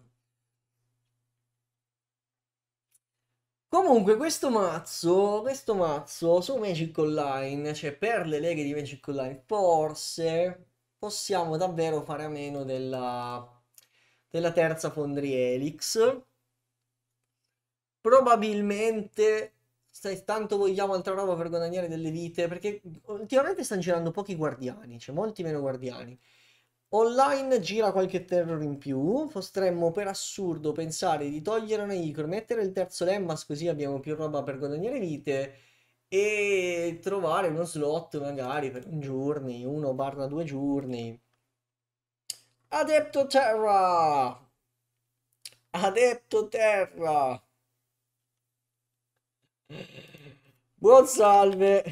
Comunque, questo mazzo, questo mazzo su Magic Online, cioè per le leghe di Magic Online, forse possiamo davvero fare a meno della, della terza Fondri Helix. Probabilmente se tanto vogliamo altra roba per guadagnare delle vite, perché ultimamente stanno girando pochi guardiani, c'è cioè molti meno guardiani. Online gira qualche terror in più, potremmo per assurdo pensare di togliere una Icor, mettere il terzo Lemmas così abbiamo più roba per guadagnare vite e trovare uno slot magari per un giorno, uno barra due giorni. Adepto Terra! Adepto Terra! Buon salve.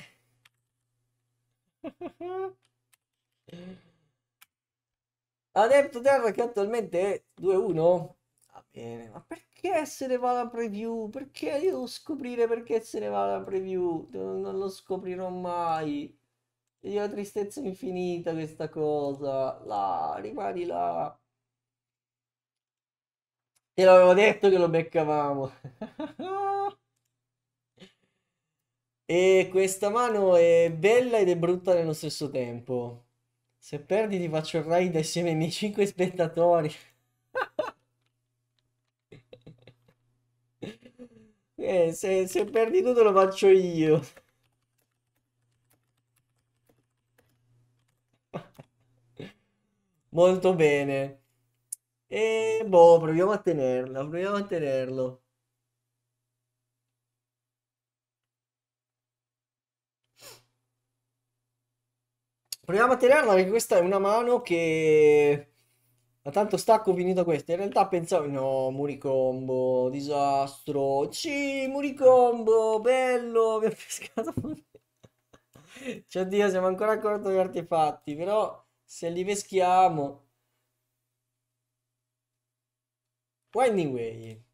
Adepto Terra che attualmente è 2-1. Va bene, ma perché se ne va la preview? Perché io devo scoprire perché se ne va la preview? Non lo scoprirò mai. È una tristezza infinita questa cosa. Là, rimani là. Te l'avevo detto che lo beccavamo. E questa mano è bella ed è brutta nello stesso tempo. Se perdi ti faccio il raid assieme ai miei 5 spettatori. eh, se, se perdi tu te lo faccio io. Molto bene. E boh, proviamo a tenerla, proviamo a tenerlo. Proviamo a tenerla perché questa è una mano che... Ma tanto stacco finito questa. In realtà pensavo... No, Muricombo, disastro. Sì, Muricombo, bello, mi ha pescato. cioè, Dio, siamo ancora a corto di artefatti, però se li peschiamo... Winding Way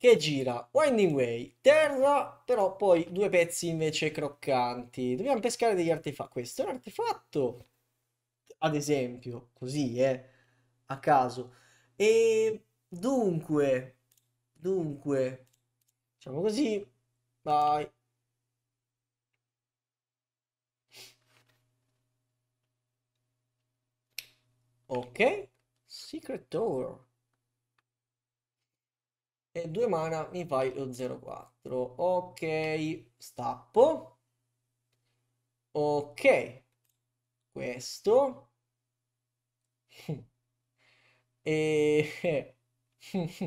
che gira Winding Way, terra, però poi due pezzi invece croccanti. Dobbiamo pescare degli artefatti. Questo è un artefatto, ad esempio, così, eh, a caso. E dunque, dunque, diciamo così, vai. Ok, Secret Door e 2 mana mi fai lo 0-4. Ok, stappo. Ok, questo. e...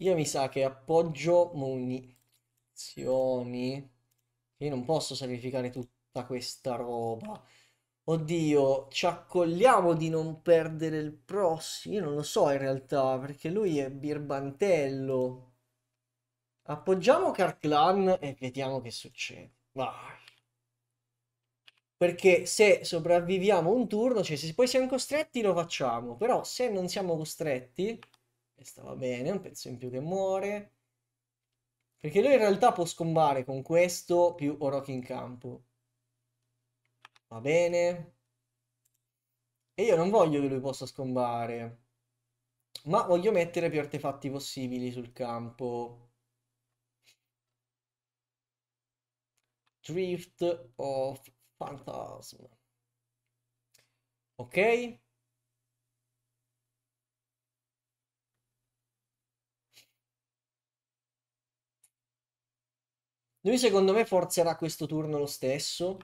Io mi sa che appoggio munizioni. Io non posso sacrificare tutta questa roba. Oddio, ci accogliamo di non perdere il prossimo. Io non lo so in realtà, perché lui è birbantello. Appoggiamo Carclan e vediamo che succede. Vai. Perché se sopravviviamo un turno, cioè se poi siamo costretti lo facciamo, però se non siamo costretti, questa va bene, un pezzo in più che muore. Perché lui in realtà può scombare con questo più Orochi in campo. Va bene. E io non voglio che lui possa scombare. Ma voglio mettere più artefatti possibili sul campo. Drift of Phantasm. Ok? Lui secondo me forzerà questo turno lo stesso.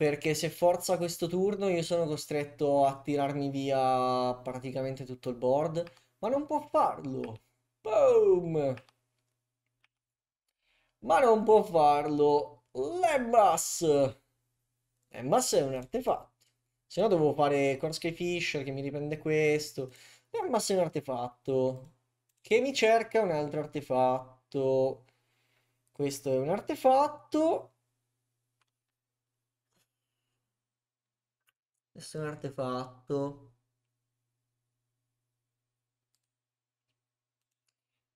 Perché se forza questo turno io sono costretto a tirarmi via praticamente tutto il board. Ma non può farlo. Boom! Ma non può farlo. Lebas! Lebas è un artefatto. Se no devo fare Korsky Fisher che mi riprende questo. Lebas è un artefatto. Che mi cerca un altro artefatto. Questo è un artefatto. questo è un artefatto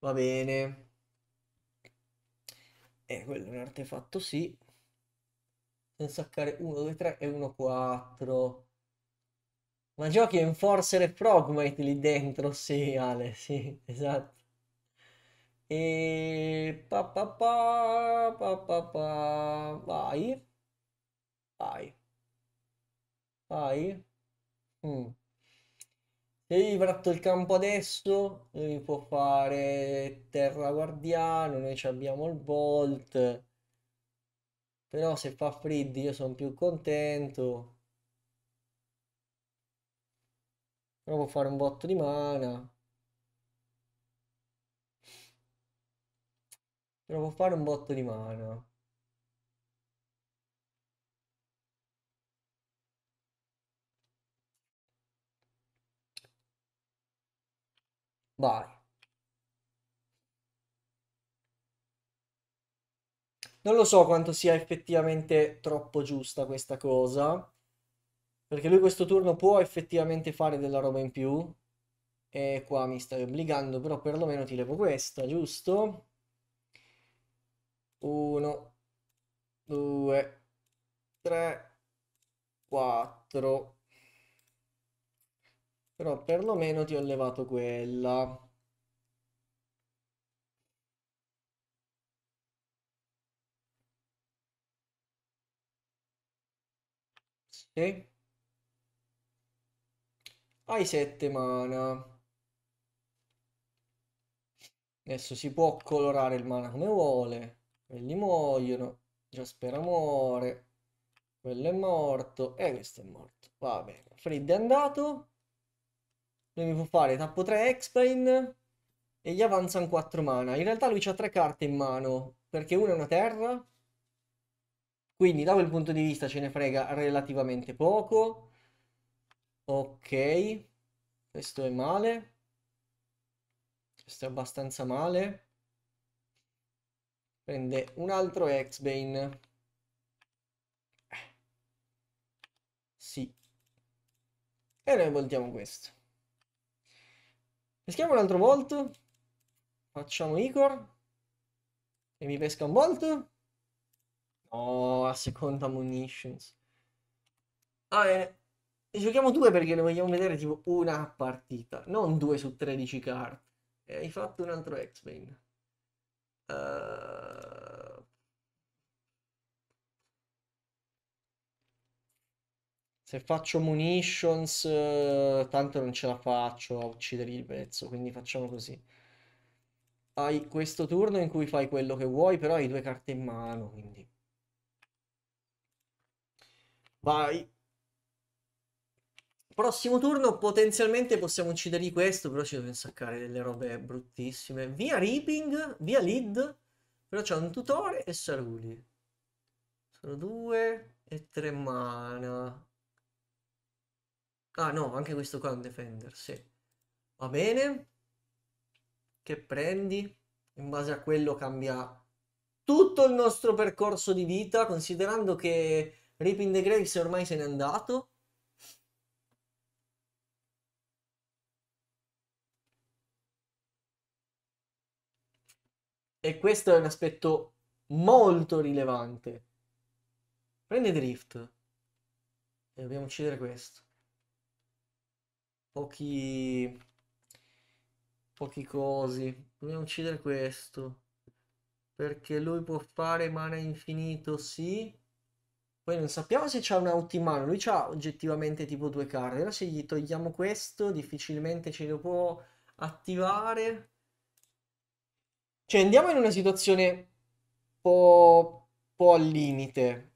va bene e eh, quello è un artefatto sì senza saccare 1 2 3 e 1 4 ma giochi Enforcer e Frogmate lì dentro, sì Ale, sì, esatto. E... Pa, pa, pa, pa, pa, pa. Vai. Vai. Fai. Mm. Se Ivrat il campo adesso, lui può fare terra guardiano, noi ci abbiamo il Bolt. Però se fa Friddi io sono più contento. Però può fare un botto di mana. Però può fare un botto di mana. Vai. Non lo so quanto sia effettivamente troppo giusta questa cosa. Perché lui questo turno può effettivamente fare della roba in più. E qua mi stai obbligando, però perlomeno ti levo questa, giusto? Uno, due, tre, quattro, però perlomeno ti ho levato quella. Sì. Hai sette mana. Adesso si può colorare il mana come vuole. Quelli muoiono. Giaspera muore. Quello è morto. E questo è morto. Va bene. Frid è andato. Lui mi può fare tappo 3 Explain e gli avanzano 4 mana. In realtà lui ha 3 carte in mano, perché una è una terra, quindi da quel punto di vista ce ne frega relativamente poco. Ok, questo è male. Questo è abbastanza male. Prende un altro Exbane. Sì. E noi voltiamo questo. Peschiamo un altro Volt. Facciamo Icor. E mi pesca un Volt. Oh, a seconda munitions. Va ah, bene. E giochiamo due perché ne vogliamo vedere tipo una partita, non due su 13 carte. E hai fatto un altro X-Men. Uh... Se faccio munitions, eh, tanto non ce la faccio a uccidere il pezzo, quindi facciamo così. Hai questo turno in cui fai quello che vuoi, però hai due carte in mano, quindi... Vai. Prossimo turno potenzialmente possiamo uccidere questo, però ci dobbiamo insaccare delle robe bruttissime. Via Reaping, via Lead, però c'è un tutore e Saruli. Sono due e tre mana. Ah no, anche questo qua è un defender, sì. Va bene. Che prendi? In base a quello cambia tutto il nostro percorso di vita, considerando che Rip the Graves ormai se n'è andato. E questo è un aspetto molto rilevante. Prende Drift. E dobbiamo uccidere questo pochi pochi cosi dobbiamo uccidere questo perché lui può fare mana infinito sì poi non sappiamo se c'ha un out in mano lui c'ha oggettivamente tipo due carte però se gli togliamo questo difficilmente ce lo può attivare cioè andiamo in una situazione un po', po al limite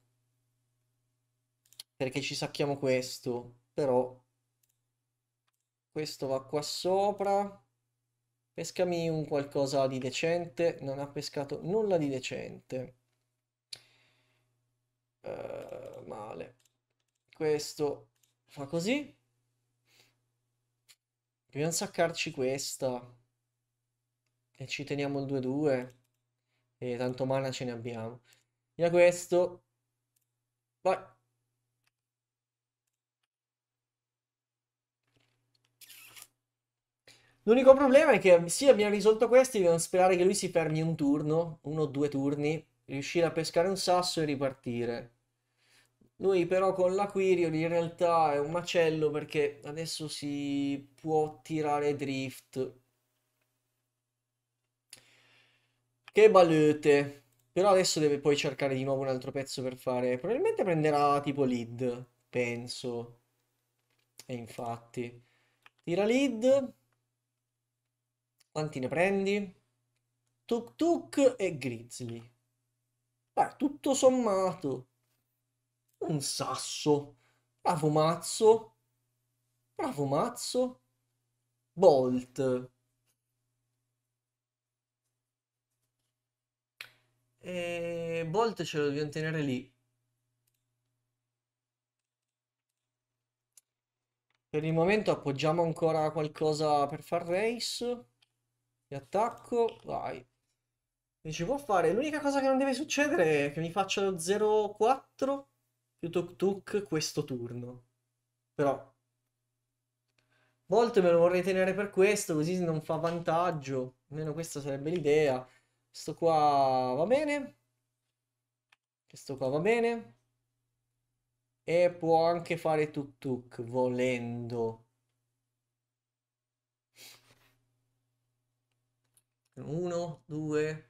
perché ci sacchiamo questo però questo va qua sopra. Pescami un qualcosa di decente. Non ha pescato nulla di decente. Uh, male. Questo fa così. Dobbiamo saccarci questa. E ci teniamo il 2-2. E tanto mana ce ne abbiamo. Via questo. Vai. L'unico problema è che sì, abbiamo risolto questi, dobbiamo sperare che lui si fermi un turno, uno o due turni, riuscire a pescare un sasso e ripartire. Lui però con l'Aquirion in realtà è un macello perché adesso si può tirare drift. Che balete. Però adesso deve poi cercare di nuovo un altro pezzo per fare... Probabilmente prenderà tipo lead, penso. E infatti... Tira lead. Quanti ne prendi? Tuk Tuk e Grizzly. Beh, tutto sommato. Un sasso. Bravo mazzo. Bravo mazzo. Bolt. E Bolt ce lo dobbiamo tenere lì. Per il momento appoggiamo ancora qualcosa per far race. E attacco, vai. Mi ci può fare. L'unica cosa che non deve succedere è che mi faccia lo 0-4 più tuk tuk questo turno. Però. Volte me lo vorrei tenere per questo, così non fa vantaggio. Almeno questa sarebbe l'idea. Questo qua va bene. Questo qua va bene. E può anche fare tuk tuk volendo. 1, 2,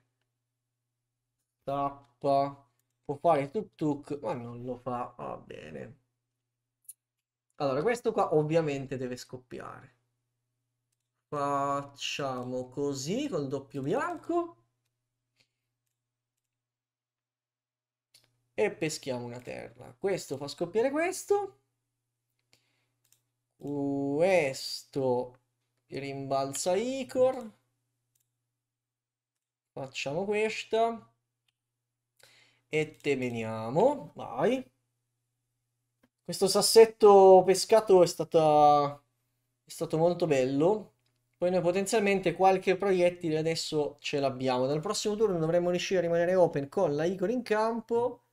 tappa, può fare tuk tuk, ma non lo fa, va bene. Allora, questo qua ovviamente deve scoppiare. Facciamo così col doppio bianco. E peschiamo una terra. Questo fa scoppiare questo. Questo rimbalza Icor facciamo questa e teniamo. vai questo sassetto pescato è, stata... è stato molto bello poi noi potenzialmente qualche proiettile adesso ce l'abbiamo dal prossimo turno dovremmo riuscire a rimanere open con la Icon in campo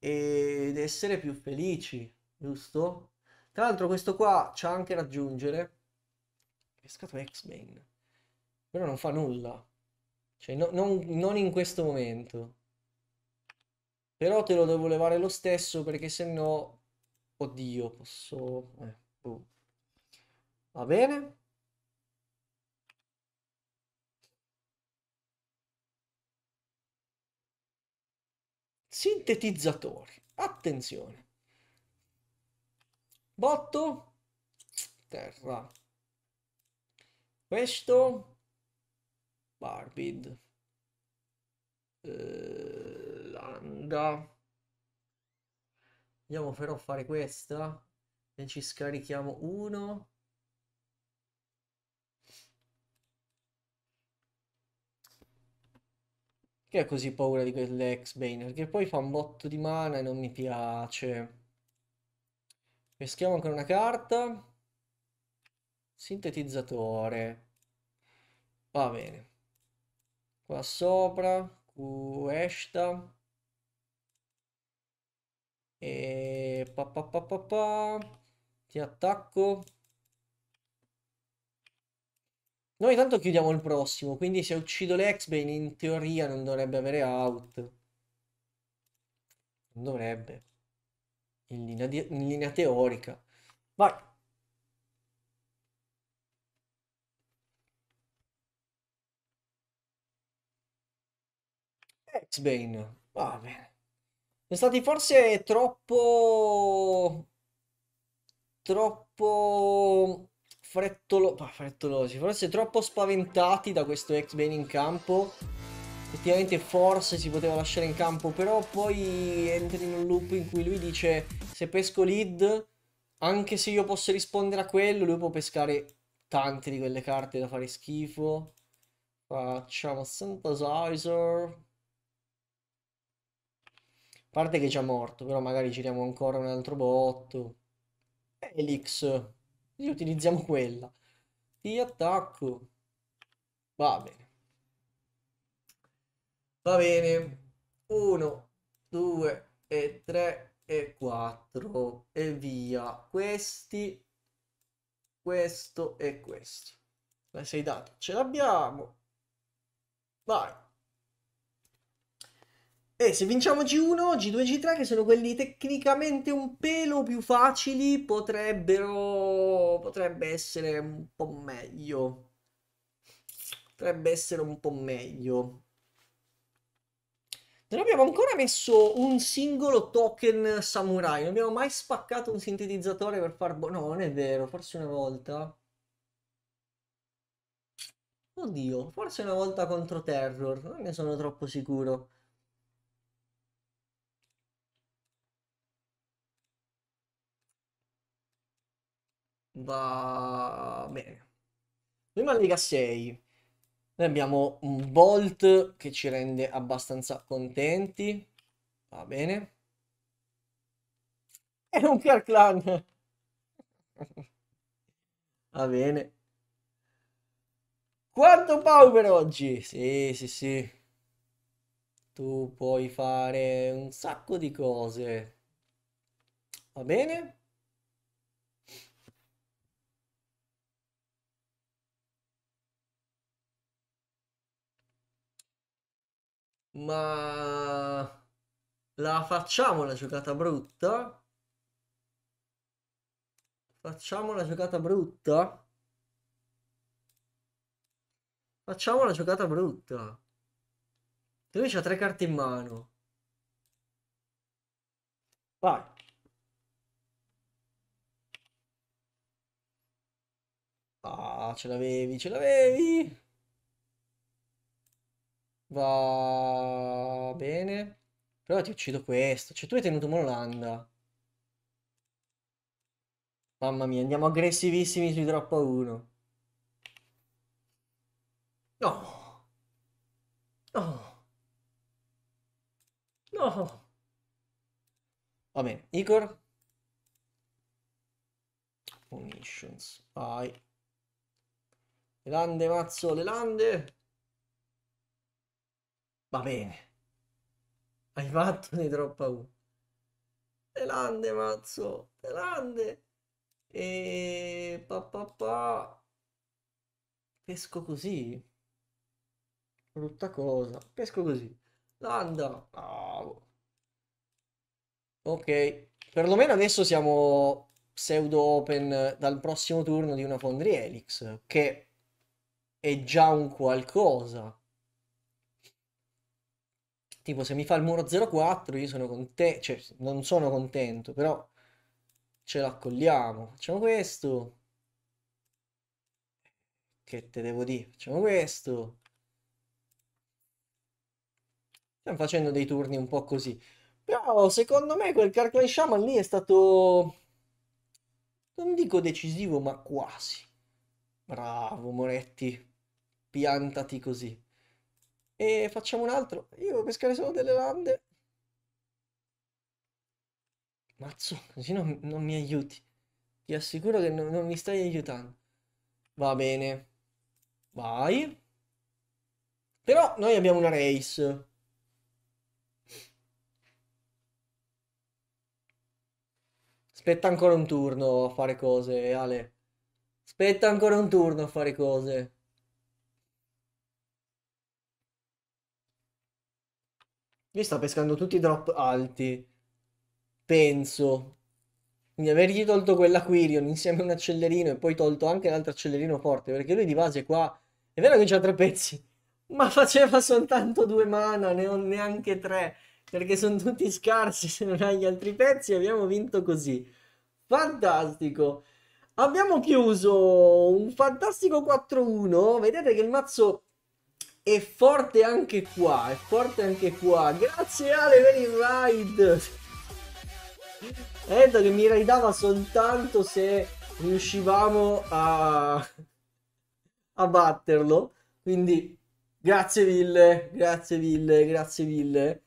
ed essere più felici giusto? tra l'altro questo qua c'ha anche raggiungere pescato X-Men però non fa nulla cioè, no- non, non in questo momento. Però te lo devo levare lo stesso perché se no... Oddio, posso... Eh, boh. Va bene. Sintetizzatore. Attenzione. Botto. Terra. Questo Barbid, eh, Landa. Andiamo però a fare questa e ci scarichiamo uno. Che ha così paura di quelle X-Baner? Che poi fa un botto di mana e non mi piace. Peschiamo ancora una carta. Sintetizzatore. Va bene qua sopra questa e pa, pa, pa, pa, pa. ti attacco noi intanto chiudiamo il prossimo quindi se uccido l'Exbane in teoria non dovrebbe avere out non dovrebbe in linea, in linea teorica vai x va bene. Sono stati forse troppo... troppo... Frettolo... Ah, frettolosi, forse troppo spaventati da questo X-Bane in campo. Effettivamente forse si poteva lasciare in campo, però poi entri in un loop in cui lui dice se pesco lead, anche se io posso rispondere a quello, lui può pescare tante di quelle carte da fare schifo. Facciamo Synthesizer parte che ci ha morto, però magari giriamo ancora un altro botto. Elix. Quindi utilizziamo quella. Ti attacco. Va bene. Va bene. Uno, due e 3 e quattro. e via. Questi, questo e questo. La sei data. Ce l'abbiamo. Vai. E eh, se vinciamo G1, G2 G3, che sono quelli tecnicamente un pelo più facili, potrebbero... potrebbe essere un po' meglio. Potrebbe essere un po' meglio. Non abbiamo ancora messo un singolo token samurai, non abbiamo mai spaccato un sintetizzatore per far... no, non è vero, forse una volta. Oddio, forse una volta contro Terror, non ne sono troppo sicuro. va bene. Prima Lega 6. Noi abbiamo un Bolt che ci rende abbastanza contenti. Va bene. È un Pier Clan. Va bene. Quarto power oggi. Sì, sì, sì. Tu puoi fare un sacco di cose. Va bene. Ma la facciamo la giocata brutta? Facciamo la giocata brutta? Facciamo la giocata brutta. Lui c'ha tre carte in mano. Vai. Ah, ce l'avevi, ce l'avevi. Va bene. Però ti uccido questo. Cioè, tu hai tenuto Mollanda. Mamma mia, andiamo aggressivissimi sui drop a 1. No. No. No. Va bene, Igor. Munitions. Vai. Le lande, mazzo, le lande. Va bene. Hai fatto di troppa U. Telande, mazzo. Telande. E... Pa, pa, pa. Pesco così. Brutta cosa. Pesco così. Landa. Bravo. Ok. Perlomeno adesso siamo pseudo open dal prossimo turno di una Fondri Helix, che è già un qualcosa. Tipo, se mi fa il muro 04 io sono contento, cioè, non sono contento, però ce l'accogliamo. Facciamo questo. Che te devo dire? Facciamo questo. Stiamo facendo dei turni un po' così. Però, secondo me, quel Carclan Shaman lì è stato... Non dico decisivo, ma quasi. Bravo, Moretti. Piantati così. E facciamo un altro. Io devo pescare solo delle lande. Mazzo, così non, non, mi aiuti. Ti assicuro che non, non mi stai aiutando. Va bene. Vai. Però noi abbiamo una race. Aspetta ancora un turno a fare cose, Ale. Aspetta ancora un turno a fare cose. Lui sta pescando tutti i drop alti. Penso. Quindi avergli tolto quell'Aquirion insieme a un accellerino e poi tolto anche l'altro accellerino forte, perché lui di base qua... È vero che c'ha tre pezzi, ma faceva soltanto due mana, ne ho neanche tre, perché sono tutti scarsi se non hai gli altri pezzi abbiamo vinto così. Fantastico! Abbiamo chiuso un fantastico 4-1, vedete che il mazzo è forte anche qua, è forte anche qua. Grazie Ale per il raid! Ed che mi raidava soltanto se riuscivamo a... a batterlo. Quindi grazie mille, grazie mille, grazie mille.